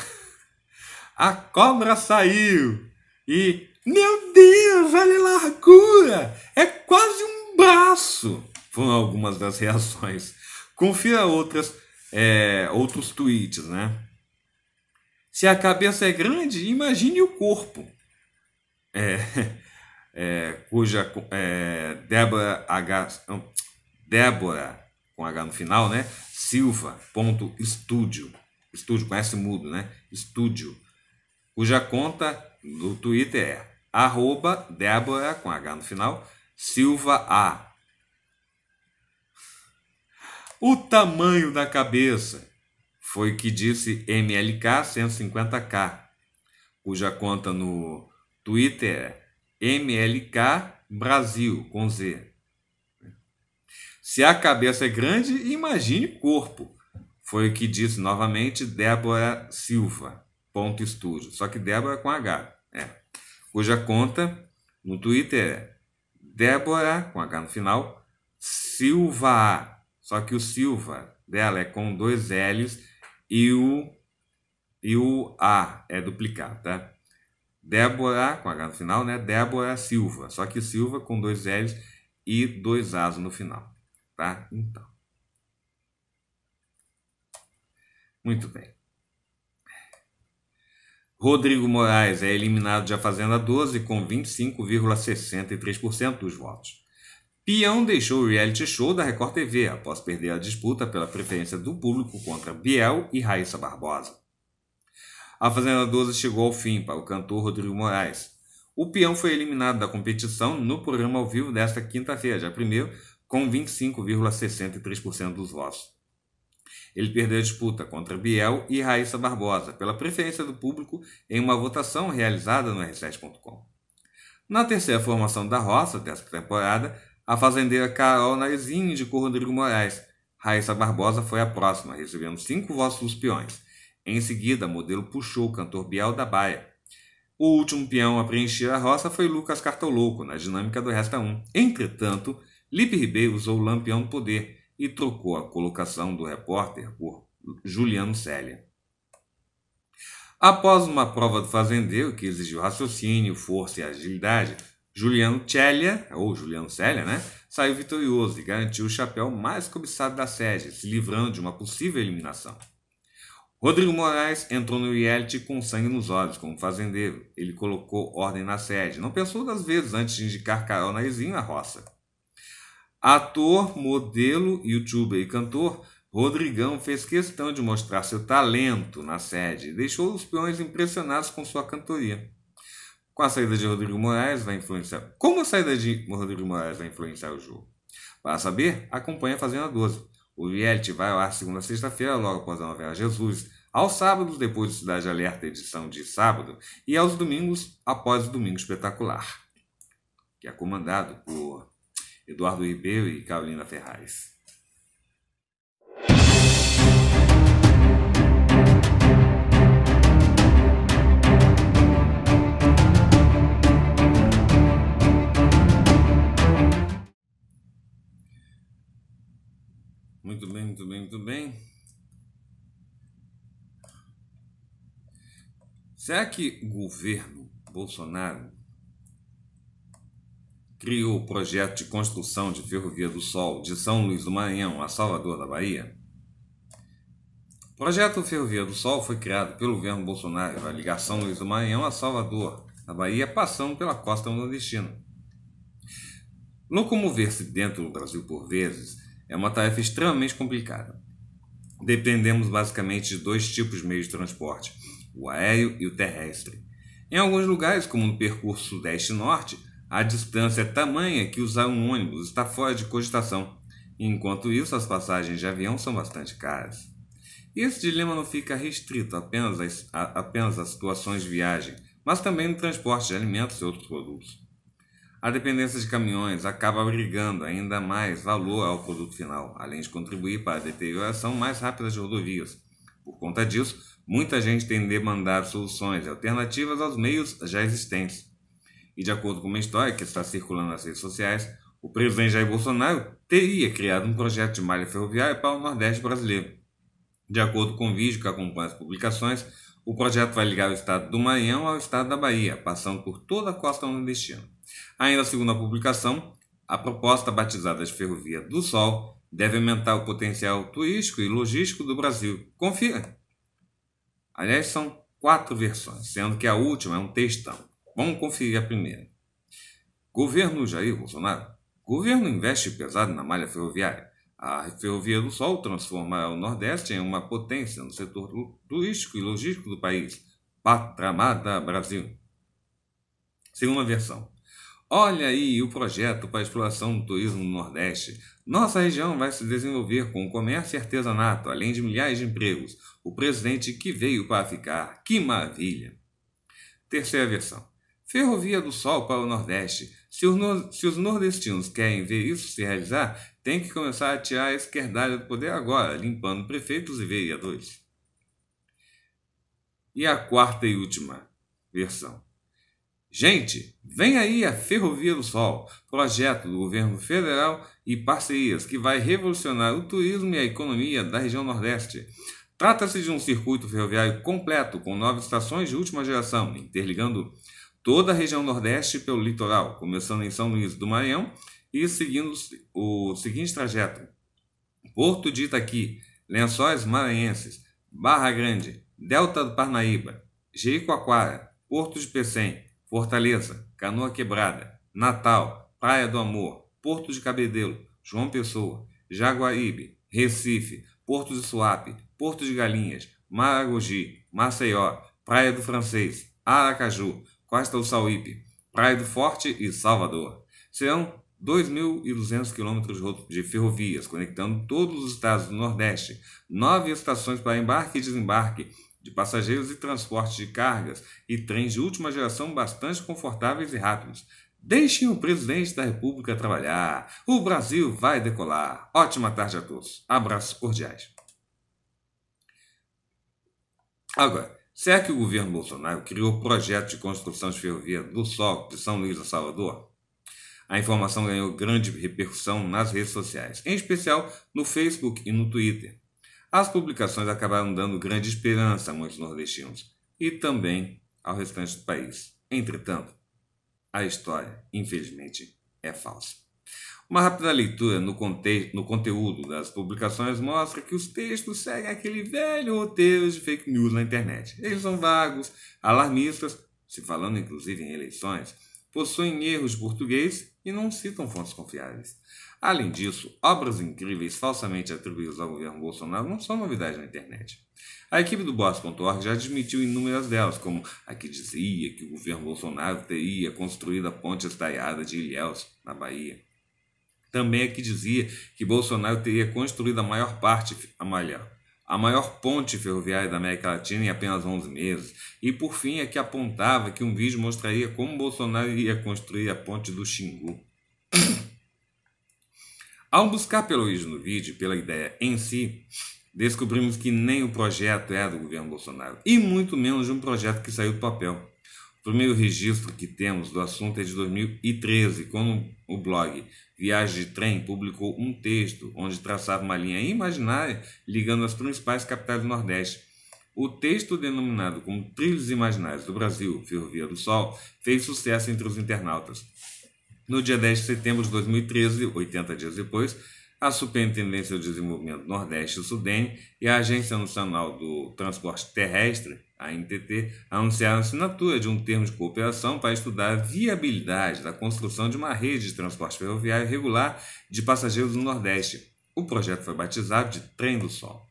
A cobra saiu! E meu Deus, olha a largura! É quase um braço! Foram algumas das reações. Confira outras, é, outros tweets, né? Se a cabeça é grande, imagine o corpo. É, é, cuja é, Débora H. Débora, com H no final, né? Silva. Ponto estúdio. Estúdio, conhece mudo, né? Estúdio. Cuja conta no Twitter é arroba Débora, com H no final, Silva A. O tamanho da cabeça foi que disse MLK 150K, cuja conta no Twitter é MLK Brasil, com Z. Se a cabeça é grande, imagine o corpo. Foi o que disse novamente Débora Silva, ponto estúdio. Só que Débora com H cuja conta no Twitter é Débora, com H no final, Silva. Só que o Silva dela é com dois L's e o, e o A é duplicado, tá? Débora, com H no final, né? Débora Silva. Só que Silva com dois L's e dois A's no final, tá? Então. Muito bem. Rodrigo Moraes é eliminado de A Fazenda 12 com 25,63% dos votos. Peão deixou o reality show da Record TV após perder a disputa pela preferência do público contra Biel e Raíssa Barbosa. A Fazenda 12 chegou ao fim para o cantor Rodrigo Moraes. O peão foi eliminado da competição no programa ao vivo desta quinta-feira, dia 1 com 25,63% dos votos. Ele perdeu a disputa contra Biel e Raíssa Barbosa pela preferência do público em uma votação realizada no R7.com. Na terceira formação da roça desta temporada, a fazendeira Carol Narizinho indicou Rodrigo Moraes. Raíssa Barbosa foi a próxima, recebendo cinco votos dos peões. Em seguida, o modelo puxou o cantor Biel da Baia. O último peão a preencher a roça foi Lucas Cartolouco, na dinâmica do Resta 1. Entretanto, Lipe Ribeiro usou o Lampião do Poder, e trocou a colocação do repórter por Juliano Célia. Após uma prova do fazendeiro que exigiu raciocínio, força e agilidade, Juliano Célia, ou Juliano Célia, né, saiu vitorioso e garantiu o chapéu mais cobiçado da sede, se livrando de uma possível eliminação. Rodrigo Moraes entrou no reality com sangue nos olhos, como fazendeiro. Ele colocou ordem na sede, não pensou duas vezes antes de indicar Carol Narizinho à roça. Ator, modelo, youtuber e cantor, Rodrigão fez questão de mostrar seu talento na sede e deixou os peões impressionados com sua cantoria. Com a saída de Rodrigo Moraes vai influenciar. Como a saída de Rodrigo Moraes vai influenciar o jogo? Para saber, acompanha Fazenda 12. O reality vai ao ar segunda a sexta-feira, logo após a novela Jesus, aos sábados depois do Cidade Alerta, edição de sábado, e aos domingos após o Domingo Espetacular, que é comandado por Eduardo Ribeiro e Carolina Ferraz. Muito bem, muito bem, muito bem. Será que o governo Bolsonaro criou o projeto de construção de Ferrovia do Sol de São Luís do Maranhão a Salvador da Bahia? O projeto Ferrovia do Sol foi criado pelo governo Bolsonaro para ligar São Luís do Maranhão a Salvador, da Bahia, passando pela costa nordestina. Locomover-se dentro do Brasil por vezes é uma tarefa extremamente complicada. Dependemos basicamente de dois tipos de meios de transporte, o aéreo e o terrestre. Em alguns lugares, como no percurso sudeste e norte, a distância é tamanha que usar um ônibus está fora de cogitação, enquanto isso as passagens de avião são bastante caras. Esse dilema não fica restrito apenas às, a, apenas às situações de viagem, mas também no transporte de alimentos e outros produtos. A dependência de caminhões acaba abrigando ainda mais valor ao produto final, além de contribuir para a deterioração mais rápida de rodovias. Por conta disso, muita gente tem demandado soluções alternativas aos meios já existentes. E de acordo com uma história que está circulando nas redes sociais, o presidente Jair Bolsonaro teria criado um projeto de malha ferroviária para o Nordeste brasileiro. De acordo com o vídeo que acompanha as publicações, o projeto vai ligar o estado do Maranhão ao estado da Bahia, passando por toda a costa nordestina. Ainda segundo a publicação, a proposta batizada de Ferrovia do Sol deve aumentar o potencial turístico e logístico do Brasil. Confira! Aliás, são quatro versões, sendo que a última é um textão. Vamos conferir a primeira. Governo Jair Bolsonaro. Governo investe pesado na malha ferroviária. A Ferrovia do Sol transforma o Nordeste em uma potência no setor turístico e logístico do país. Patramada Brasil. Segunda versão. Olha aí o projeto para a exploração do turismo no Nordeste. Nossa região vai se desenvolver com comércio e artesanato, além de milhares de empregos. O presidente que veio para ficar. Que maravilha! Terceira versão. Ferrovia do Sol para o Nordeste. Se os, no... se os, nordestinos querem ver isso se realizar, tem que começar a tirar a esquerdalha do poder agora, limpando prefeitos e vereadores. E a quarta e última versão. Gente, vem aí a Ferrovia do Sol, projeto do governo federal e parcerias que vai revolucionar o turismo e a economia da região Nordeste. Trata-se de um circuito ferroviário completo com nove estações de última geração, interligando toda a região Nordeste pelo litoral, começando em São Luís do Maranhão e seguindo o seguinte trajeto: Porto de Itaqui, Lençóis Maranhenses, Barra Grande, Delta do Parnaíba, Jericoacoara, Porto de Pecém, Fortaleza, Canoa Quebrada, Natal, Praia do Amor, Porto de Cabedelo, João Pessoa, Jaguaribe, Recife, Porto de Suape, Porto de Galinhas, Maragogi, Maceió, Praia do Francês, Aracaju, Costa do Sauípe, Praia do Forte e Salvador. Serão 2.200 quilômetros de ferrovias, conectando todos os estados do Nordeste, nove estações para embarque e desembarque de passageiros e transporte de cargas e trens de última geração bastante confortáveis e rápidos. Deixem o presidente da República trabalhar. O Brasil vai decolar. Ótima tarde a todos. Abraços cordiais. Agora, Será é que o governo Bolsonaro criou projetos de construção de ferrovia do Sol de São Luís a Salvador? A informação ganhou grande repercussão nas redes sociais, em especial no Facebook e no Twitter. As publicações acabaram dando grande esperança a muitos nordestinos e também ao restante do país. Entretanto, a história, infelizmente, é falsa. Uma rápida leitura no, conte no conteúdo das publicações mostra que os textos seguem aquele velho roteiro de fake news na internet. Eles são vagos, alarmistas, se falando inclusive em eleições, possuem erros de português e não citam fontes confiáveis. Além disso, obras incríveis falsamente atribuídas ao governo Bolsonaro não são novidade na internet. A equipe do Boss.org já admitiu inúmeras delas, como a que dizia que o governo Bolsonaro teria construído a ponte estaiada de Ilhéus, na Bahia também é que dizia que Bolsonaro teria construído a maior parte, a maior, a maior ponte ferroviária da América Latina em apenas 11 meses. E por fim é que apontava que um vídeo mostraria como Bolsonaro iria construir a ponte do Xingu. Ao buscar pelo vídeo, no vídeo, pela ideia em si, descobrimos que nem o projeto é do governo Bolsonaro, e muito menos de um projeto que saiu do papel. O primeiro registro que temos do assunto é de 2013, quando o blog Viagem de Trem publicou um texto onde traçava uma linha imaginária ligando as principais capitais do Nordeste. O texto, denominado como Trilhos Imaginários do Brasil, Ferrovia do Sol, fez sucesso entre os internautas. No dia 10 de setembro de 2013, 80 dias depois, a Superintendência do Desenvolvimento Nordeste, o SUDENE, e a Agência Nacional do Transporte Terrestre a NTT, anunciaram é a assinatura de um termo de cooperação para estudar a viabilidade da construção de uma rede de transporte ferroviário regular de passageiros no Nordeste. O projeto foi batizado de Trem do Sol.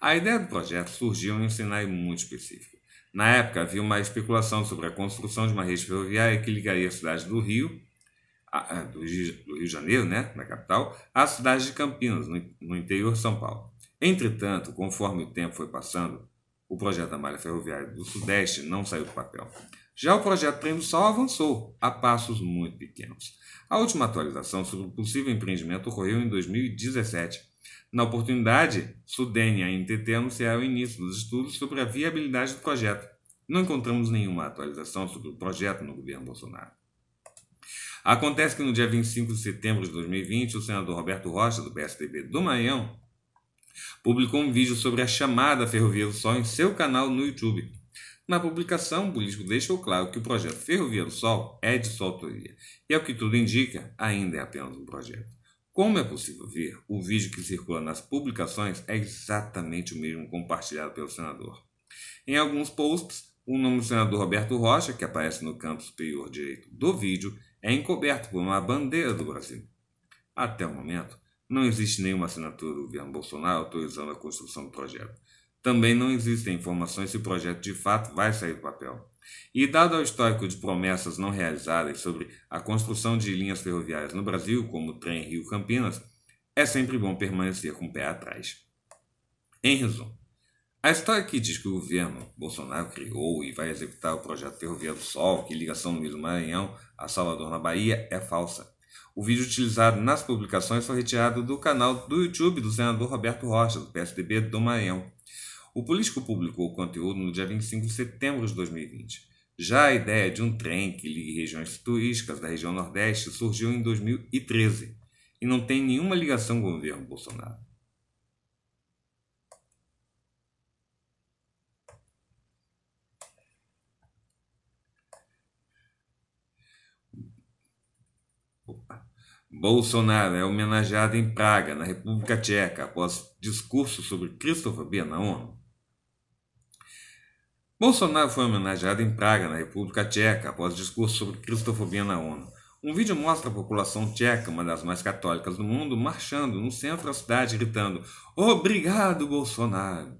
A ideia do projeto surgiu em um cenário muito específico. Na época, havia uma especulação sobre a construção de uma rede ferroviária que ligaria a cidade do Rio, a, do, Rio do Rio de Janeiro, né, na capital, à cidade de Campinas, no, no interior de São Paulo. Entretanto, conforme o tempo foi passando, o projeto da malha ferroviária do Sudeste não saiu do papel. Já o projeto Trem do Sol avançou a passos muito pequenos. A última atualização sobre o possível empreendimento ocorreu em 2017. Na oportunidade, Sudênia e NTT anunciaram o início dos estudos sobre a viabilidade do projeto. Não encontramos nenhuma atualização sobre o projeto no governo Bolsonaro. Acontece que no dia 25 de setembro de 2020, o senador Roberto Rocha, do PSDB do Maranhão, Publicou um vídeo sobre a chamada Ferrovia do Sol em seu canal no YouTube. Na publicação, o político deixou claro que o projeto Ferrovia do Sol é de sua autoria e, ao que tudo indica, ainda é apenas um projeto. Como é possível ver, o vídeo que circula nas publicações é exatamente o mesmo compartilhado pelo senador. Em alguns posts, o nome do senador Roberto Rocha, que aparece no canto superior direito do vídeo, é encoberto por uma bandeira do Brasil. Até o momento, não existe nenhuma assinatura do governo Bolsonaro autorizando a construção do projeto. Também não existem informações se o projeto de fato vai sair do papel. E dado ao histórico de promessas não realizadas sobre a construção de linhas ferroviárias no Brasil, como o trem Rio-Campinas, é sempre bom permanecer com o pé atrás. Em resumo, a história que diz que o governo Bolsonaro criou e vai executar o projeto Ferrovia do Sol, que liga São Luís do Maranhão a Salvador na Bahia, é falsa. O vídeo utilizado nas publicações foi retirado do canal do YouTube do senador Roberto Rocha, do PSDB do Maranhão. O político publicou o conteúdo no dia 25 de setembro de 2020. Já a ideia de um trem que ligue regiões turísticas da região Nordeste surgiu em 2013 e não tem nenhuma ligação com o governo Bolsonaro. Bolsonaro é homenageado em Praga, na República Tcheca, após discurso sobre cristofobia na ONU. Bolsonaro foi homenageado em Praga, na República Tcheca, após discurso sobre cristofobia na ONU. Um vídeo mostra a população tcheca, uma das mais católicas do mundo, marchando no centro da cidade gritando: Obrigado, Bolsonaro!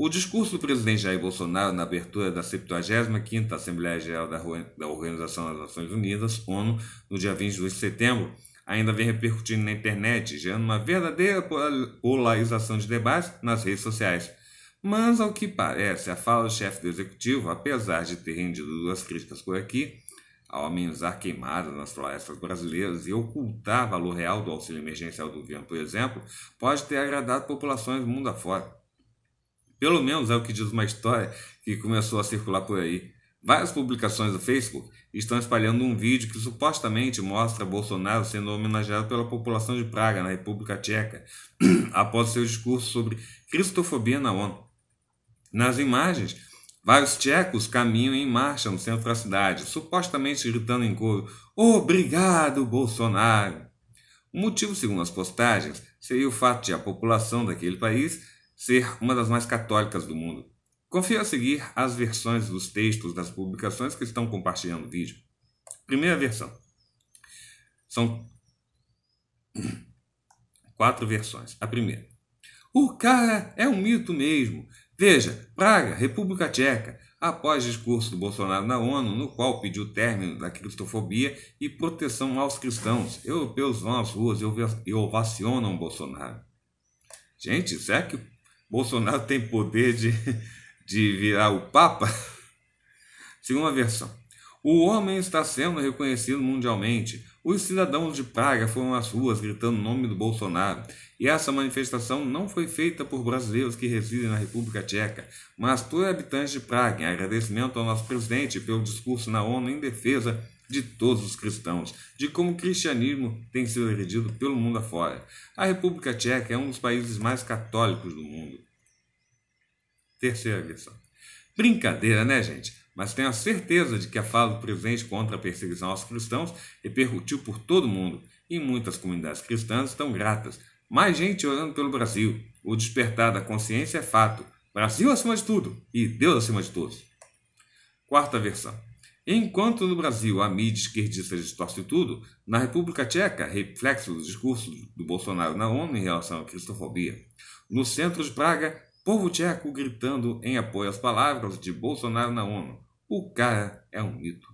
O discurso do presidente Jair Bolsonaro na abertura da 75ª Assembleia Geral da Organização das Nações Unidas, ONU, no dia 22 de setembro, ainda vem repercutindo na internet, gerando uma verdadeira polarização de debates nas redes sociais. Mas, ao que parece, a fala do chefe do executivo, apesar de ter rendido duas críticas por aqui, ao amenizar queimadas nas florestas brasileiras e ocultar valor real do auxílio emergencial do governo, por exemplo, pode ter agradado populações do mundo afora. Pelo menos é o que diz uma história que começou a circular por aí. Várias publicações do Facebook estão espalhando um vídeo que supostamente mostra Bolsonaro sendo homenageado pela população de Praga, na República Tcheca, após seu discurso sobre cristofobia na ONU. Nas imagens, vários tchecos caminham em marcha no centro da cidade, supostamente gritando em coro: Obrigado, Bolsonaro! O motivo, segundo as postagens, seria o fato de a população daquele país ser uma das mais católicas do mundo. Confia a seguir as versões dos textos das publicações que estão compartilhando o vídeo. Primeira versão. São quatro versões. A primeira. O cara é um mito mesmo. Veja, Praga, República Tcheca, após discurso do Bolsonaro na ONU, no qual pediu o término da cristofobia e proteção aos cristãos, europeus vão às ruas e ovacionam Bolsonaro. Gente, será que Bolsonaro tem poder de, de virar o Papa? Segunda versão. O homem está sendo reconhecido mundialmente. Os cidadãos de Praga foram às ruas gritando o nome do Bolsonaro. E essa manifestação não foi feita por brasileiros que residem na República Tcheca, mas por habitantes de Praga, em agradecimento ao nosso presidente pelo discurso na ONU em defesa de todos os cristãos, de como o cristianismo tem sido agredido pelo mundo afora. A República Tcheca é um dos países mais católicos do mundo. Terceira versão. Brincadeira, né, gente? Mas tenho a certeza de que a fala do presidente contra a perseguição aos cristãos repercutiu por todo o mundo e muitas comunidades cristãs estão gratas. Mais gente orando pelo Brasil. O despertar da consciência é fato. Brasil acima de tudo e Deus acima de todos. Quarta versão. Enquanto no Brasil a mídia esquerdista distorce tudo, na República Tcheca, reflexo do discurso do Bolsonaro na ONU em relação à cristofobia. No centro de Praga, povo tcheco gritando em apoio às palavras de Bolsonaro na ONU. O cara é um mito.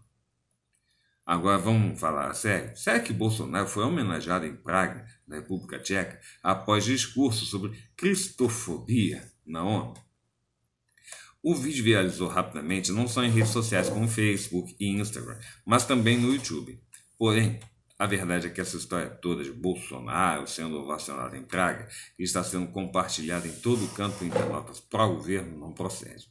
Agora vamos falar sério. Será que Bolsonaro foi homenageado em Praga, na República Tcheca, após discurso sobre cristofobia na ONU? O vídeo viralizou rapidamente não só em redes sociais como Facebook e Instagram, mas também no YouTube. Porém, a verdade é que essa história toda de Bolsonaro sendo ovacionado em Praga está sendo compartilhada em todo o campo em Pelotas pró-governo não procede.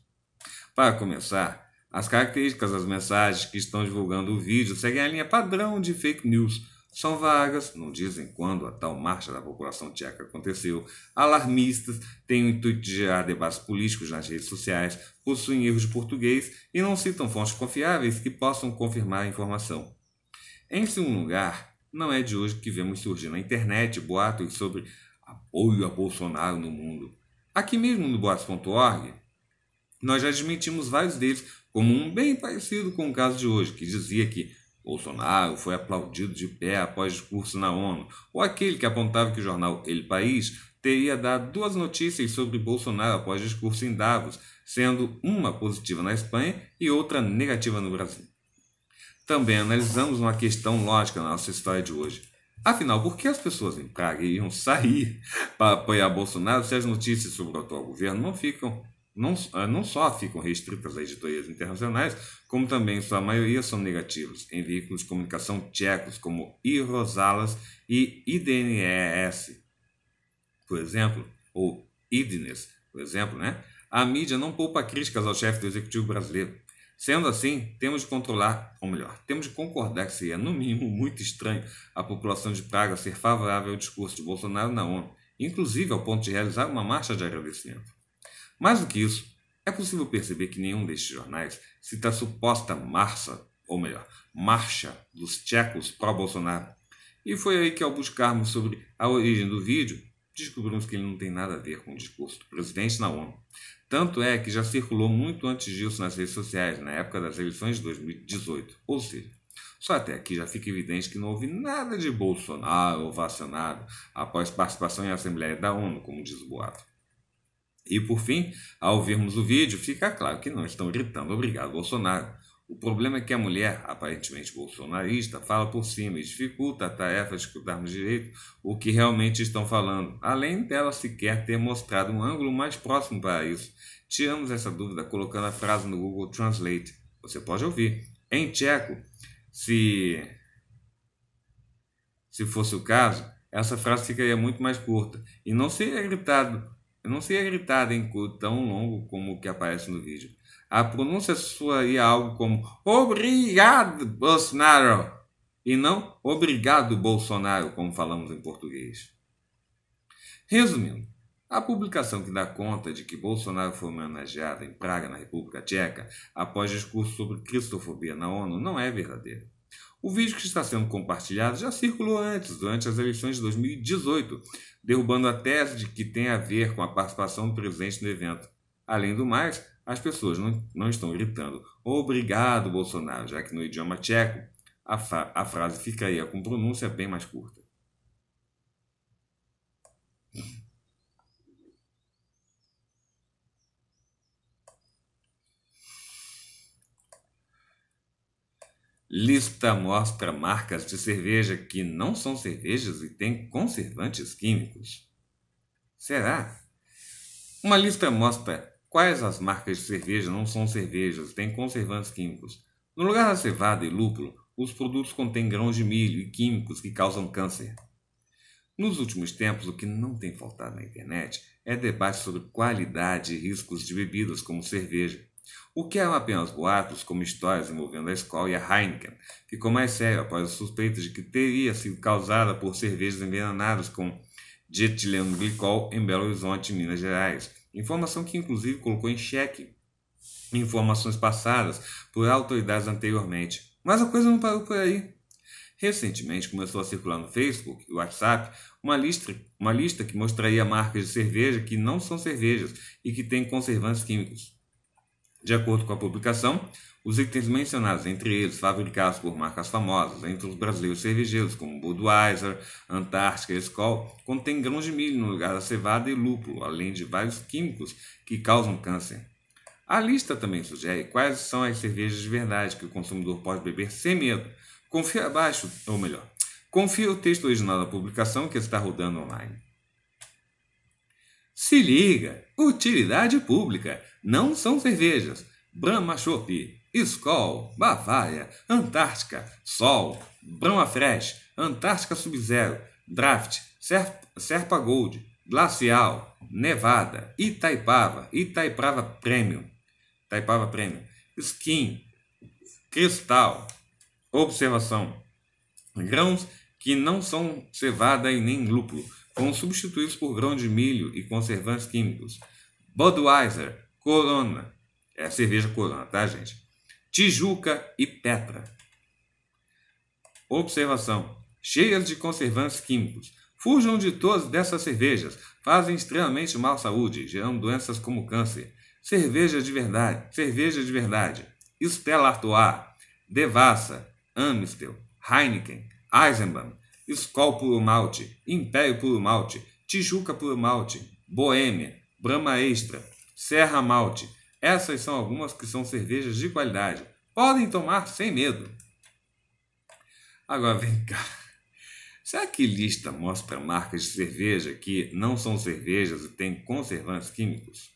Para começar, as características das mensagens que estão divulgando o vídeo seguem a linha padrão de fake news, são vagas, não dizem quando a tal marcha da população tcheca aconteceu, alarmistas, têm o intuito de gerar debates políticos nas redes sociais, possuem erros de português e não citam fontes confiáveis que possam confirmar a informação. Em segundo lugar, não é de hoje que vemos surgir na internet boatos sobre apoio a Bolsonaro no mundo. Aqui mesmo no boatos.org, nós já desmentimos vários deles, como um bem parecido com o caso de hoje, que dizia que Bolsonaro foi aplaudido de pé após discurso na ONU, ou aquele que apontava que o jornal El País teria dado duas notícias sobre Bolsonaro após discurso em Davos, sendo uma positiva na Espanha e outra negativa no Brasil. Também analisamos uma questão lógica na nossa história de hoje. Afinal, por que as pessoas em Praga iriam sair para apoiar Bolsonaro se as notícias sobre o atual governo não ficam não, ah, não só ficam restritas as editorias internacionais, como também sua maioria são negativos em veículos de comunicação tchecos como iRosalas e IDNES, por exemplo, ou IDNES, por exemplo, né? A mídia não poupa críticas ao chefe do executivo brasileiro. Sendo assim, temos de controlar, ou melhor, temos de concordar que seria, no mínimo, muito estranho a população de Praga ser favorável ao discurso de Bolsonaro na ONU, inclusive ao ponto de realizar uma marcha de agradecimento. Mais do que isso, é possível perceber que nenhum destes jornais cita a suposta marcha, ou melhor, marcha dos tchecos pró-Bolsonaro. E foi aí que, ao buscarmos sobre a origem do vídeo, descobrimos que ele não tem nada a ver com o discurso do presidente na ONU. Tanto é que já circulou muito antes disso nas redes sociais, na época das eleições de 2018. Ou seja, só até aqui já fica evidente que não houve nada de Bolsonaro ovacionado após participação em Assembleia da ONU, como diz o boato. E por fim, ao vermos o vídeo, fica claro que não estão gritando obrigado Bolsonaro. O problema é que a mulher, aparentemente bolsonarista, fala por cima e dificulta a tarefa de escutarmos direito o que realmente estão falando, além dela sequer ter mostrado um ângulo mais próximo para isso. Tiramos essa dúvida colocando a frase no Google Translate. Você pode ouvir. Em tcheco, se, se fosse o caso, essa frase ficaria muito mais curta e não seria gritado eu não seria gritado em cu tão longo como o que aparece no vídeo. A pronúncia seria é algo como Obrigado, Bolsonaro! E não Obrigado, Bolsonaro, como falamos em português. Resumindo, a publicação que dá conta de que Bolsonaro foi homenageado em Praga, na República Tcheca, após discurso sobre cristofobia na ONU, não é verdadeira. O vídeo que está sendo compartilhado já circulou antes, durante as eleições de 2018, derrubando a tese de que tem a ver com a participação do presidente no evento. Além do mais, as pessoas não, não estão gritando obrigado, Bolsonaro, já que no idioma tcheco a, a frase ficaria com pronúncia é bem mais curta. Lista mostra marcas de cerveja que não são cervejas e têm conservantes químicos. Será? Uma lista mostra quais as marcas de cerveja não são cervejas e têm conservantes químicos. No lugar da cevada e lúpulo, os produtos contêm grãos de milho e químicos que causam câncer. Nos últimos tempos, o que não tem faltado na internet é debate sobre qualidade e riscos de bebidas como cerveja. O que eram apenas boatos, como histórias envolvendo a escola e a Heineken, ficou mais sério após a suspeitas de que teria sido causada por cervejas envenenadas com dietileno glicol em Belo Horizonte, Minas Gerais. Informação que inclusive colocou em xeque informações passadas por autoridades anteriormente. Mas a coisa não parou por aí. Recentemente começou a circular no Facebook e WhatsApp uma lista, uma lista que mostraria marcas de cerveja que não são cervejas e que têm conservantes químicos. De acordo com a publicação, os itens mencionados, entre eles fabricados por marcas famosas, entre os brasileiros cervejeiros como Budweiser, Antártica e Skol, contêm grãos de milho no lugar da cevada e lúpulo, além de vários químicos que causam câncer. A lista também sugere quais são as cervejas de verdade que o consumidor pode beber sem medo. Confia abaixo, ou melhor, confia o texto original da publicação que está rodando online. Se liga! Utilidade pública! não são cervejas. Brahma Chopp, Skol, Bavaria, Antártica, Sol, Brahma Fresh, Antártica Sub-Zero, Draft, Serpa Gold, Glacial, Nevada, Itaipava, Itaipava Premium, Itaipava Premium, Skin, Cristal. Observação: grãos que não são cevada e nem lúpulo, foram substituídos por grão de milho e conservantes químicos. Budweiser, Corona. É a cerveja Corona, tá, gente? Tijuca e Petra. Observação: cheias de conservantes químicos. Fujam de todas dessas cervejas, fazem extremamente mal à saúde, gerando doenças como câncer. Cerveja de verdade, cerveja de verdade. Stella Artois, Devassa, Amstel, Heineken, Eisenbahn, Skol Puro Malte, Império Puro Malte, Tijuca Puro Malte, Boêmia, Brahma Extra, Serra Malte. Essas são algumas que são cervejas de qualidade. Podem tomar sem medo. Agora vem cá. Será que lista mostra marcas de cerveja que não são cervejas e têm conservantes químicos?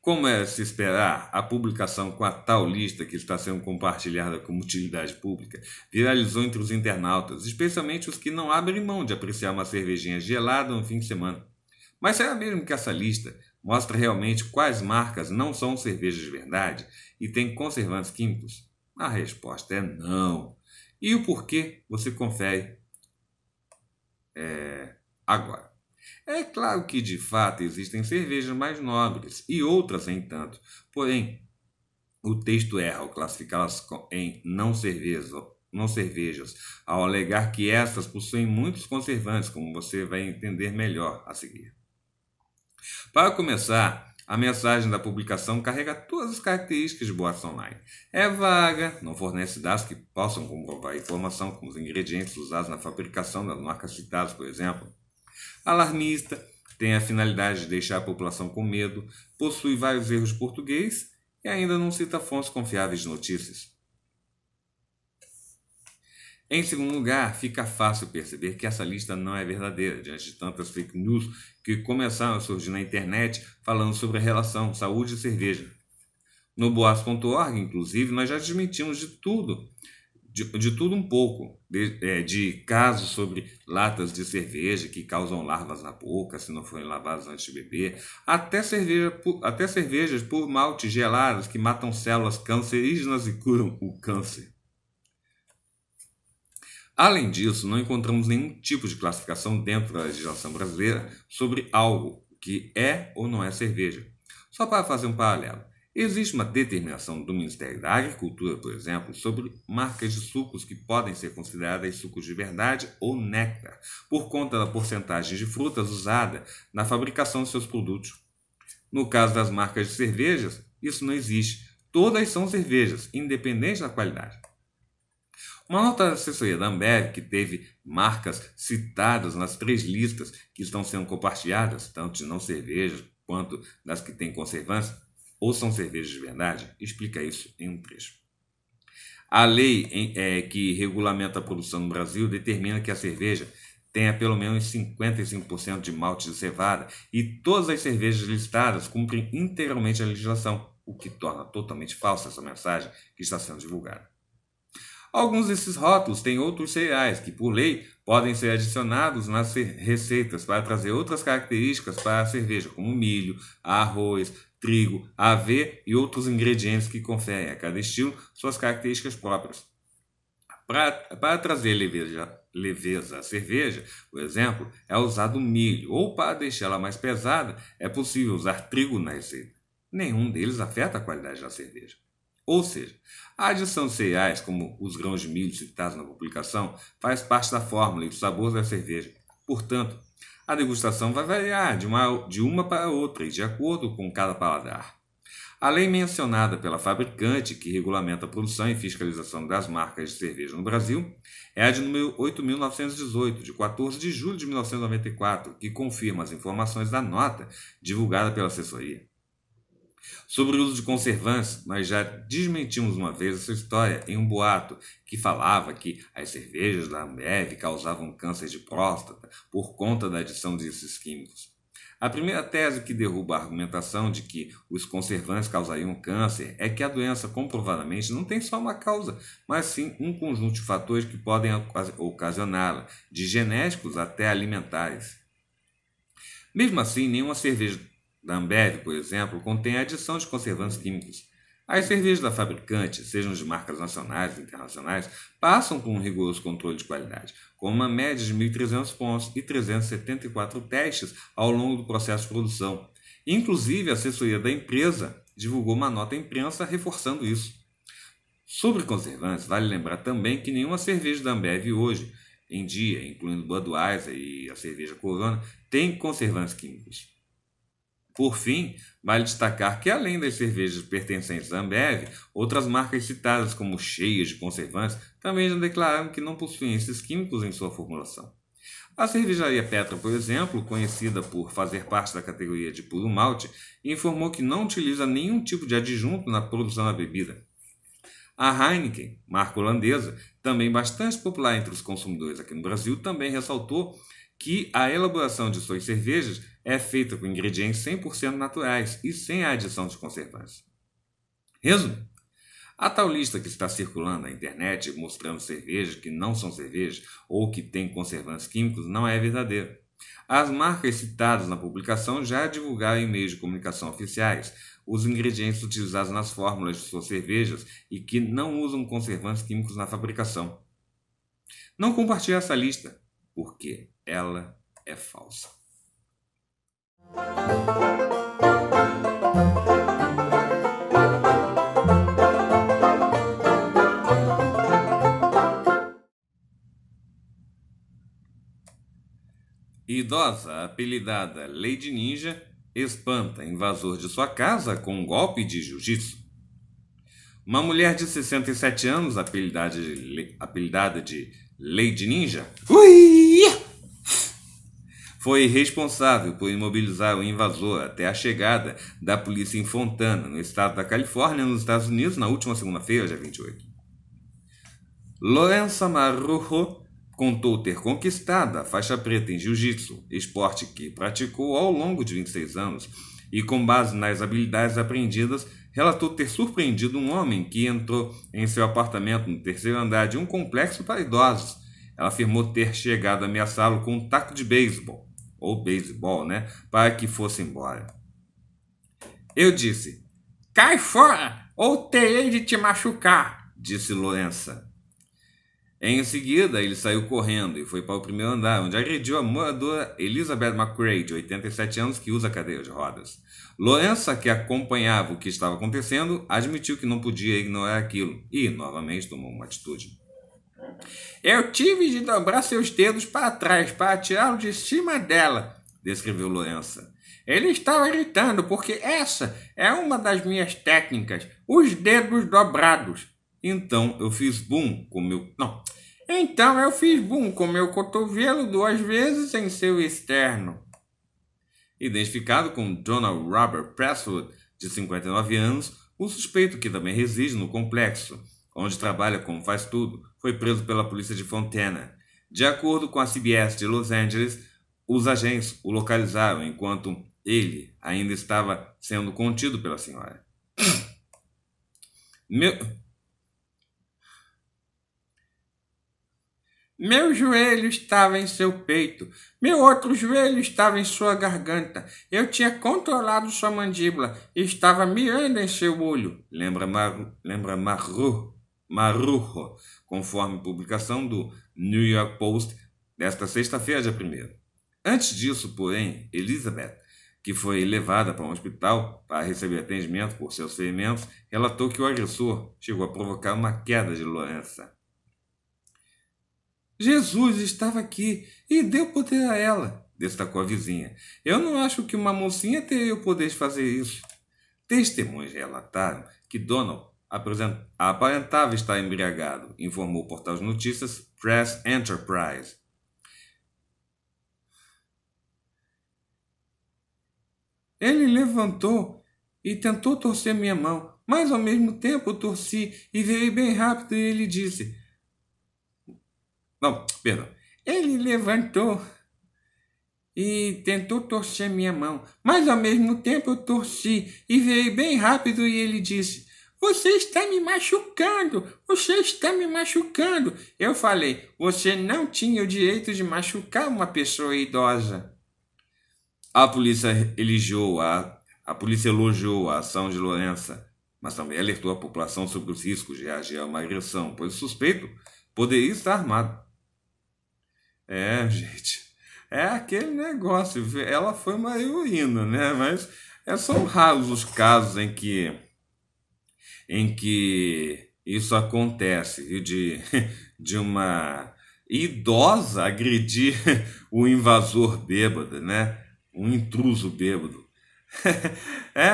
Como é se esperar, a publicação com a tal lista que está sendo compartilhada como utilidade pública viralizou entre os internautas, especialmente os que não abrem mão de apreciar uma cervejinha gelada no fim de semana. Mas será mesmo que essa lista mostra realmente quais marcas não são cervejas de verdade e têm conservantes químicos? A resposta é não. E o porquê você confere é, agora. É claro que de fato existem cervejas mais nobres e outras entanto. tanto, porém o texto erra ao classificá-las em não cervejas, não cervejas, ao alegar que estas possuem muitos conservantes, como você vai entender melhor a seguir. Para começar, a mensagem da publicação carrega todas as características de boatos online. É vaga, não fornece dados que possam comprovar informação como os ingredientes usados na fabricação das marcas citadas, por exemplo. Alarmista, tem a finalidade de deixar a população com medo, possui vários erros português e ainda não cita fontes confiáveis de notícias. Em segundo lugar, fica fácil perceber que essa lista não é verdadeira, diante de tantas fake news que começaram a surgir na internet falando sobre a relação saúde e cerveja. No boas.org, inclusive, nós já desmentimos de tudo, de, de tudo um pouco, de, é, de, casos sobre latas de cerveja que causam larvas na boca se não forem lavadas antes de beber, até, cerveja, até cervejas por malte geladas que matam células cancerígenas e curam o câncer. Além disso, não encontramos nenhum tipo de classificação dentro da legislação brasileira sobre algo que é ou não é cerveja. Só para fazer um paralelo, existe uma determinação do Ministério da Agricultura, por exemplo, sobre marcas de sucos que podem ser consideradas sucos de verdade ou néctar, por conta da porcentagem de frutas usada na fabricação de seus produtos. No caso das marcas de cervejas, isso não existe. Todas são cervejas, independente da qualidade. Uma nota da assessoria da Ambev, que teve marcas citadas nas três listas que estão sendo compartilhadas, tanto de não cervejas quanto das que têm conservantes, ou são cervejas de verdade, explica isso em um trecho. A lei em, é, que regulamenta a produção no Brasil determina que a cerveja tenha pelo menos 55% de malte de cevada e todas as cervejas listadas cumprem integralmente a legislação, o que torna totalmente falsa essa mensagem que está sendo divulgada. Alguns desses rótulos têm outros cereais que, por lei, podem ser adicionados nas receitas para trazer outras características para a cerveja, como milho, arroz, trigo, ave e outros ingredientes que conferem a cada estilo suas características próprias. Para, para trazer leveja, leveza à cerveja, por exemplo, é usado milho, ou para deixá-la mais pesada, é possível usar trigo na receita. Nenhum deles afeta a qualidade da cerveja. Ou seja, a adição de cereais, como os grãos de milho citados na publicação, faz parte da fórmula e do sabor da cerveja. Portanto, a degustação vai variar de uma, de uma para outra e de acordo com cada paladar. A lei mencionada pela fabricante, que regulamenta a produção e fiscalização das marcas de cerveja no Brasil, é a de número 8.918, de 14 de julho de 1994, que confirma as informações da nota divulgada pela assessoria. Sobre o uso de conservantes, nós já desmentimos uma vez essa história em um boato que falava que as cervejas da Ambev causavam câncer de próstata por conta da adição desses químicos. A primeira tese que derruba a argumentação de que os conservantes causariam câncer é que a doença comprovadamente não tem só uma causa, mas sim um conjunto de fatores que podem ocasioná-la, de genéticos até alimentares. Mesmo assim, nenhuma cerveja da Ambev, por exemplo, contém a adição de conservantes químicos. As cervejas da fabricante, sejam de marcas nacionais ou internacionais, passam por um rigoroso controle de qualidade, com uma média de 1.300 pontos e 374 testes ao longo do processo de produção. Inclusive, a assessoria da empresa divulgou uma nota à imprensa reforçando isso. Sobre conservantes, vale lembrar também que nenhuma cerveja da Ambev hoje em dia, incluindo Budweiser e a cerveja Corona, tem conservantes químicos. Por fim, vale destacar que além das cervejas pertencentes à Ambev, outras marcas citadas como cheias de conservantes também já declararam que não possuem esses químicos em sua formulação. A cervejaria Petra, por exemplo, conhecida por fazer parte da categoria de puro malte, informou que não utiliza nenhum tipo de adjunto na produção da bebida. A Heineken, marca holandesa, também bastante popular entre os consumidores aqui no Brasil, também ressaltou que a elaboração de suas cervejas é feita com ingredientes 100% naturais e sem a adição de conservantes. Resumo: a tal lista que está circulando na internet mostrando cervejas que não são cervejas ou que têm conservantes químicos não é verdadeira. As marcas citadas na publicação já divulgaram em meios de comunicação oficiais os ingredientes utilizados nas fórmulas de suas cervejas e que não usam conservantes químicos na fabricação. Não compartilhe essa lista, porque ela é falsa. Idosa, apelidada Lady Ninja, espanta invasor de sua casa com um golpe de jiu-jitsu. Uma mulher de 67 anos, apelidada de, apelidada de Lady Ninja, ui! foi responsável por imobilizar o invasor até a chegada da polícia em Fontana, no estado da Califórnia, nos Estados Unidos, na última segunda-feira, dia 28. Lorenza Marrujo contou ter conquistado a faixa preta em jiu-jitsu, esporte que praticou ao longo de 26 anos, e com base nas habilidades aprendidas, relatou ter surpreendido um homem que entrou em seu apartamento no terceiro andar de um complexo para idosos. Ela afirmou ter chegado a ameaçá-lo com um taco de beisebol ou beisebol, né? Para que fosse embora. Eu disse: Cai fora, ou terei de te machucar, disse Lourença. Em seguida, ele saiu correndo e foi para o primeiro andar, onde agrediu a moradora Elizabeth McCray, de 87 anos, que usa cadeira de rodas. Lourença, que acompanhava o que estava acontecendo, admitiu que não podia ignorar aquilo e, novamente, tomou uma atitude. Eu tive de dobrar seus dedos para trás para tirá-lo de cima dela, descreveu Lourença. Ele estava gritando porque essa é uma das minhas técnicas, os dedos dobrados. Então eu fiz boom com meu. Não. Então eu fiz boom com meu cotovelo duas vezes em seu externo. Identificado com Donald Robert Presswood, de 59 anos, o suspeito que também reside no complexo, onde trabalha como faz tudo, foi preso pela polícia de Fontana. De acordo com a CBS de Los Angeles, os agentes o localizaram enquanto ele ainda estava sendo contido pela senhora. Meu. Meu joelho estava em seu peito, meu outro joelho estava em sua garganta. Eu tinha controlado sua mandíbula e estava mirando em seu olho. Lembra Maru, lembra Maru, Marujo, conforme publicação do New York Post desta sexta-feira, dia 1. Antes disso, porém, Elizabeth, que foi levada para um hospital para receber atendimento por seus ferimentos, relatou que o agressor chegou a provocar uma queda de Lourença. Jesus estava aqui e deu poder a ela, destacou a vizinha. Eu não acho que uma mocinha teria o poder de fazer isso. Testemunhas relataram que Donald Aparentava estar embriagado, informou o portal de notícias Press Enterprise. Ele levantou e tentou torcer minha mão, mas ao mesmo tempo torci e veio bem rápido e ele disse. Não, perdão. Ele levantou e tentou torcer minha mão, mas ao mesmo tempo eu torci e veio bem rápido e ele disse: você está me machucando! Você está me machucando! Eu falei: Você não tinha o direito de machucar uma pessoa idosa. A polícia elogiou a, a polícia elogiou a ação de Lourença, mas também alertou a população sobre os riscos de reagir a uma agressão, pois o suspeito poderia estar armado. É, gente. É aquele negócio. Ela foi uma heroína, né? Mas é, são raros os casos em que em que isso acontece e de, de uma idosa agredir o invasor bêbado, né? Um intruso bêbado. É,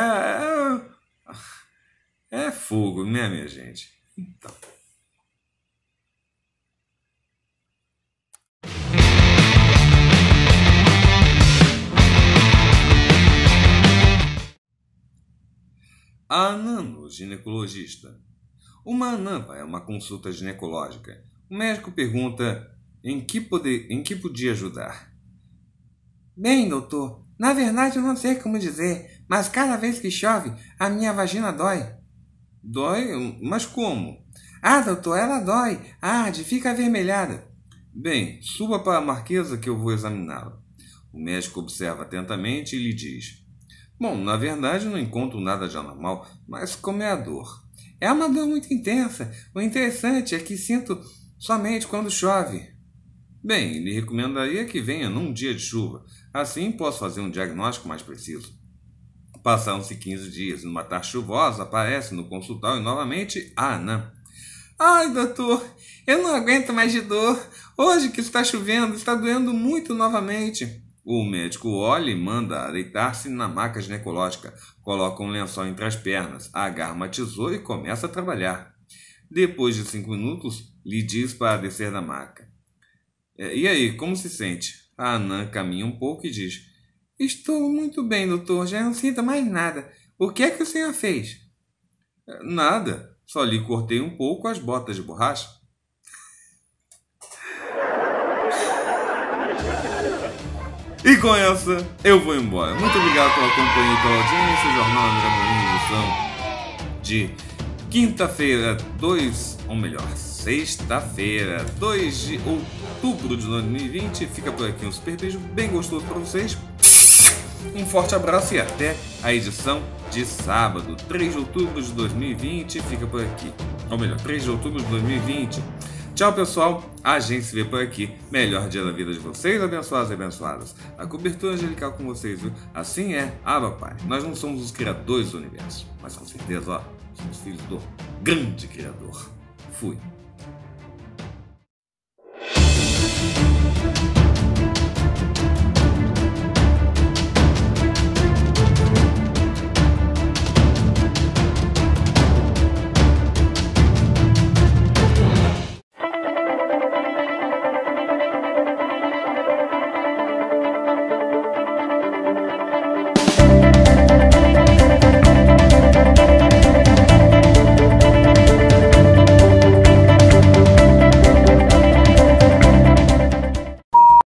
é, é fogo, né, minha gente? Então. A ANAM, o ginecologista. Uma ANAM vai a uma consulta ginecológica. O médico pergunta em que, poder, em que podia ajudar. Bem, doutor, na verdade eu não sei como dizer, mas cada vez que chove, a minha vagina dói. Dói? Mas como? Ah, doutor, ela dói, arde, fica avermelhada. Bem, suba para a marquesa que eu vou examiná-la. O médico observa atentamente e lhe diz: Bom, na verdade não encontro nada de anormal, mas como é a dor? É uma dor muito intensa. O interessante é que sinto somente quando chove. Bem, lhe recomendaria que venha num dia de chuva. Assim posso fazer um diagnóstico mais preciso. Passaram-se 15 dias. Numa tarde chuvosa, aparece no consultório novamente Ana. Ai, doutor, eu não aguento mais de dor. Hoje que está chovendo, está doendo muito novamente. O médico olha e manda deitar-se na maca ginecológica, coloca um lençol entre as pernas, agarra uma tesoura e começa a trabalhar. Depois de cinco minutos, lhe diz para descer da maca. É, e aí, como se sente? A Anã caminha um pouco e diz: Estou muito bem, doutor, já não sinto mais nada. O que é que o senhor fez? Nada, só lhe cortei um pouco as botas de borracha. E com essa, eu vou embora. Muito obrigado pela companhia e pela audiência. Jornal André Molinho, edição de quinta-feira, 2, ou melhor, sexta-feira, 2 de outubro de 2020. Fica por aqui um super beijo bem gostoso para vocês. Um forte abraço e até a edição de sábado, 3 de outubro de 2020. Fica por aqui. Ou melhor, 3 de outubro de 2020. Tchau, pessoal. A gente se vê por aqui. Melhor dia da vida de vocês, abençoados e abençoadas. A cobertura angelical com vocês, viu? Assim é, Abba ah, Pai. Nós não somos os criadores do universo, mas com certeza, ó, somos filhos do grande Criador. Fui.